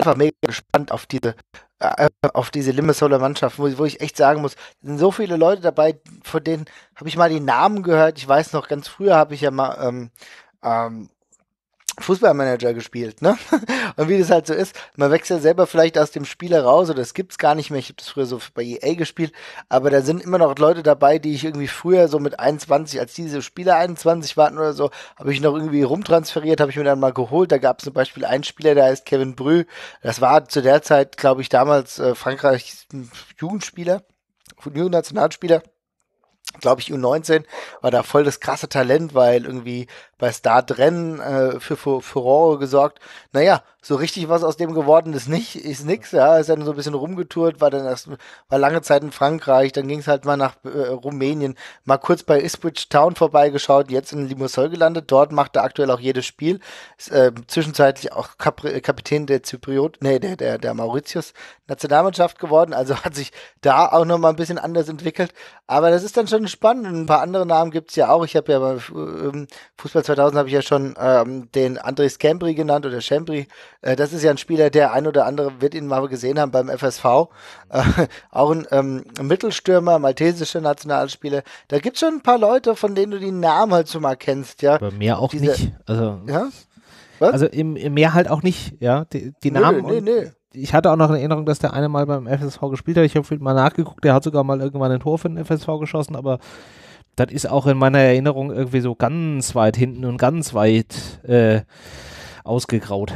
einfach mega gespannt auf diese äh, auf diese Limassol Mannschaft, wo, wo, ich echt sagen muss, sind so viele Leute dabei, von denen habe ich mal die Namen gehört. Ich weiß noch, ganz früher habe ich ja mal ähm, ähm, Fußballmanager gespielt, ne? Und wie das halt so ist, man wächst ja selber vielleicht aus dem Spieler raus oder das gibt's gar nicht mehr. Ich habe das früher so bei EA gespielt, aber da sind immer noch Leute dabei, die ich irgendwie früher so mit 21, als diese Spieler 21 waren oder so, habe ich noch irgendwie rumtransferiert, habe ich mir dann mal geholt. Da gab es zum Beispiel einen Spieler, der heißt Kevin Brü. Das war zu der Zeit, glaube ich, damals äh, Frankreichs Jugendspieler, Jugendnationalspieler glaube ich, U19, war da voll das krasse Talent, weil irgendwie bei Star Dren äh, für, für Furore gesorgt. Naja, so richtig was aus dem geworden ist nicht, ist nix, ja. Ist dann so ein bisschen rumgetourt, war dann erst, war lange Zeit in Frankreich, dann ging es halt mal nach äh, Rumänien, mal kurz bei Ipswich Town vorbeigeschaut, jetzt in Limassol gelandet. Dort macht er aktuell auch jedes Spiel. Ist, äh, zwischenzeitlich auch Kapri äh, Kapitän der Zypriot, nee, der, der, der Mauritius Nationalmannschaft geworden, also hat sich da auch nochmal ein bisschen anders entwickelt. Aber das ist dann schon spannend. Ein paar andere Namen gibt es ja auch. Ich habe ja bei ähm, Fußball 2000 habe ich ja schon ähm, den Andres Cambry genannt oder Cambry. Äh, das ist ja ein Spieler, der ein oder andere wird ihn mal gesehen haben beim FSV. Äh, auch ein ähm, Mittelstürmer, maltesischer Nationalspieler. Da gibt es schon ein paar Leute, von denen du die Namen halt so mal kennst, ja. Bei mir auch Diese, nicht. Also, ja? Was? also im, im Meer halt auch nicht, ja. Die, die Namen. Nee, nee ich hatte auch noch eine Erinnerung, dass der eine mal beim FSV gespielt hat. Ich habe mal nachgeguckt, der hat sogar mal irgendwann ein Tor für den FSV geschossen, aber das ist auch in meiner Erinnerung irgendwie so ganz weit hinten und ganz weit äh, ausgegraut.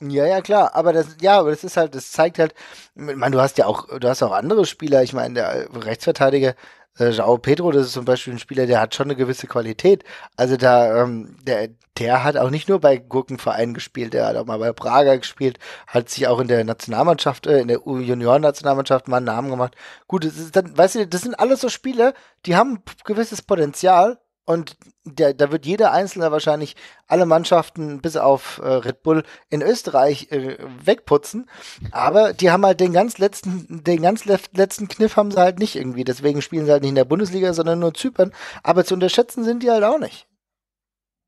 Ja, ja, klar, aber das, ja, aber das ist halt, das zeigt halt, ich meine, du hast ja auch, du hast auch andere Spieler, ich meine, der Rechtsverteidiger äh, Jao Pedro, das ist zum Beispiel ein Spieler, der hat schon eine gewisse Qualität. Also da, ähm, der, der hat auch nicht nur bei Gurkenvereinen gespielt, der hat auch mal bei Braga gespielt, hat sich auch in der Nationalmannschaft, äh, in der Juniorennationalmannschaft mal einen Namen gemacht. Gut, das ist dann, weißt du, das sind alles so Spiele, die haben gewisses Potenzial, und der, da wird jeder Einzelne wahrscheinlich alle Mannschaften bis auf äh, Red Bull in Österreich äh, wegputzen. Aber die haben halt den ganz letzten, den ganz letzten Kniff haben sie halt nicht irgendwie. Deswegen spielen sie halt nicht in der Bundesliga, sondern nur Zypern. Aber zu unterschätzen sind die halt auch nicht.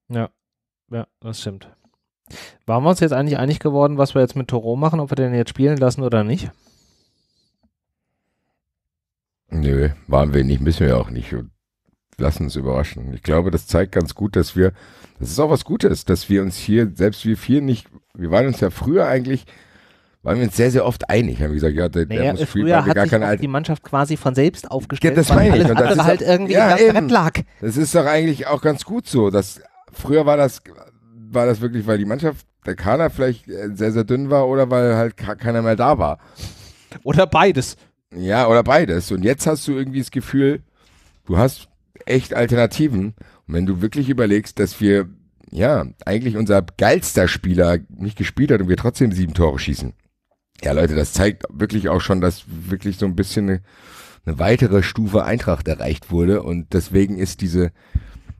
Ja, ja, das stimmt. Waren wir uns jetzt eigentlich einig geworden, was wir jetzt mit Toro machen, ob wir den jetzt spielen lassen oder nicht? Nö, waren wir nicht, müssen wir auch nicht lassen uns überraschen. Ich glaube, das zeigt ganz gut, dass wir, das ist auch was Gutes, dass wir uns hier, selbst wir vier nicht, wir waren uns ja früher eigentlich, waren wir uns sehr, sehr oft einig. Haben wir gesagt, ja, der, naja, der muss früher hat gar sich die Mannschaft quasi von selbst aufgestellt, ja, das weil alles ich. Und das ist halt auch, irgendwie ja, Brett lag. Das ist doch eigentlich auch ganz gut so. Dass, früher war das, war das wirklich, weil die Mannschaft, der Kader vielleicht äh, sehr, sehr dünn war oder weil halt keiner mehr da war. Oder beides. Ja, oder beides. Und jetzt hast du irgendwie das Gefühl, du hast echt Alternativen. Und wenn du wirklich überlegst, dass wir, ja, eigentlich unser geilster Spieler nicht gespielt hat und wir trotzdem sieben Tore schießen. Ja, Leute, das zeigt wirklich auch schon, dass wirklich so ein bisschen eine, eine weitere Stufe Eintracht erreicht wurde. Und deswegen ist diese,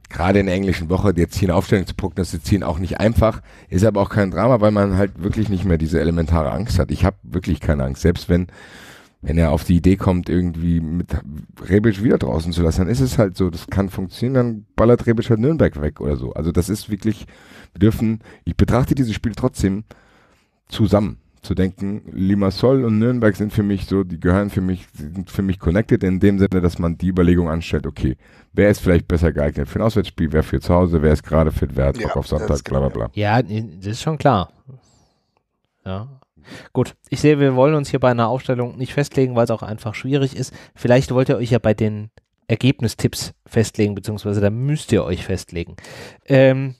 gerade in der englischen Woche jetzt hier eine Aufstellung zu prognostizieren, auch nicht einfach. Ist aber auch kein Drama, weil man halt wirklich nicht mehr diese elementare Angst hat. Ich habe wirklich keine Angst, selbst wenn wenn er auf die Idee kommt, irgendwie mit Rebic wieder draußen zu lassen, dann ist es halt so, das kann funktionieren, dann ballert Rebic halt Nürnberg weg oder so. Also das ist wirklich, wir dürfen, ich betrachte dieses Spiel trotzdem zusammen. Zu denken, Limassol und Nürnberg sind für mich so, die gehören für mich, sind für mich connected in dem Sinne, dass man die Überlegung anstellt, okay, wer ist vielleicht besser geeignet für ein Auswärtsspiel, wer für zu Hause, wer ist gerade fit, wer hat Bock ja, auf Sonntag, bla bla bla. Ja, das ist schon klar. Ja, Gut, ich sehe, wir wollen uns hier bei einer Aufstellung nicht festlegen, weil es auch einfach schwierig ist. Vielleicht wollt ihr euch ja bei den Ergebnistipps festlegen, beziehungsweise da müsst ihr euch festlegen. Ähm,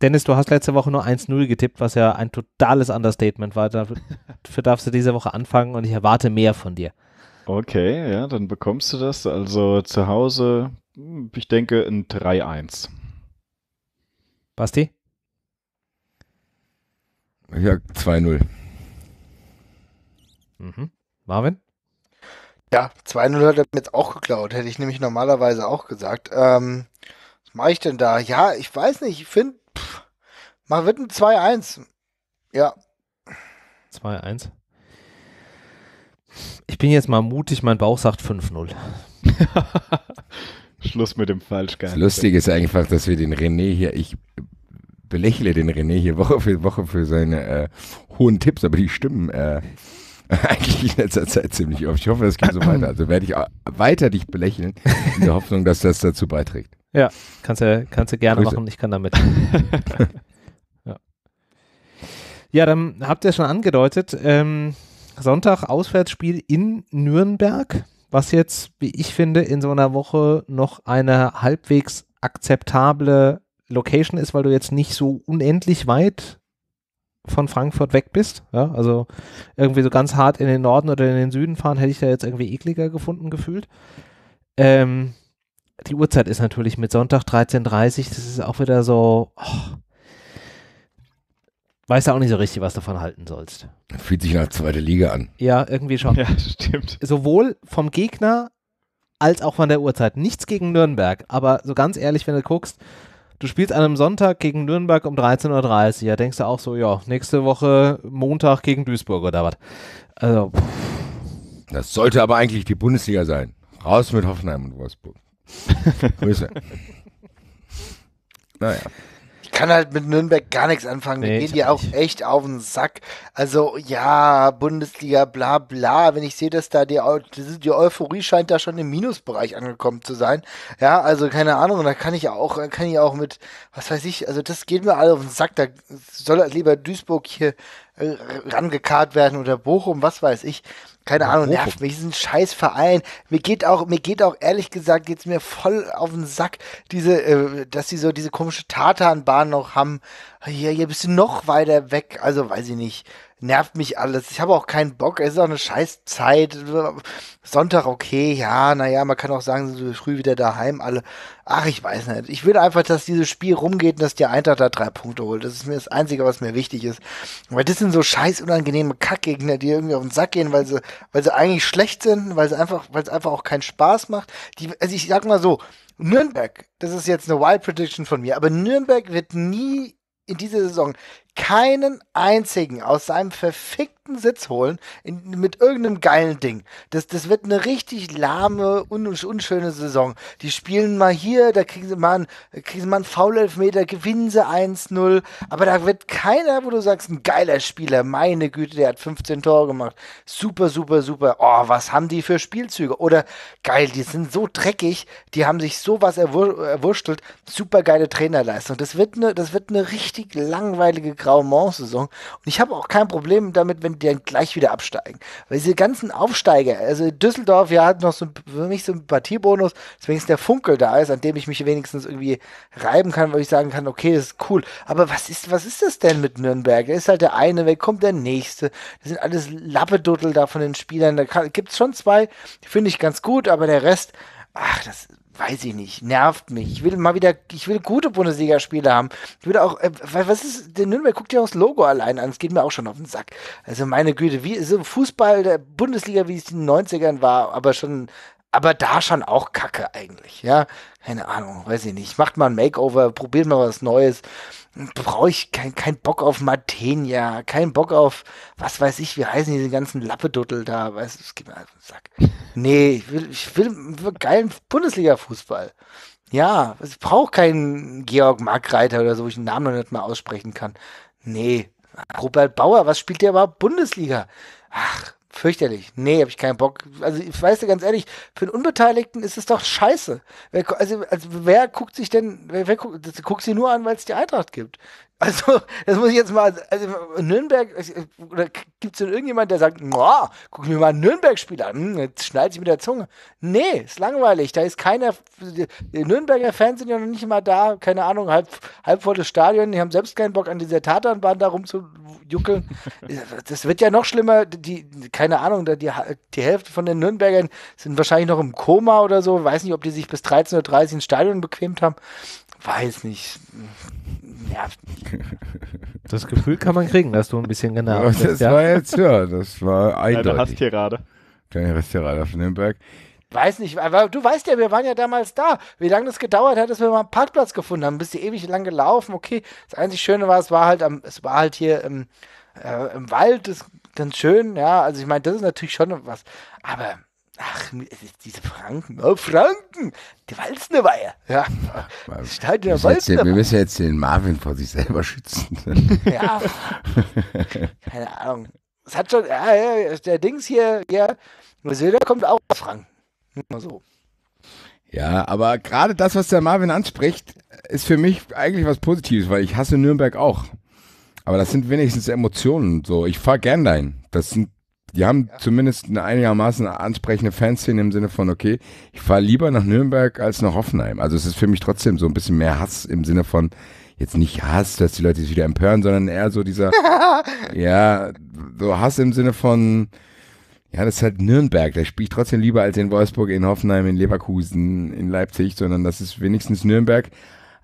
Dennis, du hast letzte Woche nur 1-0 getippt, was ja ein totales Understatement war. Dafür darfst du diese Woche anfangen und ich erwarte mehr von dir. Okay, ja, dann bekommst du das. Also zu Hause, ich denke, ein 3-1. Basti? Ja, 2-0. Mhm. Marvin? Ja, 2-0 hat er mir jetzt auch geklaut, hätte ich nämlich normalerweise auch gesagt. Ähm, was mache ich denn da? Ja, ich weiß nicht, ich finde, man wird ein 2-1. Ja. 2-1. Ich bin jetzt mal mutig, mein Bauch sagt 5-0. Schluss mit dem Falschgeist. Das Lustige ist einfach, dass wir den René hier, ich belächle den René hier Woche für Woche für seine äh, hohen Tipps, aber die stimmen. Äh, Eigentlich in letzter Zeit ziemlich oft. Ich hoffe, das geht so weiter. Also werde ich weiter dich belächeln, in der Hoffnung, dass das dazu beiträgt. Ja, kannst du, kannst gerne Grüße. machen. Ich kann damit. ja. ja. dann habt ihr schon angedeutet. Ähm, Sonntag Auswärtsspiel in Nürnberg, was jetzt, wie ich finde, in so einer Woche noch eine halbwegs akzeptable Location ist, weil du jetzt nicht so unendlich weit von Frankfurt weg bist. Ja? Also irgendwie so ganz hart in den Norden oder in den Süden fahren, hätte ich da jetzt irgendwie ekliger gefunden gefühlt. Ähm, die Uhrzeit ist natürlich mit Sonntag 13.30 Uhr, das ist auch wieder so, oh, weißt du auch nicht so richtig, was du davon halten sollst. Fühlt sich nach zweite Liga an. Ja, irgendwie schon. Ja, stimmt. Sowohl vom Gegner als auch von der Uhrzeit. Nichts gegen Nürnberg, aber so ganz ehrlich, wenn du guckst, Du spielst an einem Sonntag gegen Nürnberg um 13.30 Uhr. Da denkst du auch so, ja, nächste Woche Montag gegen Duisburg oder was. Also, das sollte aber eigentlich die Bundesliga sein. Raus mit Hoffenheim und Wolfsburg. Grüße. naja kann halt mit Nürnberg gar nichts anfangen. Nee, die gehen ja auch echt auf den Sack. Also ja, Bundesliga, bla bla. Wenn ich sehe, dass da die, die Euphorie scheint da schon im Minusbereich angekommen zu sein. Ja, also keine Ahnung. Da kann ich auch, kann ich auch mit, was weiß ich, also das geht mir alle auf den Sack. Da soll halt lieber Duisburg hier äh, rangekarrt werden oder Bochum, was weiß ich keine Ahnung, nervt mich ist ein scheiß Verein. Mir geht auch, mir geht auch ehrlich gesagt, geht's mir voll auf den Sack, diese, äh, dass sie so diese komische Tatanbahn noch haben. Hier, hier bist du noch weiter weg. Also weiß ich nicht nervt mich alles. Ich habe auch keinen Bock. Es ist auch eine scheiß Zeit. Sonntag okay, ja, naja, man kann auch sagen, sind so früh wieder daheim. Alle, ach, ich weiß nicht. Ich will einfach, dass dieses Spiel rumgeht und dass der Eintracht da drei Punkte holt. Das ist mir das Einzige, was mir wichtig ist. Weil das sind so scheiß unangenehme Kackgegner, die irgendwie auf den Sack gehen, weil sie, weil sie eigentlich schlecht sind, weil sie einfach, weil es einfach auch keinen Spaß macht. Die, also ich sag mal so, Nürnberg, das ist jetzt eine Wild Prediction von mir, aber Nürnberg wird nie in dieser Saison keinen einzigen aus seinem verfickten Sitz holen in, mit irgendeinem geilen Ding. Das, das wird eine richtig lahme, un, unschöne Saison. Die spielen mal hier, da kriegen sie mal einen, Faulelfmeter, gewinnen sie 1-0, aber da wird keiner, wo du sagst, ein geiler Spieler, meine Güte, der hat 15 Tore gemacht. Super, super, super. Oh, was haben die für Spielzüge? Oder geil, die sind so dreckig, die haben sich sowas erwur erwurstelt. Super geile Trainerleistung. Das wird eine, das wird eine richtig langweilige Grauement-Saison. Und ich habe auch kein Problem damit, wenn die dann gleich wieder absteigen. Weil diese ganzen Aufsteiger, also Düsseldorf, ja, hat noch so, für mich so einen Partiebonus, deswegen ist der Funkel da ist, an dem ich mich wenigstens irgendwie reiben kann, weil ich sagen kann, okay, das ist cool. Aber was ist, was ist das denn mit Nürnberg? Da ist halt der eine weg, kommt der nächste. Das sind alles Lappeduttel da von den Spielern. Da gibt es schon zwei, die finde ich ganz gut, aber der Rest, ach, das weiß ich nicht, nervt mich. Ich will mal wieder, ich will gute Bundesligaspiele haben. Ich würde auch, äh, was ist, der Nürnberg guckt ja auch das Logo allein an, es geht mir auch schon auf den Sack. Also meine Güte, wie so Fußball der Bundesliga, wie es in den 90ern war, aber schon, aber da schon auch Kacke eigentlich, ja. Keine Ahnung, weiß ich nicht. Macht mal ein Makeover, probiert mal was Neues brauche ich keinen kein Bock auf Matenia, keinen Bock auf, was weiß ich, wie heißen diese ganzen Lappeduttel da, weißt du, es gibt mir also einen Sack. Nee, ich will, ich will, will geilen Bundesliga-Fußball. Ja, also ich brauche keinen Georg Markreiter oder so, wo ich den Namen noch nicht mal aussprechen kann. Nee, Robert Bauer, was spielt der überhaupt Bundesliga? Ach, Fürchterlich. Nee, habe ich keinen Bock. Also ich weiß dir ganz ehrlich, für einen Unbeteiligten ist es doch scheiße. Wer, also, also wer guckt sich denn, wer, wer guckt, guckt sie nur an, weil es die Eintracht gibt. Also, das muss ich jetzt mal. Also, Nürnberg, oder gibt es denn irgendjemand, der sagt, guck mir mal ein Nürnberg-Spiel an, hm, jetzt schneidet sich mit der Zunge. Nee, ist langweilig. Da ist keiner. Die Nürnberger Fans sind ja noch nicht mal da, keine Ahnung, halb, halb volles Stadion. Die haben selbst keinen Bock, an dieser Tatanbahn da rumzujuckeln. das wird ja noch schlimmer. Die, keine Ahnung, die, die Hälfte von den Nürnbergern sind wahrscheinlich noch im Koma oder so. Weiß nicht, ob die sich bis 13.30 Uhr ins Stadion bequemt haben weiß nicht, nervt Das Gefühl kann man kriegen, dass du ein bisschen genervt bist. das ja. war jetzt, ja, das war eindeutig. Kleine Hasstirade. Kleine Hasstirade auf Nürnberg. Weiß nicht, aber du weißt ja, wir waren ja damals da. Wie lange das gedauert hat, dass wir mal einen Parkplatz gefunden haben. Bist du ewig lang gelaufen, okay. Das einzig Schöne war, es war halt am, es war halt hier im, äh, im Wald, das, ist ganz schön, ja. Also ich meine, das ist natürlich schon was. Aber Ach, äh, diese Franken. Oh, Franken! Die Walznerweihe. Ja. Das Stadion wir, müssen den, wir müssen jetzt den Marvin vor sich selber schützen. ja. Keine Ahnung. Es hat schon, ja, ja, der Dings hier, ja, Söder kommt auch aus Franken. Mal so. Ja, aber gerade das, was der Marvin anspricht, ist für mich eigentlich was Positives, weil ich hasse Nürnberg auch. Aber das sind wenigstens Emotionen. So, ich fahre gern dahin. Das sind die haben ja. zumindest eine einigermaßen ansprechende Fanszene im Sinne von, okay, ich fahre lieber nach Nürnberg als nach Hoffenheim. Also es ist für mich trotzdem so ein bisschen mehr Hass im Sinne von, jetzt nicht Hass, dass die Leute sich wieder empören, sondern eher so dieser, ja, so Hass im Sinne von, ja, das ist halt Nürnberg. Da spiele ich trotzdem lieber als in Wolfsburg, in Hoffenheim, in Leverkusen, in Leipzig, sondern das ist wenigstens Nürnberg.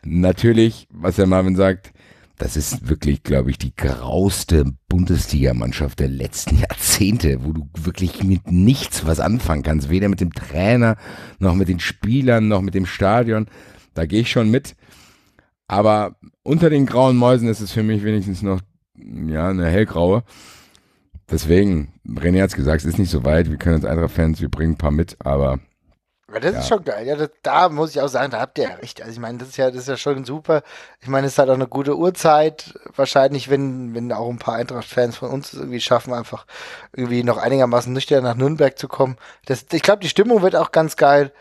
Natürlich, was der Marvin sagt, das ist wirklich, glaube ich, die grauste Bundesliga-Mannschaft der letzten Jahrzehnte, wo du wirklich mit nichts was anfangen kannst. Weder mit dem Trainer, noch mit den Spielern, noch mit dem Stadion. Da gehe ich schon mit. Aber unter den grauen Mäusen ist es für mich wenigstens noch ja, eine hellgraue. Deswegen, René hat es gesagt, es ist nicht so weit. Wir können uns Eintracht-Fans, wir bringen ein paar mit, aber aber das ja. ist schon geil. Ja, das, da muss ich auch sagen, da habt ihr ja recht. Also ich meine, das ist ja, das ist ja schon super. Ich meine, es ist halt auch eine gute Uhrzeit. Wahrscheinlich, wenn, wenn auch ein paar Eintracht-Fans von uns es irgendwie schaffen, einfach irgendwie noch einigermaßen nüchtern nach Nürnberg zu kommen. Das, ich glaube, die Stimmung wird auch ganz geil.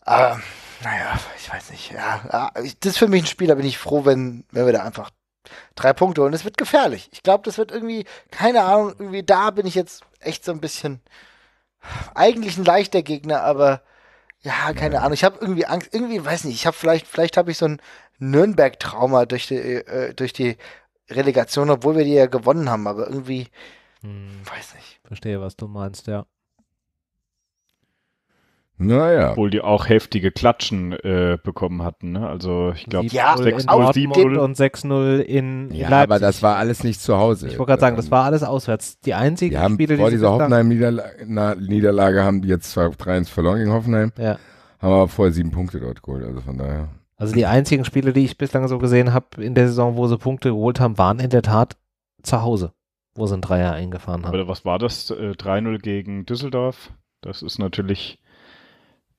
Aber, naja, ich weiß nicht. Ja, das ist für mich ein Spiel, da bin ich froh, wenn, wenn wir da einfach drei Punkte holen. Es wird gefährlich. Ich glaube, das wird irgendwie, keine Ahnung, irgendwie da bin ich jetzt echt so ein bisschen eigentlich ein leichter Gegner, aber ja, keine Ahnung. Ich habe irgendwie Angst, irgendwie, weiß nicht, ich habe vielleicht, vielleicht habe ich so ein Nürnberg-Trauma durch die, äh, durch die Relegation, obwohl wir die ja gewonnen haben, aber irgendwie, hm. weiß nicht. Verstehe, was du meinst, ja. Naja. Obwohl die auch heftige Klatschen äh, bekommen hatten. Ne? Also ich glaube ja, 6-0, und 6-0 in ja, Leipzig. Aber das war alles nicht zu Hause. Ich wollte gerade sagen, das ähm, war alles auswärts. Die einzigen haben, Spiele, vor die vor dieser Hoffenheim-Niederlage haben die jetzt zwar 3-1 verloren gegen Hoffenheim, ja. haben aber vorher sieben Punkte dort geholt. Also von daher. Also die einzigen Spiele, die ich bislang so gesehen habe in der Saison, wo sie Punkte geholt haben, waren in der Tat zu Hause, wo sie ein Dreier eingefahren haben. Aber was war das? 3-0 äh, gegen Düsseldorf? Das ist natürlich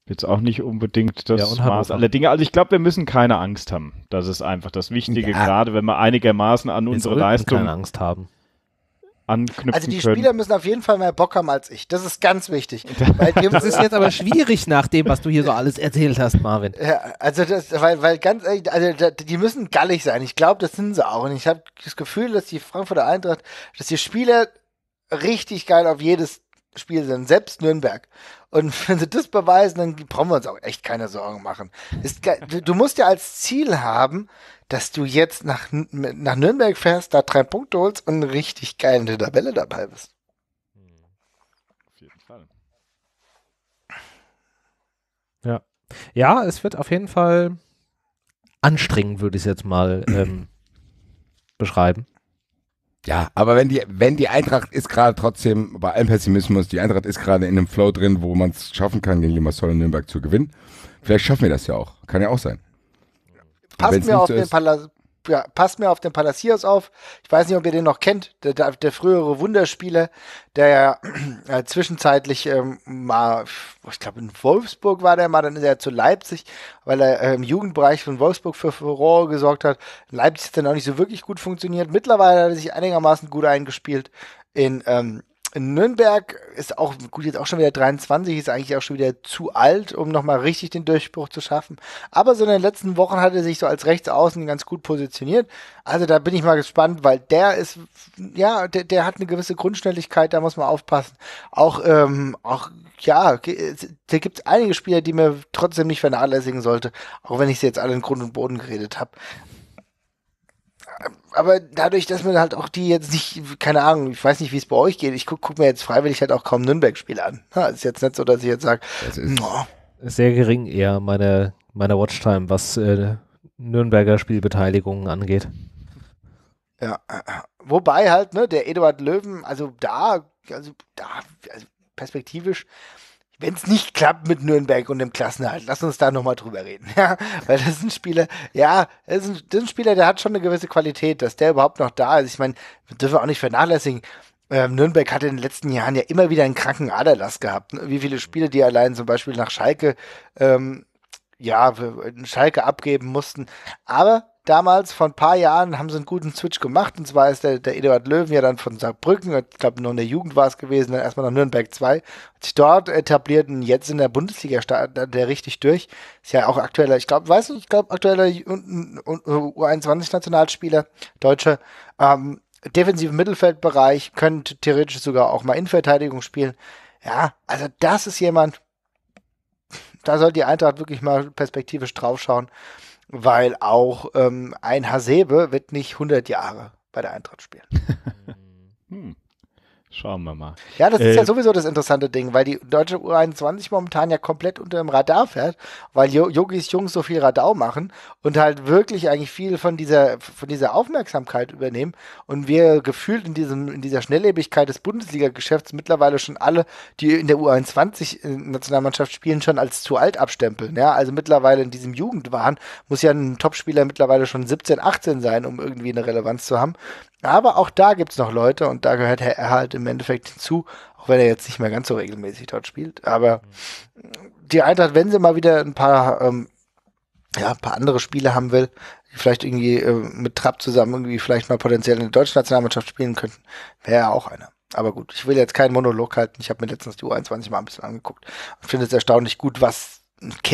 Jetzt auch nicht unbedingt das ja, Maß aller Dinge. Also ich glaube, wir müssen keine Angst haben. Das ist einfach das Wichtige, ja. gerade wenn wir einigermaßen an wir unsere Leistung keine Angst haben. anknüpfen Also die Spieler müssen auf jeden Fall mehr Bock haben als ich. Das ist ganz wichtig. das ist jetzt aber schwierig nach dem, was du hier so alles erzählt hast, Marvin. Ja, also das, weil, weil ganz ehrlich, also die müssen gallig sein. Ich glaube, das sind sie auch. Und ich habe das Gefühl, dass die Frankfurter Eintracht, dass die Spieler richtig geil auf jedes Spiel sind, selbst Nürnberg. Und wenn sie das beweisen, dann brauchen wir uns auch echt keine Sorgen machen. Ist, du musst ja als Ziel haben, dass du jetzt nach, nach Nürnberg fährst, da drei Punkte holst und eine richtig geile Tabelle dabei bist. Hm, auf jeden Fall. Ja. Ja, es wird auf jeden Fall anstrengend, würde ich es jetzt mal ähm, beschreiben. Ja, aber wenn die, wenn die Eintracht ist gerade trotzdem, bei allem Pessimismus, die Eintracht ist gerade in einem Flow drin, wo man es schaffen kann, gegen die in Nürnberg zu gewinnen. Vielleicht schaffen wir das ja auch. Kann ja auch sein. Passt mir auf so den Palast ja, passt mir auf den Palacios auf. Ich weiß nicht, ob ihr den noch kennt, der, der, der frühere Wunderspieler, der ja äh, zwischenzeitlich ähm, mal, ich glaube in Wolfsburg war der mal, dann ist er zu Leipzig, weil er äh, im Jugendbereich von Wolfsburg für Furore gesorgt hat. In Leipzig hat dann auch nicht so wirklich gut funktioniert. Mittlerweile hat er sich einigermaßen gut eingespielt in ähm, Nürnberg ist auch, gut, jetzt auch schon wieder 23, ist eigentlich auch schon wieder zu alt, um nochmal richtig den Durchbruch zu schaffen. Aber so in den letzten Wochen hat er sich so als Rechtsaußen ganz gut positioniert. Also da bin ich mal gespannt, weil der ist, ja, der, der hat eine gewisse Grundschnelligkeit, da muss man aufpassen. Auch, ähm, auch, ja, da gibt es einige Spieler, die man trotzdem nicht vernachlässigen sollte, auch wenn ich sie jetzt alle in Grund und Boden geredet habe aber dadurch, dass man halt auch die jetzt nicht, keine Ahnung, ich weiß nicht, wie es bei euch geht, ich gucke guck mir jetzt freiwillig halt auch kaum Nürnberg-Spiele an. Ha, ist jetzt nicht so, dass ich jetzt sage, oh. sehr gering eher meine, meine Watchtime, was äh, Nürnberger Spielbeteiligungen angeht. Ja, äh, äh. wobei halt, ne, der Eduard Löwen, also da, also da, also perspektivisch, wenn es nicht klappt mit Nürnberg und dem Klassenhalt, lass uns da nochmal drüber reden. Ja, weil das ist ein Spieler, ja, das ist ein, das ist ein Spieler, der hat schon eine gewisse Qualität, dass der überhaupt noch da ist. Ich meine, dürfen wir auch nicht vernachlässigen. Ähm, Nürnberg hatte in den letzten Jahren ja immer wieder einen kranken Aderlass gehabt. Ne? Wie viele Spiele, die allein zum Beispiel nach Schalke, ähm, ja, Schalke abgeben mussten. Aber damals, vor ein paar Jahren, haben sie einen guten Switch gemacht. Und zwar ist der, der Eduard Löwen ja dann von Saarbrücken, ich glaube, nur in der Jugend war es gewesen, dann erstmal nach Nürnberg 2, hat sich dort etabliert und jetzt in der Bundesliga startet der richtig durch. Ist ja auch aktueller, ich glaube, weißt du, ich glaube, aktueller U21-Nationalspieler, Deutsche. Ähm, defensiven Mittelfeldbereich, könnte theoretisch sogar auch mal Innenverteidigung spielen. Ja, also das ist jemand, da sollte die Eintracht wirklich mal perspektivisch draufschauen weil auch ähm, ein Hasebe wird nicht 100 Jahre bei der Eintracht spielen. hm. Schauen wir mal. Ja, das ist äh, ja sowieso das interessante Ding, weil die deutsche U21 momentan ja komplett unter dem Radar fährt, weil Yogis Jungs so viel Radau machen und halt wirklich eigentlich viel von dieser, von dieser Aufmerksamkeit übernehmen und wir gefühlt in, diesem, in dieser Schnelllebigkeit des Bundesliga-Geschäfts mittlerweile schon alle, die in der U21-Nationalmannschaft äh, spielen, schon als zu alt abstempeln. Ja? Also mittlerweile in diesem Jugendwahn muss ja ein Topspieler mittlerweile schon 17, 18 sein, um irgendwie eine Relevanz zu haben. Aber auch da gibt es noch Leute und da gehört er halt im Endeffekt hinzu, auch wenn er jetzt nicht mehr ganz so regelmäßig dort spielt. Aber die Eintracht, wenn sie mal wieder ein paar, ähm, ja, ein paar andere Spiele haben will, die vielleicht irgendwie äh, mit Trapp zusammen irgendwie vielleicht mal potenziell in der deutschen Nationalmannschaft spielen könnten, wäre er auch einer. Aber gut, ich will jetzt keinen Monolog halten. Ich habe mir letztens die U21 mal ein bisschen angeguckt und finde es erstaunlich gut, was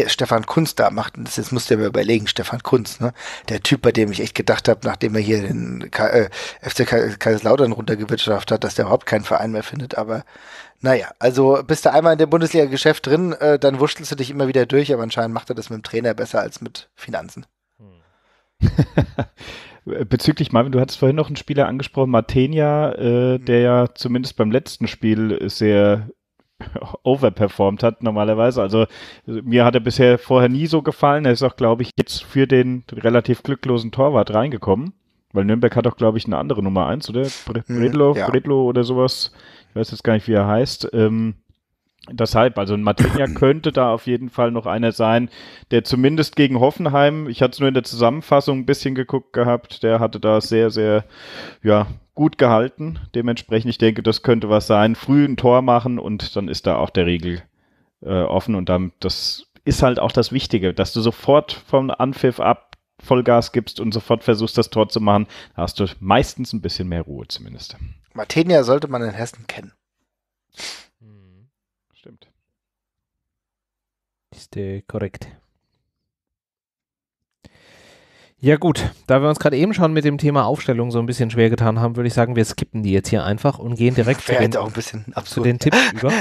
Stefan Kunz da macht, und das jetzt musst du mal überlegen, Stefan Kunz, ne? Der Typ, bei dem ich echt gedacht habe, nachdem er hier den K äh, FC Kaiserslautern runtergewirtschaftet hat, dass der überhaupt keinen Verein mehr findet, aber naja, also bist du einmal in dem Bundesliga-Geschäft drin, äh, dann wurschtelst du dich immer wieder durch, aber anscheinend macht er das mit dem Trainer besser als mit Finanzen. Hm. Bezüglich Marvin, du hattest vorhin noch einen Spieler angesprochen, Martenia, äh, hm. der ja zumindest beim letzten Spiel sehr overperformed hat normalerweise. Also mir hat er bisher vorher nie so gefallen. Er ist auch, glaube ich, jetzt für den relativ glücklosen Torwart reingekommen. Weil Nürnberg hat auch, glaube ich, eine andere Nummer eins, oder? Mhm, Bredlo, ja. Bredlow oder sowas. Ich weiß jetzt gar nicht, wie er heißt. Ähm, Deshalb, also ein Matenia könnte da auf jeden Fall noch einer sein, der zumindest gegen Hoffenheim, ich hatte es nur in der Zusammenfassung ein bisschen geguckt gehabt, der hatte da sehr, sehr, ja, gut gehalten. Dementsprechend, ich denke, das könnte was sein. Früh ein Tor machen und dann ist da auch der Regel äh, offen und dann, das ist halt auch das Wichtige, dass du sofort vom Anpfiff ab Vollgas gibst und sofort versuchst, das Tor zu machen. Da hast du meistens ein bisschen mehr Ruhe zumindest. Matenia sollte man in Hessen kennen. ist äh, korrekt. Ja gut, da wir uns gerade eben schon mit dem Thema Aufstellung so ein bisschen schwer getan haben, würde ich sagen, wir skippen die jetzt hier einfach und gehen direkt zu den, zu den, Tipps über.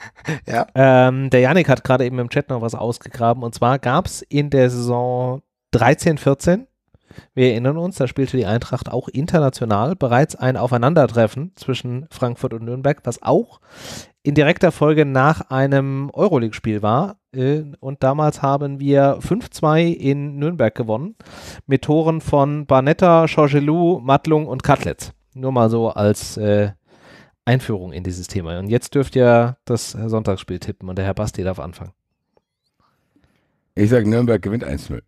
ja. ähm, der Janik hat gerade eben im Chat noch was ausgegraben und zwar gab es in der Saison 13, 14, wir erinnern uns, da spielte die Eintracht auch international bereits ein Aufeinandertreffen zwischen Frankfurt und Nürnberg, was auch in direkter Folge nach einem Euroleague-Spiel war. Äh, und damals haben wir 5-2 in Nürnberg gewonnen mit Toren von Barnetta, Chorgelou, Matlung und Katletz. Nur mal so als äh, Einführung in dieses Thema. Und jetzt dürft ihr das Sonntagsspiel tippen und der Herr Basti darf anfangen. Ich sage, Nürnberg gewinnt 1-0.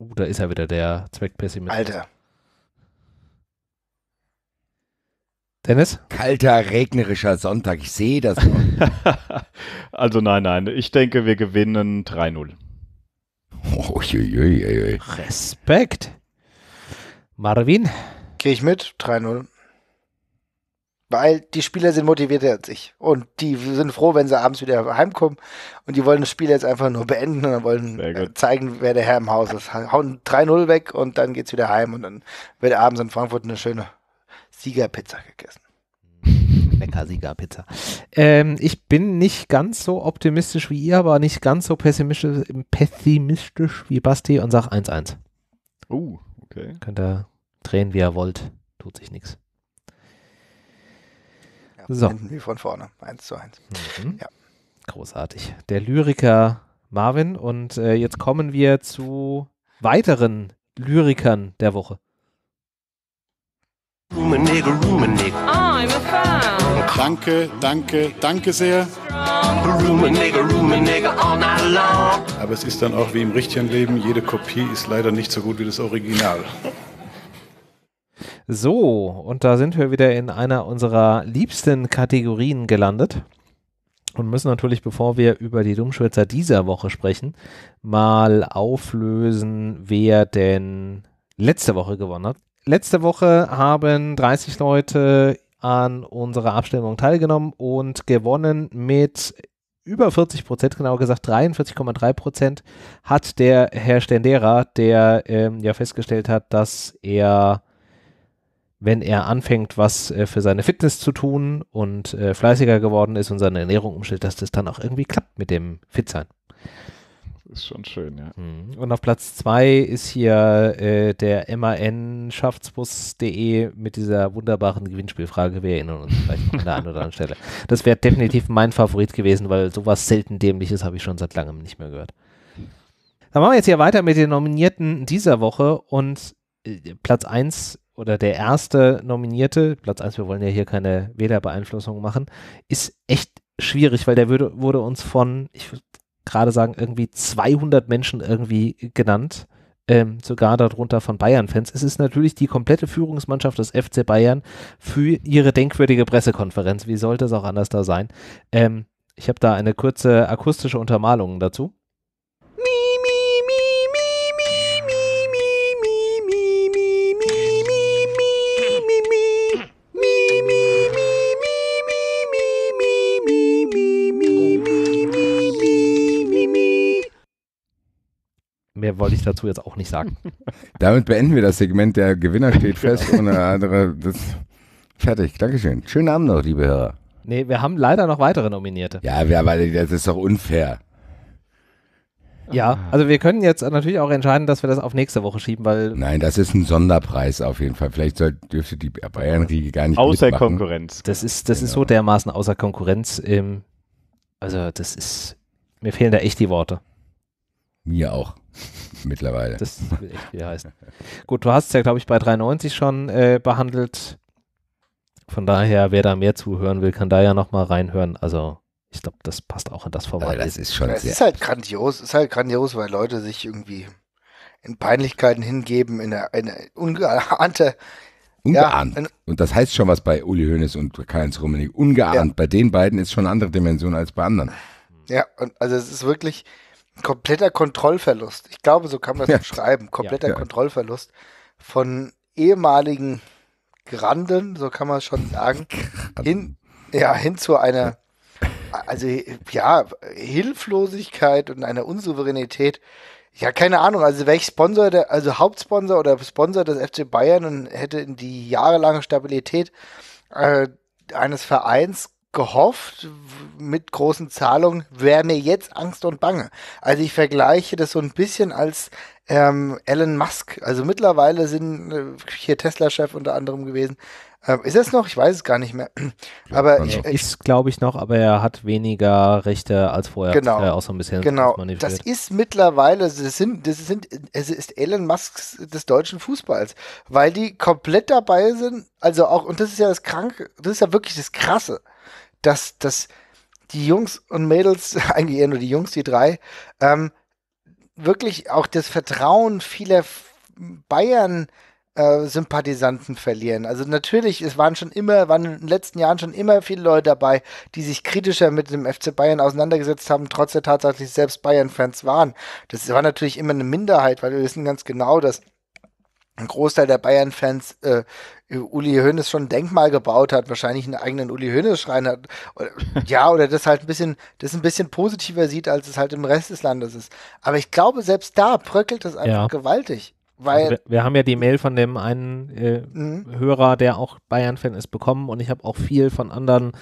Uh, da ist ja wieder der Zweckpessimist. Alter. Dennis? Kalter, regnerischer Sonntag. Ich sehe das. also nein, nein. Ich denke, wir gewinnen 3-0. Oh, Respekt. Marvin? Gehe ich mit, 3-0. Weil die Spieler sind motivierter als ich. Und die sind froh, wenn sie abends wieder heimkommen. Und die wollen das Spiel jetzt einfach nur beenden und wollen äh, zeigen, wer der Herr im Haus ist. Hauen 3-0 weg und dann geht's wieder heim. Und dann wird abends in Frankfurt eine schöne Siegerpizza gegessen. Lecker Siegerpizza. Ähm, ich bin nicht ganz so optimistisch wie ihr, aber nicht ganz so pessimistisch, pessimistisch wie Basti und sag 1-1. Oh, uh, okay. Könnt ihr drehen, wie ihr wollt. Tut sich nichts. so. wie von vorne. 1 zu 1. Mhm. Ja. Großartig. Der Lyriker Marvin und äh, jetzt kommen wir zu weiteren Lyrikern der Woche. Rumenigge, Rumenigge. Ah, I'm a fan. Danke, danke, danke sehr. Rumenigge, Rumenigge all night long. Aber es ist dann auch wie im richtigen Leben, jede Kopie ist leider nicht so gut wie das Original. So, und da sind wir wieder in einer unserer liebsten Kategorien gelandet und müssen natürlich, bevor wir über die Dummschwitzer dieser Woche sprechen, mal auflösen, wer denn letzte Woche gewonnen hat letzte Woche haben 30 Leute an unserer Abstimmung teilgenommen und gewonnen mit über 40 Prozent, genauer gesagt 43,3 Prozent, hat der Herr Stendera, der ähm, ja festgestellt hat, dass er, wenn er anfängt, was äh, für seine Fitness zu tun und äh, fleißiger geworden ist und seine Ernährung umstellt, dass das dann auch irgendwie klappt mit dem Fitsein ist schon schön, ja. Mhm. Und auf Platz 2 ist hier äh, der MAN-Schaftsbus.de mit dieser wunderbaren Gewinnspielfrage. Wir erinnern uns vielleicht an der einen oder anderen Stelle. Das wäre definitiv mein Favorit gewesen, weil sowas selten dämliches habe ich schon seit langem nicht mehr gehört. Dann machen wir jetzt hier weiter mit den Nominierten dieser Woche und äh, Platz 1 oder der erste Nominierte, Platz 1, wir wollen ja hier keine Wählerbeeinflussung machen, ist echt schwierig, weil der würde, wurde uns von, ich gerade sagen, irgendwie 200 Menschen irgendwie genannt, ähm, sogar darunter von Bayern-Fans. Es ist natürlich die komplette Führungsmannschaft des FC Bayern für ihre denkwürdige Pressekonferenz. Wie sollte es auch anders da sein? Ähm, ich habe da eine kurze akustische Untermalung dazu. Mehr wollte ich dazu jetzt auch nicht sagen. Damit beenden wir das Segment. Der Gewinner steht fest und der andere. Das, fertig. Dankeschön. Schönen Abend noch, liebe Hörer. Nee, wir haben leider noch weitere Nominierte. Ja, wir, aber das ist doch unfair. Ja, also wir können jetzt natürlich auch entscheiden, dass wir das auf nächste Woche schieben, weil. Nein, das ist ein Sonderpreis auf jeden Fall. Vielleicht soll, dürfte die Bayern-Riege gar nicht. Außer mitmachen. Konkurrenz. Das ist, das genau. ist so genau. dermaßen außer Konkurrenz. also, das ist. Mir fehlen da echt die Worte. Mir auch. Mittlerweile. Das will echt viel heißen. Gut, du hast es ja, glaube ich, bei 93 schon äh, behandelt. Von daher, wer da mehr zuhören will, kann da ja nochmal reinhören. Also, ich glaube, das passt auch in das Format. das ist schon Es ist halt grandios, ist halt grandios, weil Leute sich irgendwie in Peinlichkeiten hingeben, in eine, eine ungeahnte Ungeahnt. Ja, und das heißt schon was bei Uli Hoeneß und Karl-Heinz Rummenig. Ungeahnt. Ja. Bei den beiden ist schon eine andere Dimension als bei anderen. Ja, und also es ist wirklich, kompletter Kontrollverlust. Ich glaube, so kann man es ja. beschreiben. Kompletter ja, ja. Kontrollverlust von ehemaligen Granden, so kann man es schon sagen, hin, ja, hin zu einer, also ja, Hilflosigkeit und einer Unsouveränität. Ja, keine Ahnung. Also wäre Sponsor, der, also Hauptsponsor oder Sponsor des FC Bayern und hätte in die jahrelange Stabilität äh, eines Vereins gehofft mit großen Zahlungen, wäre mir jetzt Angst und Bange. Also ich vergleiche das so ein bisschen als ähm, Elon Musk. Also mittlerweile sind äh, hier Tesla-Chef unter anderem gewesen. Ähm, ist es noch? Ich weiß es gar nicht mehr. aber also ich, ich äh, ist, glaube ich, noch, aber er hat weniger Rechte als vorher. Genau. auch so ein bisschen genau. Das ist mittlerweile, das sind, das sind, es ist Elon Musks des deutschen Fußballs, weil die komplett dabei sind. Also auch, und das ist ja das Kranke, das ist ja wirklich das Krasse dass, dass die Jungs und Mädels, eigentlich eher nur die Jungs, die drei, ähm, wirklich auch das Vertrauen vieler Bayern äh, Sympathisanten verlieren. Also natürlich, es waren schon immer, waren in den letzten Jahren schon immer viele Leute dabei, die sich kritischer mit dem FC Bayern auseinandergesetzt haben, trotz der Tatsache, dass sie selbst Bayern-Fans waren. Das war natürlich immer eine Minderheit, weil wir wissen ganz genau, dass ein Großteil der Bayern-Fans äh, Uli Hoeneß schon ein Denkmal gebaut hat, wahrscheinlich einen eigenen Uli Hoeneß-Schrein hat. Ja, oder das halt ein bisschen, das ein bisschen positiver sieht, als es halt im Rest des Landes ist. Aber ich glaube, selbst da bröckelt es einfach ja. gewaltig. Also weil also wir, wir, haben ja die Mail von dem einen äh, mhm. Hörer, der auch Bayern-Fan ist, bekommen und ich habe auch viel von anderen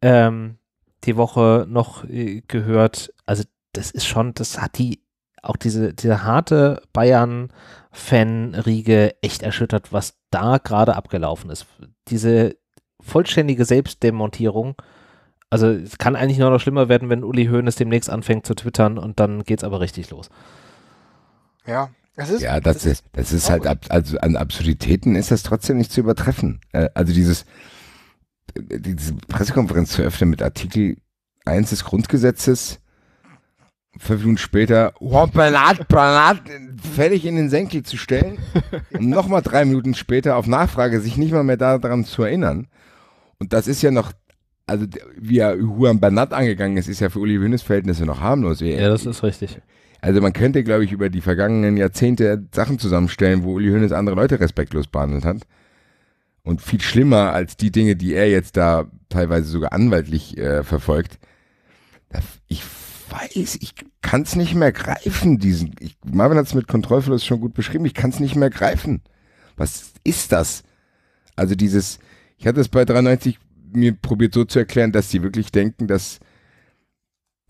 ähm, die Woche noch äh, gehört. Also das ist schon, das hat die auch diese, diese harte Bayern-Fan-Riege echt erschüttert, was da gerade abgelaufen ist. Diese vollständige Selbstdemontierung. Also es kann eigentlich nur noch schlimmer werden, wenn Uli Hoeneß demnächst anfängt zu twittern und dann geht es aber richtig los. Ja, das ist, ja, das, das ist, das ist halt, ab, also an Absurditäten ist das trotzdem nicht zu übertreffen. Äh, also dieses, äh, diese Pressekonferenz zu öffnen mit Artikel 1 des Grundgesetzes, fünf Minuten später, Bernard, Bernard, fertig in den Senkel zu stellen. Und nochmal drei Minuten später auf Nachfrage sich nicht mal mehr daran zu erinnern. Und das ist ja noch, also wie er Juan Bernard angegangen ist, ist ja für Uli Hoeneß Verhältnisse noch harmlos. Ja, das ist richtig. Also man könnte, glaube ich, über die vergangenen Jahrzehnte Sachen zusammenstellen, wo Uli Hoeneß andere Leute respektlos behandelt hat. Und viel schlimmer als die Dinge, die er jetzt da teilweise sogar anwaltlich äh, verfolgt. Ich weiß, ich kann es nicht mehr greifen, diesen. Ich, Marvin hat es mit Kontrollverlust schon gut beschrieben, ich kann es nicht mehr greifen. Was ist das? Also dieses, ich hatte es bei 93 mir probiert so zu erklären, dass sie wirklich denken, dass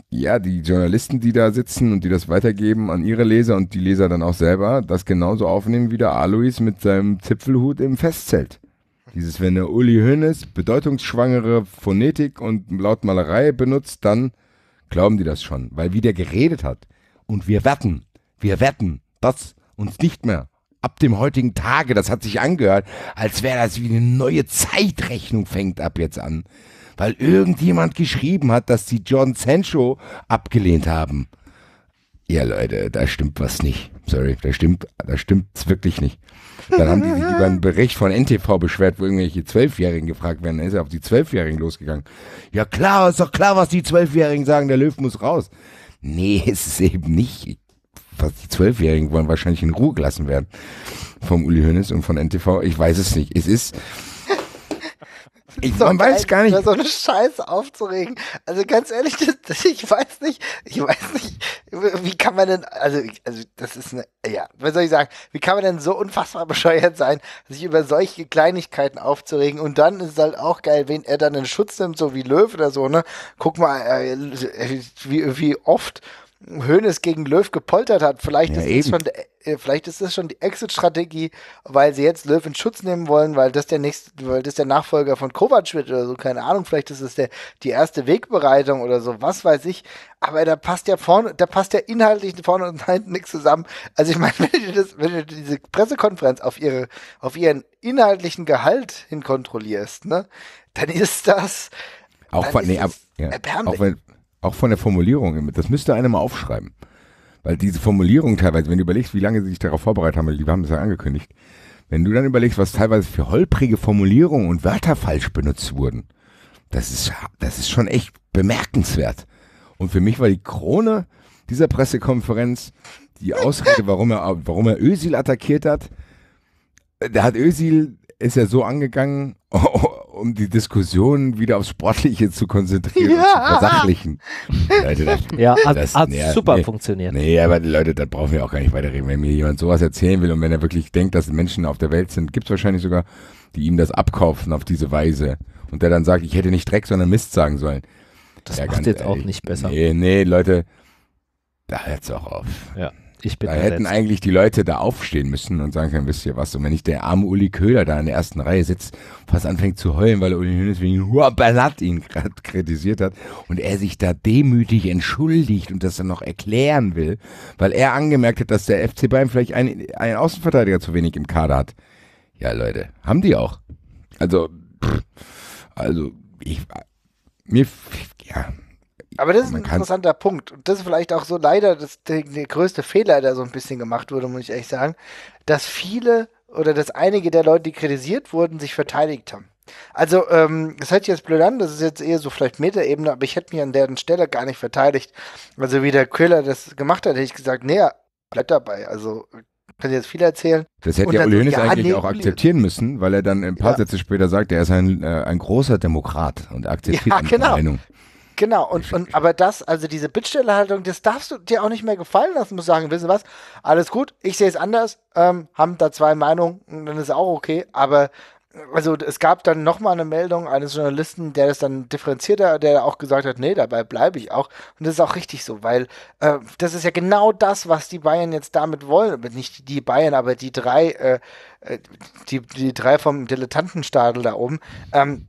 ja, die Journalisten, die da sitzen und die das weitergeben an ihre Leser und die Leser dann auch selber, das genauso aufnehmen wie der Alois mit seinem Zipfelhut im Festzelt. Dieses, wenn der Uli Hönes bedeutungsschwangere Phonetik und Lautmalerei benutzt, dann glauben die das schon, weil wie der geredet hat. Und wir wetten, wir wetten, dass uns nicht mehr ab dem heutigen Tage, das hat sich angehört, als wäre das wie eine neue Zeitrechnung fängt ab jetzt an. Weil irgendjemand geschrieben hat, dass die John Sancho abgelehnt haben. Ja, Leute, da stimmt was nicht sorry, da stimmt, da stimmt's wirklich nicht. Dann haben die sich über einen Bericht von NTV beschwert, wo irgendwelche Zwölfjährigen gefragt werden. Dann ist er auf die Zwölfjährigen losgegangen. Ja klar, ist doch klar, was die Zwölfjährigen sagen, der Löw muss raus. Nee, es ist eben nicht. Was die Zwölfjährigen wollen wahrscheinlich in Ruhe gelassen werden. Vom Uli Hönes und von NTV. Ich weiß es nicht. Es ist, ich, man weiß gar nicht. Über so eine Scheiße aufzuregen. Also ganz ehrlich, das, das, ich weiß nicht, ich weiß nicht, wie kann man denn, also, also das ist eine, ja, was soll ich sagen, wie kann man denn so unfassbar bescheuert sein, sich über solche Kleinigkeiten aufzuregen und dann ist es halt auch geil, wen er dann in Schutz nimmt, so wie Löw oder so, ne? Guck mal, äh, äh wie, wie oft Hönes gegen Löw gepoltert hat. Vielleicht, ja, ist, das schon, äh, vielleicht ist das schon die Exit-Strategie, weil sie jetzt Löw in Schutz nehmen wollen, weil das der nächste, weil das der Nachfolger von Kovac wird oder so, keine Ahnung. Vielleicht ist das der, die erste Wegbereitung oder so, was weiß ich. Aber da passt ja vorne, da passt ja inhaltlich vorne und hinten nichts zusammen. Also ich meine, wenn ihr das, wenn du diese Pressekonferenz auf ihre, auf ihren inhaltlichen Gehalt hin kontrollierst, ne, dann ist das, auch, nee, ab, ja, auch wenn, auch von der Formulierung. Das müsste einer mal aufschreiben. Weil diese Formulierung teilweise, wenn du überlegst, wie lange sie sich darauf vorbereitet haben, die haben es ja angekündigt, wenn du dann überlegst, was teilweise für holprige Formulierungen und Wörter falsch benutzt wurden, das ist, das ist schon echt bemerkenswert. Und für mich war die Krone dieser Pressekonferenz die Ausrede, warum er, warum er Ösil attackiert hat. Da hat Ösil, ist ja so angegangen, oh, um die Diskussion wieder aufs Sportliche zu konzentrieren ja. und versachlichen. Leute, das, ja, hat, das, hat nee, super nee, funktioniert. Nee, aber Leute, da brauchen wir auch gar nicht weiterreden. Wenn mir jemand sowas erzählen will und wenn er wirklich denkt, dass Menschen auf der Welt sind, gibt es wahrscheinlich sogar, die ihm das abkaufen auf diese Weise. Und der dann sagt, ich hätte nicht Dreck, sondern Mist sagen sollen. Das ja, macht jetzt ehrlich, auch nicht besser. Nee, nee, Leute, da hört's auch auf. Ja. Ich bin da ersetzt. hätten eigentlich die Leute da aufstehen müssen und sagen können, wisst ihr was, und wenn nicht der arme Uli Köhler da in der ersten Reihe sitzt, fast anfängt zu heulen, weil Uli Hoeneß wegen Huabalat ihn kritisiert hat und er sich da demütig entschuldigt und das dann noch erklären will, weil er angemerkt hat, dass der FC Bayern vielleicht einen, einen Außenverteidiger zu wenig im Kader hat. Ja, Leute, haben die auch. Also, pff, also, ich, mir, ja, aber das ist ein interessanter Punkt. Und das ist vielleicht auch so leider das, der, der größte Fehler, der so ein bisschen gemacht wurde, muss ich ehrlich sagen, dass viele oder dass einige der Leute, die kritisiert wurden, sich verteidigt haben. Also, ähm, das hört sich jetzt blöd an, das ist jetzt eher so vielleicht Metaebene, aber ich hätte mich an deren Stelle gar nicht verteidigt. Also, wie der Quiller das gemacht hat, hätte ich gesagt, naja, bleib dabei. Also, kann jetzt viel erzählen. Das hätte ja Uli Hoeneß eigentlich auch akzeptieren müssen, weil er dann ein paar ja. Sätze später sagt, er ist ein, äh, ein großer Demokrat und akzeptiert ja, genau. Meinung. Genau, und, und aber das, also diese Bittstellerhaltung, das darfst du dir auch nicht mehr gefallen lassen, muss sagen, wissen was, alles gut, ich sehe es anders, ähm, haben da zwei Meinungen, dann ist auch okay, aber also es gab dann nochmal eine Meldung eines Journalisten, der das dann differenziert hat, der auch gesagt hat, nee, dabei bleibe ich auch. Und das ist auch richtig so, weil äh, das ist ja genau das, was die Bayern jetzt damit wollen. Nicht die Bayern, aber die drei, äh, äh, die, die drei vom Dilettantenstadel da oben. Ähm,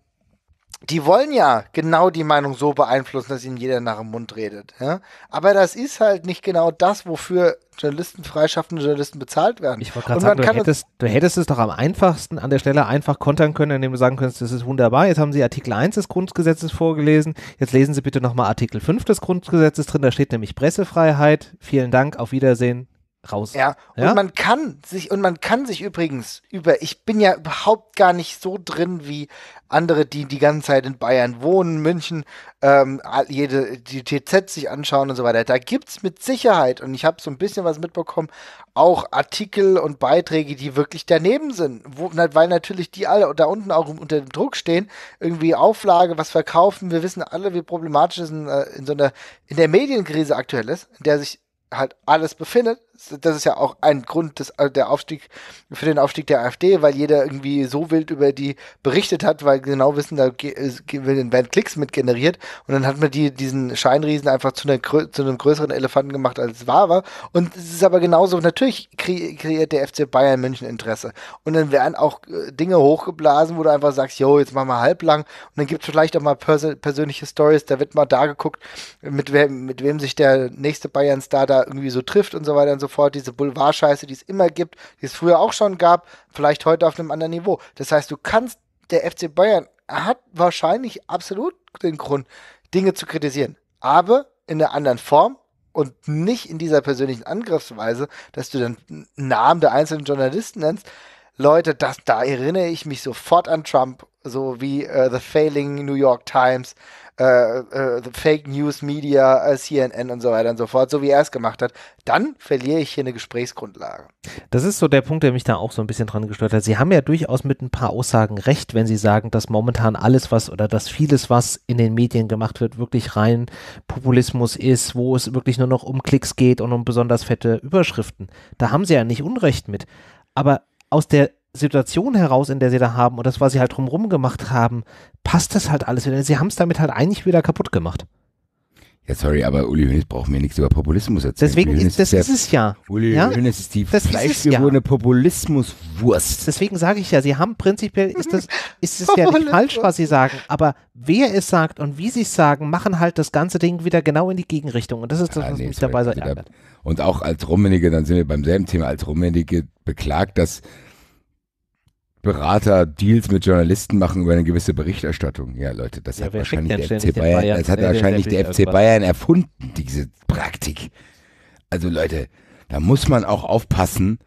die wollen ja genau die Meinung so beeinflussen, dass ihnen jeder nach dem Mund redet. Ja? Aber das ist halt nicht genau das, wofür Journalisten, freischaffende Journalisten bezahlt werden. Ich wollte gerade sagen, du hättest, du hättest, es doch am einfachsten an der Stelle einfach kontern können, indem du sagen könntest, das ist wunderbar, jetzt haben sie Artikel 1 des Grundgesetzes vorgelesen, jetzt lesen sie bitte nochmal Artikel 5 des Grundgesetzes drin, da steht nämlich Pressefreiheit, vielen Dank, auf Wiedersehen, raus. Ja, ja, und man kann sich, und man kann sich übrigens über, ich bin ja überhaupt gar nicht so drin wie andere, die die ganze Zeit in Bayern wohnen, München, ähm, jede, die TZ sich anschauen und so weiter. Da gibt es mit Sicherheit, und ich habe so ein bisschen was mitbekommen, auch Artikel und Beiträge, die wirklich daneben sind, wo, weil natürlich die alle da unten auch unter dem Druck stehen, irgendwie Auflage, was verkaufen. Wir wissen alle, wie problematisch es in, äh, in so einer, in der Medienkrise aktuell ist, in der sich halt alles befindet das ist ja auch ein Grund des, äh, der Aufstieg, für den Aufstieg der AfD, weil jeder irgendwie so wild über die berichtet hat, weil genau wissen, da äh, werden Klicks mit generiert und dann hat man die, diesen Scheinriesen einfach zu, einer, zu einem größeren Elefanten gemacht, als es war. war. Und es ist aber genauso, natürlich kreiert der FC Bayern München Interesse und dann werden auch äh, Dinge hochgeblasen, wo du einfach sagst, jo, jetzt machen wir halblang und dann gibt es vielleicht auch mal pers persönliche Stories, da wird mal da geguckt, mit wem, mit wem sich der nächste Bayern-Star da irgendwie so trifft und so weiter und so so fort, diese Boulevard-Scheiße, die es immer gibt, die es früher auch schon gab, vielleicht heute auf einem anderen Niveau. Das heißt, du kannst, der FC Bayern hat wahrscheinlich absolut den Grund, Dinge zu kritisieren, aber in einer anderen Form und nicht in dieser persönlichen Angriffsweise, dass du den Namen der einzelnen Journalisten nennst. Leute, das, da erinnere ich mich sofort an Trump so wie äh, The Failing New York Times, äh, äh, The Fake News Media, äh, CNN und so weiter und so fort, so wie er es gemacht hat, dann verliere ich hier eine Gesprächsgrundlage. Das ist so der Punkt, der mich da auch so ein bisschen dran gestört hat. Sie haben ja durchaus mit ein paar Aussagen recht, wenn Sie sagen, dass momentan alles, was oder dass vieles, was in den Medien gemacht wird, wirklich rein Populismus ist, wo es wirklich nur noch um Klicks geht und um besonders fette Überschriften. Da haben Sie ja nicht Unrecht mit. Aber aus der Situation heraus, in der sie da haben und das, was sie halt drumherum gemacht haben, passt das halt alles wieder. Sie haben es damit halt eigentlich wieder kaputt gemacht. Ja, sorry, aber Uli Hoeneß braucht mir nichts über Populismus erzählen. Deswegen Uli ist, das ist, ist es ja. Uli ja? Hoeneß ist die das fleischgewordene ja. Populismuswurst. Deswegen sage ich ja, Sie haben prinzipiell, ist das, ist es ja nicht falsch, was Sie sagen, aber wer es sagt und wie Sie es sagen, machen halt das ganze Ding wieder genau in die Gegenrichtung. Und das ist das, ah, was ah, nee, mich dabei so ärgert. Und auch als Rummenige, dann sind wir beim selben Thema, als Rummenige beklagt, dass Berater Deals mit Journalisten machen über eine gewisse Berichterstattung. Ja, Leute, das ja, hat wahrscheinlich der FC Bayern, Bayern, das hat der wahrscheinlich der FC Bayern erfunden, diese Praktik. Also Leute, da muss man auch aufpassen.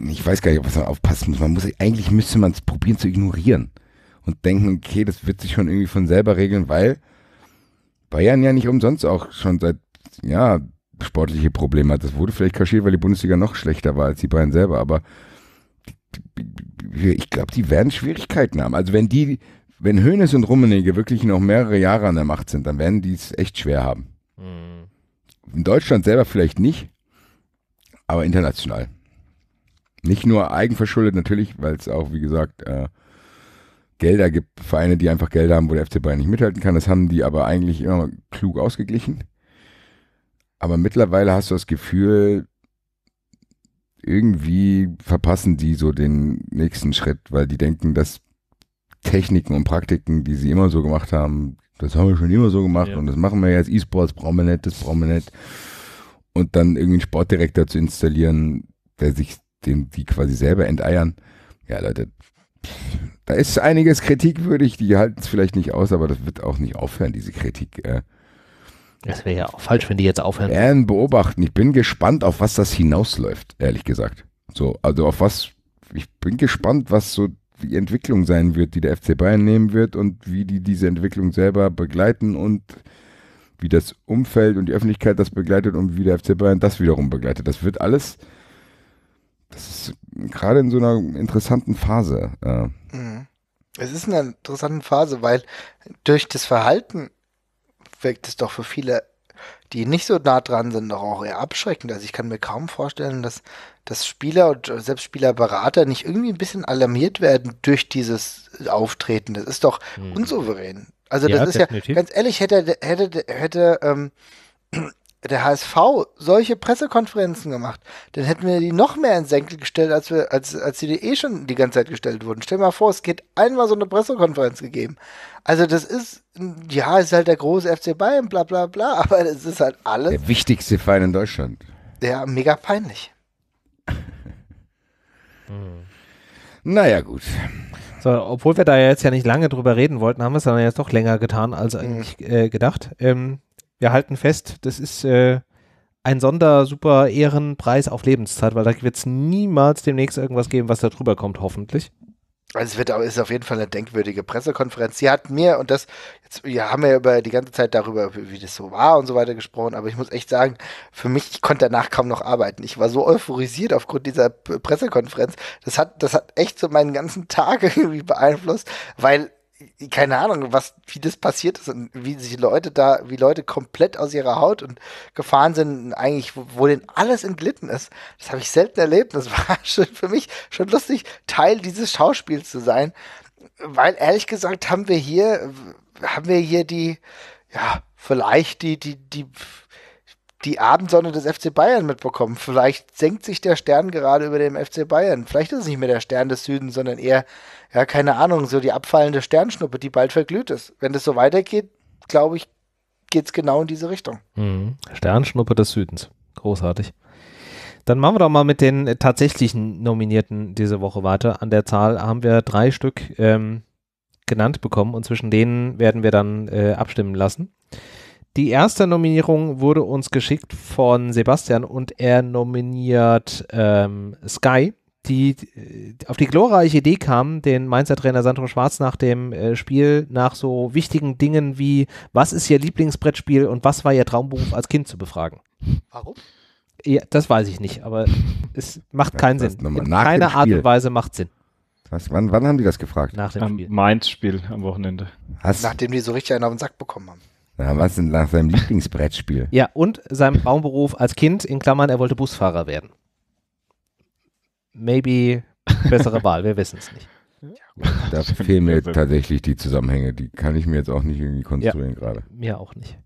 Ich weiß gar nicht, ob man aufpassen muss. Man muss eigentlich müsste man es probieren zu ignorieren und denken, okay, das wird sich schon irgendwie von selber regeln, weil Bayern ja nicht umsonst auch schon seit ja sportliche Probleme hat. Das wurde vielleicht kaschiert, weil die Bundesliga noch schlechter war als die Bayern selber, aber ich glaube, die werden Schwierigkeiten haben. Also wenn die, wenn Hönes und Rummenigge wirklich noch mehrere Jahre an der Macht sind, dann werden die es echt schwer haben. Mhm. In Deutschland selber vielleicht nicht, aber international. Nicht nur eigenverschuldet natürlich, weil es auch, wie gesagt, äh, Gelder gibt, Vereine, die einfach Gelder haben, wo der FC Bayern nicht mithalten kann. Das haben die aber eigentlich immer klug ausgeglichen. Aber mittlerweile hast du das Gefühl, irgendwie verpassen die so den nächsten Schritt, weil die denken, dass Techniken und Praktiken, die sie immer so gemacht haben, das haben wir schon immer so gemacht ja. und das machen wir jetzt. E-Sports brauchen wir nicht, das brauchen wir nicht. Und dann irgendwie einen Sportdirektor zu installieren, der sich den, die quasi selber enteiern. Ja, Leute, da ist einiges kritikwürdig, die halten es vielleicht nicht aus, aber das wird auch nicht aufhören, diese Kritik. Äh. Das wäre ja auch falsch, wenn die jetzt aufhören. Werden beobachten. Ich bin gespannt, auf was das hinausläuft, ehrlich gesagt. So, also auf was, ich bin gespannt, was so die Entwicklung sein wird, die der FC Bayern nehmen wird und wie die diese Entwicklung selber begleiten und wie das Umfeld und die Öffentlichkeit das begleitet und wie der FC Bayern das wiederum begleitet. Das wird alles, das ist gerade in so einer interessanten Phase. Äh. Mhm. Es ist eine interessante Phase, weil durch das Verhalten wirkt es doch für viele, die nicht so nah dran sind, doch auch eher abschreckend. Also ich kann mir kaum vorstellen, dass, dass Spieler und äh, selbst Spielerberater nicht irgendwie ein bisschen alarmiert werden durch dieses Auftreten. Das ist doch hm. unsouverän. Also das ja, ist definitiv. ja, ganz ehrlich, hätte, hätte, hätte ähm, der HSV solche Pressekonferenzen gemacht, dann hätten wir die noch mehr ins Senkel gestellt, als wir, als, als die eh schon die ganze Zeit gestellt wurden. Stell dir mal vor, es geht einmal so eine Pressekonferenz gegeben. Also das ist, ja, es ist halt der große FC Bayern, bla bla bla, aber das ist halt alles. Der wichtigste Verein in Deutschland. Ja, mega peinlich. Naja, gut. So, obwohl wir da jetzt ja nicht lange drüber reden wollten, haben wir es dann jetzt doch länger getan als mhm. eigentlich äh, gedacht. Ähm, wir halten fest, das ist äh, ein Sondersuper Ehrenpreis auf Lebenszeit, weil da wird es niemals demnächst irgendwas geben, was da drüber kommt, hoffentlich. Also es wird aber ist auf jeden Fall eine denkwürdige Pressekonferenz. Sie hat mir und das jetzt ja, haben wir ja über die ganze Zeit darüber, wie das so war und so weiter gesprochen, aber ich muss echt sagen, für mich ich konnte danach kaum noch arbeiten. Ich war so euphorisiert aufgrund dieser Pressekonferenz. Das hat das hat echt so meinen ganzen Tag irgendwie beeinflusst, weil keine Ahnung, was, wie das passiert ist und wie sich Leute da, wie Leute komplett aus ihrer Haut und gefahren sind, eigentlich, wo, wo denen alles entglitten ist. Das habe ich selten erlebt. Das war schon für mich schon lustig, Teil dieses Schauspiels zu sein. Weil ehrlich gesagt haben wir hier, haben wir hier die, ja, vielleicht die, die, die die Abendsonne des FC Bayern mitbekommen. Vielleicht senkt sich der Stern gerade über dem FC Bayern. Vielleicht ist es nicht mehr der Stern des Südens, sondern eher, ja, keine Ahnung, so die abfallende Sternschnuppe, die bald verglüht ist. Wenn das so weitergeht, glaube ich, geht es genau in diese Richtung. Mhm. Sternschnuppe des Südens. Großartig. Dann machen wir doch mal mit den tatsächlichen Nominierten diese Woche weiter. An der Zahl haben wir drei Stück ähm, genannt bekommen und zwischen denen werden wir dann äh, abstimmen lassen. Die erste Nominierung wurde uns geschickt von Sebastian und er nominiert ähm, Sky, die äh, auf die glorreiche Idee kam, den Mainzer Trainer Sandro Schwarz nach dem äh, Spiel nach so wichtigen Dingen wie was ist ihr Lieblingsbrettspiel und was war ihr Traumberuf als Kind zu befragen. Warum? Ja, das weiß ich nicht, aber es macht keinen Sinn. keine Art und Weise macht Sinn. Was, wann, wann, haben die das gefragt? Nach dem Mainz-Spiel am Wochenende. Was? Nachdem die so richtig einen auf den Sack bekommen haben. Na, was denn nach seinem Lieblingsbrettspiel? Ja, und seinem Traumberuf als Kind, in Klammern, er wollte Busfahrer werden. Maybe bessere Wahl, wir wissen es nicht. da fehlen mir tatsächlich die Zusammenhänge. Die kann ich mir jetzt auch nicht irgendwie konstruieren ja, gerade. Mir auch nicht.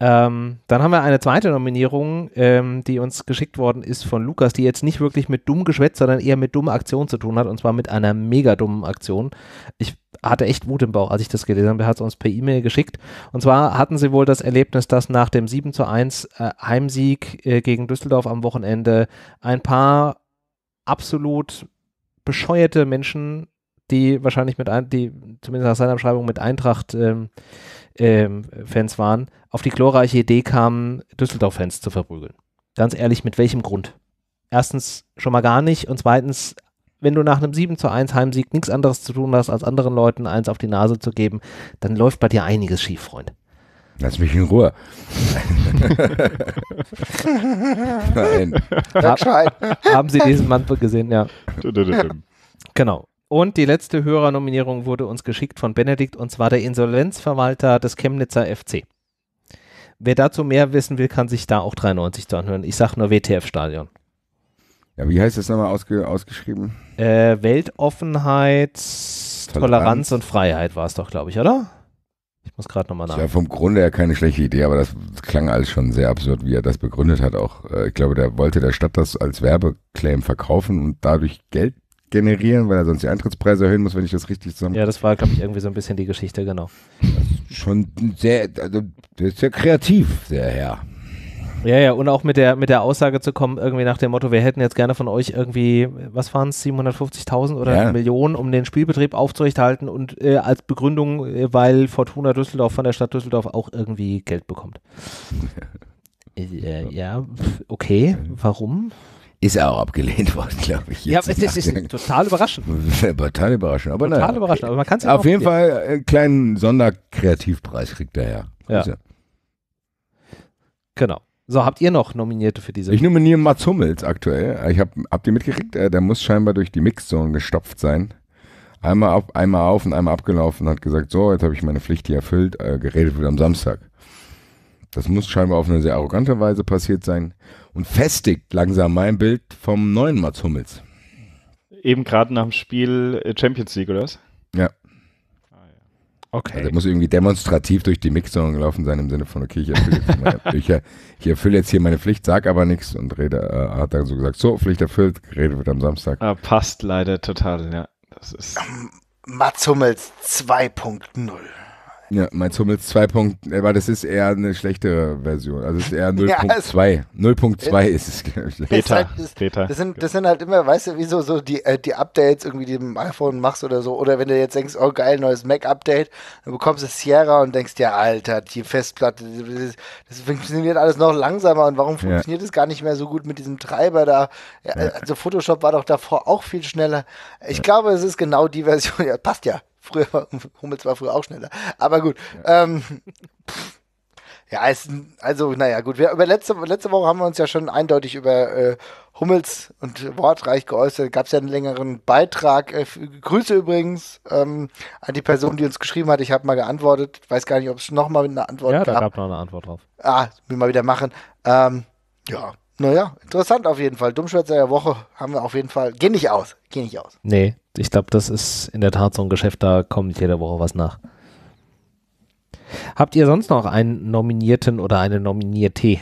ähm, dann haben wir eine zweite Nominierung, ähm, die uns geschickt worden ist von Lukas, die jetzt nicht wirklich mit dumm Geschwätz, sondern eher mit dummer Aktion zu tun hat, und zwar mit einer mega dummen Aktion. Ich hatte echt Wut im Bauch, als ich das gelesen habe. Er hat es uns per E-Mail geschickt. Und zwar hatten sie wohl das Erlebnis, dass nach dem 7 zu 1 äh, Heimsieg äh, gegen Düsseldorf am Wochenende ein paar absolut bescheuerte Menschen, die wahrscheinlich mit, ein, die zumindest nach seiner Beschreibung mit Eintracht ähm, ähm, Fans waren, auf die glorreiche Idee kamen, Düsseldorf-Fans zu verprügeln. Ganz ehrlich, mit welchem Grund? Erstens schon mal gar nicht und zweitens wenn du nach einem 7 zu 1 Heimsieg nichts anderes zu tun hast, als anderen Leuten eins auf die Nase zu geben, dann läuft bei dir einiges schief, Freund. Lass mich in Ruhe. Nein. Hab, haben Sie diesen Mann gesehen, ja. genau. Und die letzte Hörernominierung wurde uns geschickt von Benedikt und zwar der Insolvenzverwalter des Chemnitzer FC. Wer dazu mehr wissen will, kann sich da auch 93 zu anhören. Ich sage nur WTF-Stadion. Ja, wie heißt das nochmal ausge, ausgeschrieben? Äh, Weltoffenheit, Toleranz. Toleranz. und Freiheit war es doch, glaube ich, oder? Ich muss gerade nochmal nach. Ja, vom Grunde her keine schlechte Idee, aber das klang alles schon sehr absurd, wie er das begründet hat. Auch, äh, ich glaube, der wollte der Stadt das als Werbeclaim verkaufen und dadurch Geld generieren, weil er sonst die Eintrittspreise erhöhen muss, wenn ich das richtig zusammen. Ja, das war, glaube ich, irgendwie so ein bisschen die Geschichte, genau. Schon sehr, also, sehr kreativ, sehr Herr. Ja, ja, und auch mit der, mit der Aussage zu kommen, irgendwie nach dem Motto, wir hätten jetzt gerne von euch irgendwie, was waren es, 750.000 oder ja. Million, um den Spielbetrieb aufzurechthalten und äh, als Begründung, äh, weil Fortuna Düsseldorf von der Stadt Düsseldorf auch irgendwie Geld bekommt. äh, ja, okay, warum? Ist auch abgelehnt worden, glaube ich. Ja, es ist, ist total überraschend. total überraschend. Aber total naja, überraschend. Aber man kann ja Auf jeden Fall einen äh, kleinen Sonderkreativpreis kriegt er ja. ja. Also. Genau. So, habt ihr noch Nominierte für diese? Ich nominiere Mats Hummels aktuell. Ich hab, habt ihr mitgekriegt? Äh, der muss scheinbar durch die Mixzone gestopft sein. Einmal auf, einmal auf und einmal abgelaufen und hat gesagt, so, jetzt habe ich meine Pflicht hier erfüllt, äh, geredet wird am Samstag. Das muss scheinbar auf eine sehr arrogante Weise passiert sein und festigt langsam mein Bild vom neuen Mats Hummels. Eben gerade nach dem Spiel äh, Champions League, oder was? Okay. Also der muss irgendwie demonstrativ durch die Mixung gelaufen sein, im Sinne von, okay, ich erfülle, jetzt, meine, ich, ich erfülle jetzt hier meine Pflicht, sag aber nichts und rede, äh, hat dann so gesagt, so, Pflicht erfüllt, rede wird am Samstag. Ah, passt leider total, ja. Das ist. Ähm, Mats Hummels 2.0. Ja, Mats Hummels 2. Äh, aber das ist eher eine schlechtere Version. Also es ist eher 0.2. ja, 0.2 ist es. Halt Peter. Halt, das, Peter. Das, sind, das sind halt immer, weißt du, wie so, so die, äh, die Updates irgendwie die im iPhone machst oder so. Oder wenn du jetzt denkst, oh geil, neues Mac-Update, dann bekommst du Sierra und denkst dir, Alter, die Festplatte, das, das funktioniert alles noch langsamer und warum funktioniert es ja. gar nicht mehr so gut mit diesem Treiber da? Ja, also Photoshop war doch davor auch viel schneller. Ich glaube, es ist genau die Version. Ja, passt ja. Früher, Hummels war früher auch schneller. Aber gut. Ja, ähm, pff, ja ist, also, naja, gut. Wir, über letzte, letzte Woche haben wir uns ja schon eindeutig über äh, Hummels und Wortreich geäußert. Gab es ja einen längeren Beitrag. Äh, Grüße übrigens ähm, an die Person, die uns geschrieben hat. Ich habe mal geantwortet. Ich weiß gar nicht, ob es nochmal eine Antwort gab. Ja, da gab noch eine Antwort drauf. Ah, will mal wieder machen. Ähm, ja, naja, interessant auf jeden Fall. Dummschwätzer der Woche haben wir auf jeden Fall. Geh nicht aus. Geh nicht aus. Nee, ich glaube, das ist in der Tat so ein Geschäft, da kommt jede Woche was nach. Habt ihr sonst noch einen Nominierten oder eine Nominierte?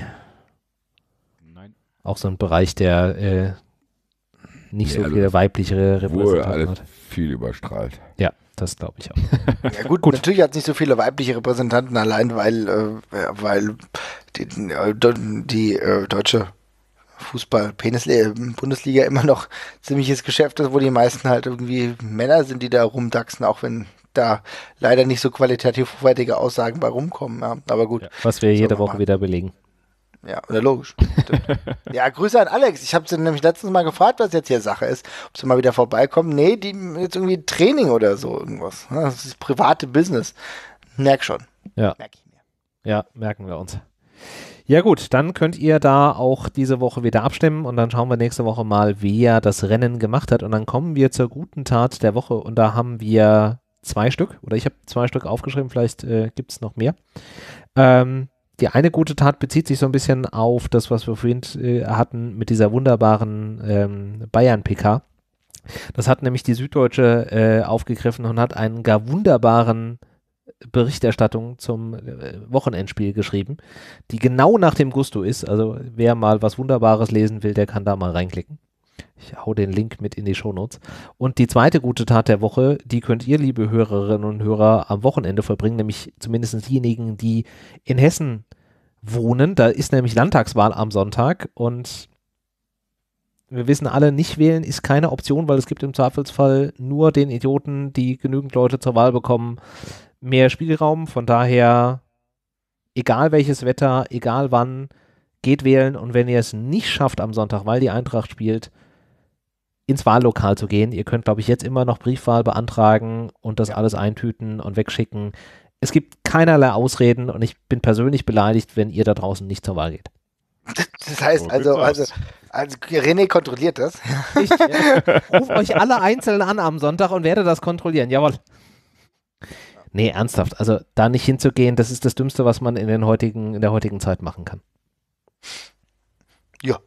Nein. Auch so ein Bereich, der äh, nicht nee, so also viele also, weibliche Repräsentanten hat. Viel überstrahlt. Ja, das glaube ich auch. ja, gut, gut. natürlich hat es nicht so viele weibliche Repräsentanten allein, weil, äh, weil die, äh, die äh, deutsche Fußball, Penis, äh, Bundesliga immer noch ziemliches Geschäft ist, wo die meisten halt irgendwie Männer sind, die da rumdachsen, auch wenn da leider nicht so qualitativ hochwertige Aussagen bei rumkommen. Ja, aber gut. Ja, was wir jede Woche mal. wieder belegen. Ja, oder logisch. ja, Grüße an Alex. Ich habe sie nämlich letztens Mal gefragt, was jetzt hier Sache ist. Ob sie mal wieder vorbeikommen. Nee, die jetzt irgendwie Training oder so irgendwas. Ne? Das ist private Business. Merk schon. Ja. Merk ich mir. Ja, merken wir uns. Ja gut, dann könnt ihr da auch diese Woche wieder abstimmen und dann schauen wir nächste Woche mal, wer das Rennen gemacht hat. Und dann kommen wir zur guten Tat der Woche und da haben wir zwei Stück oder ich habe zwei Stück aufgeschrieben, vielleicht äh, gibt es noch mehr. Ähm, die eine gute Tat bezieht sich so ein bisschen auf das, was wir vorhin äh, hatten mit dieser wunderbaren ähm, Bayern-PK. Das hat nämlich die Süddeutsche äh, aufgegriffen und hat einen gar wunderbaren Berichterstattung zum äh, Wochenendspiel geschrieben, die genau nach dem Gusto ist. Also wer mal was Wunderbares lesen will, der kann da mal reinklicken. Ich hau den Link mit in die Shownotes. Und die zweite gute Tat der Woche, die könnt ihr, liebe Hörerinnen und Hörer, am Wochenende vollbringen, nämlich zumindest diejenigen, die in Hessen wohnen. Da ist nämlich Landtagswahl am Sonntag und wir wissen alle, nicht wählen ist keine Option, weil es gibt im Zweifelsfall nur den Idioten, die genügend Leute zur Wahl bekommen, mehr Spielraum. Von daher, egal welches Wetter, egal wann, geht wählen. Und wenn ihr es nicht schafft am Sonntag, weil die Eintracht spielt, ins Wahllokal zu gehen. Ihr könnt, glaube ich, jetzt immer noch Briefwahl beantragen und das ja. alles eintüten und wegschicken. Es gibt keinerlei Ausreden und ich bin persönlich beleidigt, wenn ihr da draußen nicht zur Wahl geht. Das heißt so also, also, also, René kontrolliert das. Ich ja, äh, rufe euch alle einzeln an am Sonntag und werde das kontrollieren, jawohl. Nee, ernsthaft. Also da nicht hinzugehen, das ist das Dümmste, was man in, den heutigen, in der heutigen Zeit machen kann. Ja.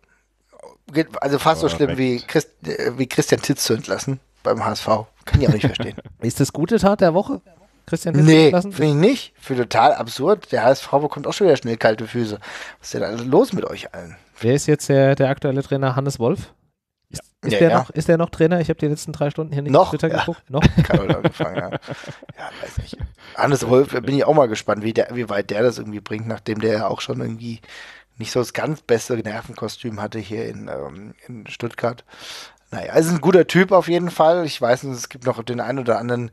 Also fast so schlimm wie, Christ, äh, wie Christian Titz zu entlassen beim HSV. Kann ich auch nicht verstehen. Ist das gute Tat der Woche? Christian Titz nee, finde ich nicht. Für total absurd. Der HSV bekommt auch schon wieder schnell kalte Füße. Was ist denn los mit euch allen? Wer ist jetzt der, der aktuelle Trainer? Hannes Wolf? Ist, ja, der, ja. Noch, ist der noch Trainer? Ich habe die letzten drei Stunden hier nicht noch, auf Twitter ja. geguckt. Noch? Karol angefangen, ja. ja. weiß nicht. Hannes Wolf, bin ich auch mal gespannt, wie, der, wie weit der das irgendwie bringt, nachdem der ja auch schon irgendwie nicht so das ganz beste Nervenkostüm hatte hier in, ähm, in Stuttgart. Naja, ist ein guter Typ auf jeden Fall. Ich weiß, nicht, es gibt noch den einen oder anderen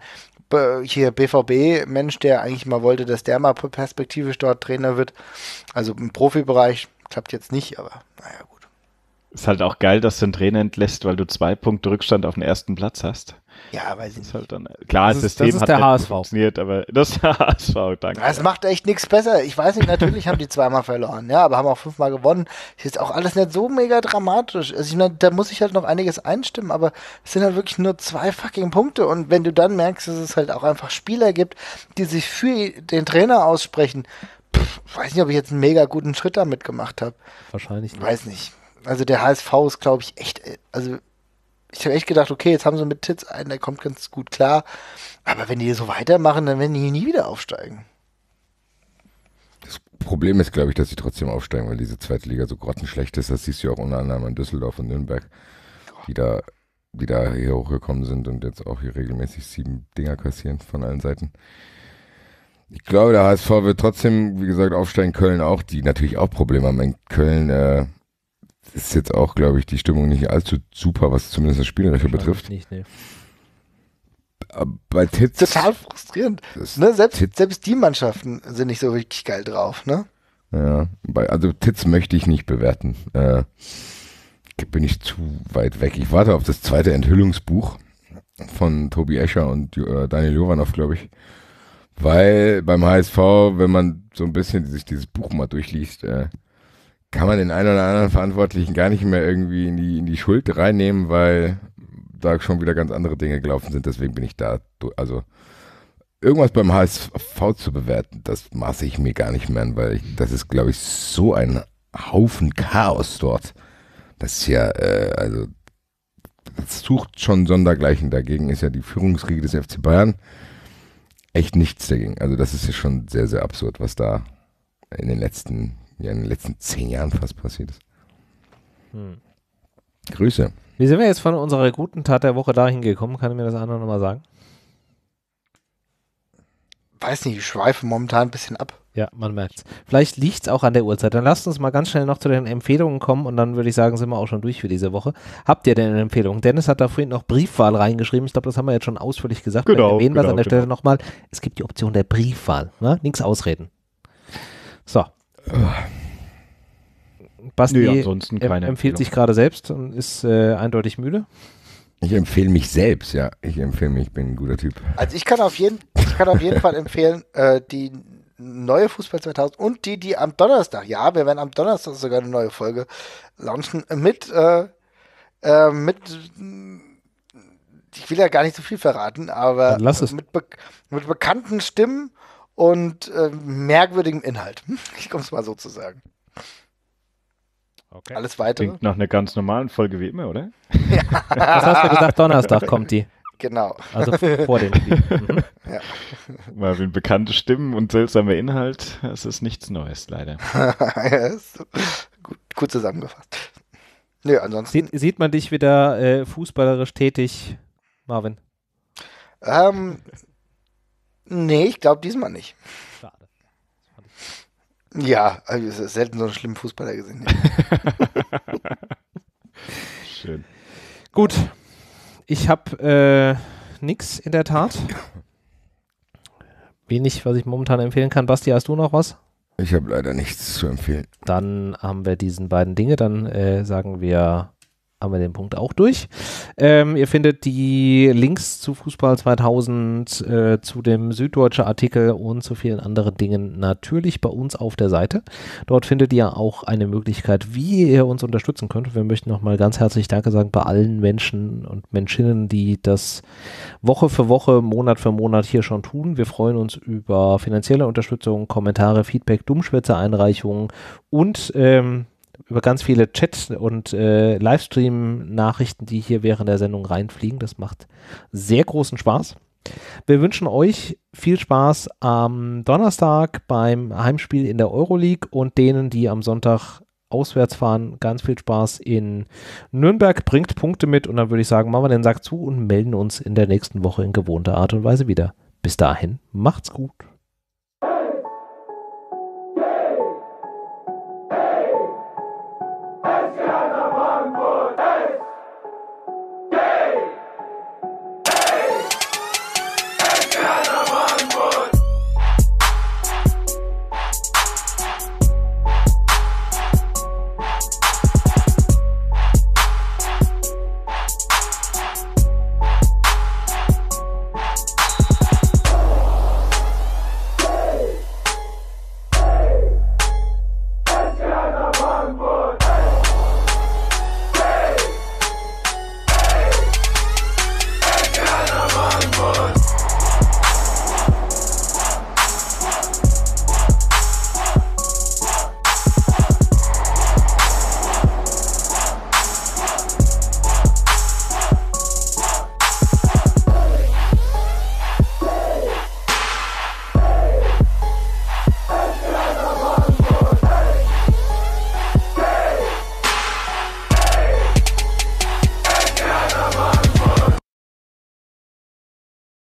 hier BVB-Mensch, der eigentlich mal wollte, dass der mal perspektivisch dort Trainer wird. Also im Profibereich klappt jetzt nicht, aber naja, gut. Ist halt auch geil, dass du einen Trainer entlässt, weil du zwei Punkte Rückstand auf den ersten Platz hast. Ja, weiß ich halt nicht. Halt dann, klar, das, das System ist, das ist hat der funktioniert, aber das ist der HSV, danke. Das macht echt nichts besser. Ich weiß nicht, natürlich haben die zweimal verloren, ja, aber haben auch fünfmal gewonnen. Ist jetzt auch alles nicht so mega dramatisch. Also ich meine, da muss ich halt noch einiges einstimmen, aber es sind halt wirklich nur zwei fucking Punkte. Und wenn du dann merkst, dass es halt auch einfach Spieler gibt, die sich für den Trainer aussprechen, pff, weiß nicht, ob ich jetzt einen mega guten Schritt damit gemacht habe. Wahrscheinlich nicht. Weiß nicht also der HSV ist, glaube ich, echt, äh, also ich habe echt gedacht, okay, jetzt haben sie mit Titz einen, der kommt ganz gut klar. Aber wenn die so weitermachen, dann werden die nie wieder aufsteigen. Das Problem ist, glaube ich, dass sie trotzdem aufsteigen, weil diese zweite Liga so grottenschlecht ist. Das siehst du ja auch unter anderem an Düsseldorf und Nürnberg, die da, die da hier hochgekommen sind und jetzt auch hier regelmäßig sieben Dinger kassieren von allen Seiten. Ich glaube, der HSV wird trotzdem, wie gesagt, aufsteigen. Köln auch, die natürlich auch Probleme haben. In Köln äh, ist jetzt auch, glaube ich, die Stimmung nicht allzu super, was zumindest das Spielrecht betrifft. Nicht, nee. Bei Titz, Total frustrierend. Ne? Selbst, Titz, selbst die Mannschaften sind nicht so richtig geil drauf, ne? Ja, bei, also Titz möchte ich nicht bewerten. Äh, bin ich zu weit weg. Ich warte auf das zweite Enthüllungsbuch von Tobi Escher und äh, Daniel Jovanov, glaube ich. Weil beim HSV, wenn man so ein bisschen sich dieses Buch mal durchliest, äh, kann man den einen oder anderen Verantwortlichen gar nicht mehr irgendwie in die, in die Schuld reinnehmen, weil da schon wieder ganz andere Dinge gelaufen sind. Deswegen bin ich da. Also irgendwas beim HSV zu bewerten, das maße ich mir gar nicht mehr an, weil ich, das ist, glaube ich, so ein Haufen Chaos dort. Das ist ja, äh, also, das sucht schon Sondergleichen. Dagegen ist ja die Führungskriege des FC Bayern echt nichts dagegen. Also, das ist ja schon sehr, sehr absurd, was da in den letzten ja in den letzten zehn Jahren fast passiert ist. Hm. Grüße. Wie sind wir jetzt von unserer guten Tat der Woche dahin gekommen? Kann ich mir das andere nochmal sagen? Weiß nicht, ich schweife momentan ein bisschen ab. Ja, man merkt's. Vielleicht liegt es auch an der Uhrzeit. Dann lasst uns mal ganz schnell noch zu den Empfehlungen kommen und dann würde ich sagen, sind wir auch schon durch für diese Woche. Habt ihr denn eine Empfehlung? Dennis hat da vorhin noch Briefwahl reingeschrieben. Ich glaube, das haben wir jetzt schon ausführlich gesagt. Genau, wir erwähnen genau, wir an der genau. Stelle nochmal. Es gibt die Option der Briefwahl. Ne? Nichts ausreden. So, Basti Nö, ansonsten keine empfiehlt Empfehlung. sich gerade selbst und ist äh, eindeutig müde. Ich empfehle mich selbst, ja. Ich empfehle mich, ich bin ein guter Typ. Also ich kann auf jeden, ich kann auf jeden Fall empfehlen, äh, die neue Fußball 2000 und die, die am Donnerstag, ja, wir werden am Donnerstag sogar eine neue Folge launchen mit, äh, äh, mit, ich will ja gar nicht so viel verraten, aber mit, Be mit bekannten Stimmen und äh, merkwürdigem Inhalt. Hm, ich komme es mal so zu sagen. Okay. Alles weitere. Klingt nach einer ganz normalen Folge wie immer, oder? Ja. Was hast du gesagt? Donnerstag kommt die. Genau. Also vor dem Mhm. Ja. Marvin, bekannte Stimmen und seltsamer Inhalt, es ist nichts Neues, leider. ja, gut, gut, zusammengefasst. Nö, ansonsten. Sieht, sieht, man dich wieder äh, fußballerisch tätig, Marvin? Ähm, Nee, ich glaube diesmal nicht. Schade. Ja, also ich habe selten so einen schlimmen Fußballer gesehen. Schön. Gut, ich habe äh, nichts in der Tat. Wenig, was ich momentan empfehlen kann. Basti, hast du noch was? Ich habe leider nichts zu empfehlen. Dann haben wir diesen beiden Dinge. Dann äh, sagen wir haben wir den Punkt auch durch. Ähm, ihr findet die Links zu Fußball 2000, äh, zu dem süddeutschen Artikel und zu vielen anderen Dingen natürlich bei uns auf der Seite. Dort findet ihr auch eine Möglichkeit, wie ihr uns unterstützen könnt. Wir möchten nochmal ganz herzlich Danke sagen bei allen Menschen und Menschinnen, die das Woche für Woche, Monat für Monat hier schon tun. Wir freuen uns über finanzielle Unterstützung, Kommentare, Feedback, Dummschwätze-Einreichungen und ähm, über ganz viele Chat- und äh, Livestream-Nachrichten, die hier während der Sendung reinfliegen. Das macht sehr großen Spaß. Wir wünschen euch viel Spaß am Donnerstag beim Heimspiel in der Euroleague und denen, die am Sonntag auswärts fahren, ganz viel Spaß in Nürnberg. Bringt Punkte mit und dann würde ich sagen, machen wir den Sack zu und melden uns in der nächsten Woche in gewohnter Art und Weise wieder. Bis dahin, macht's gut.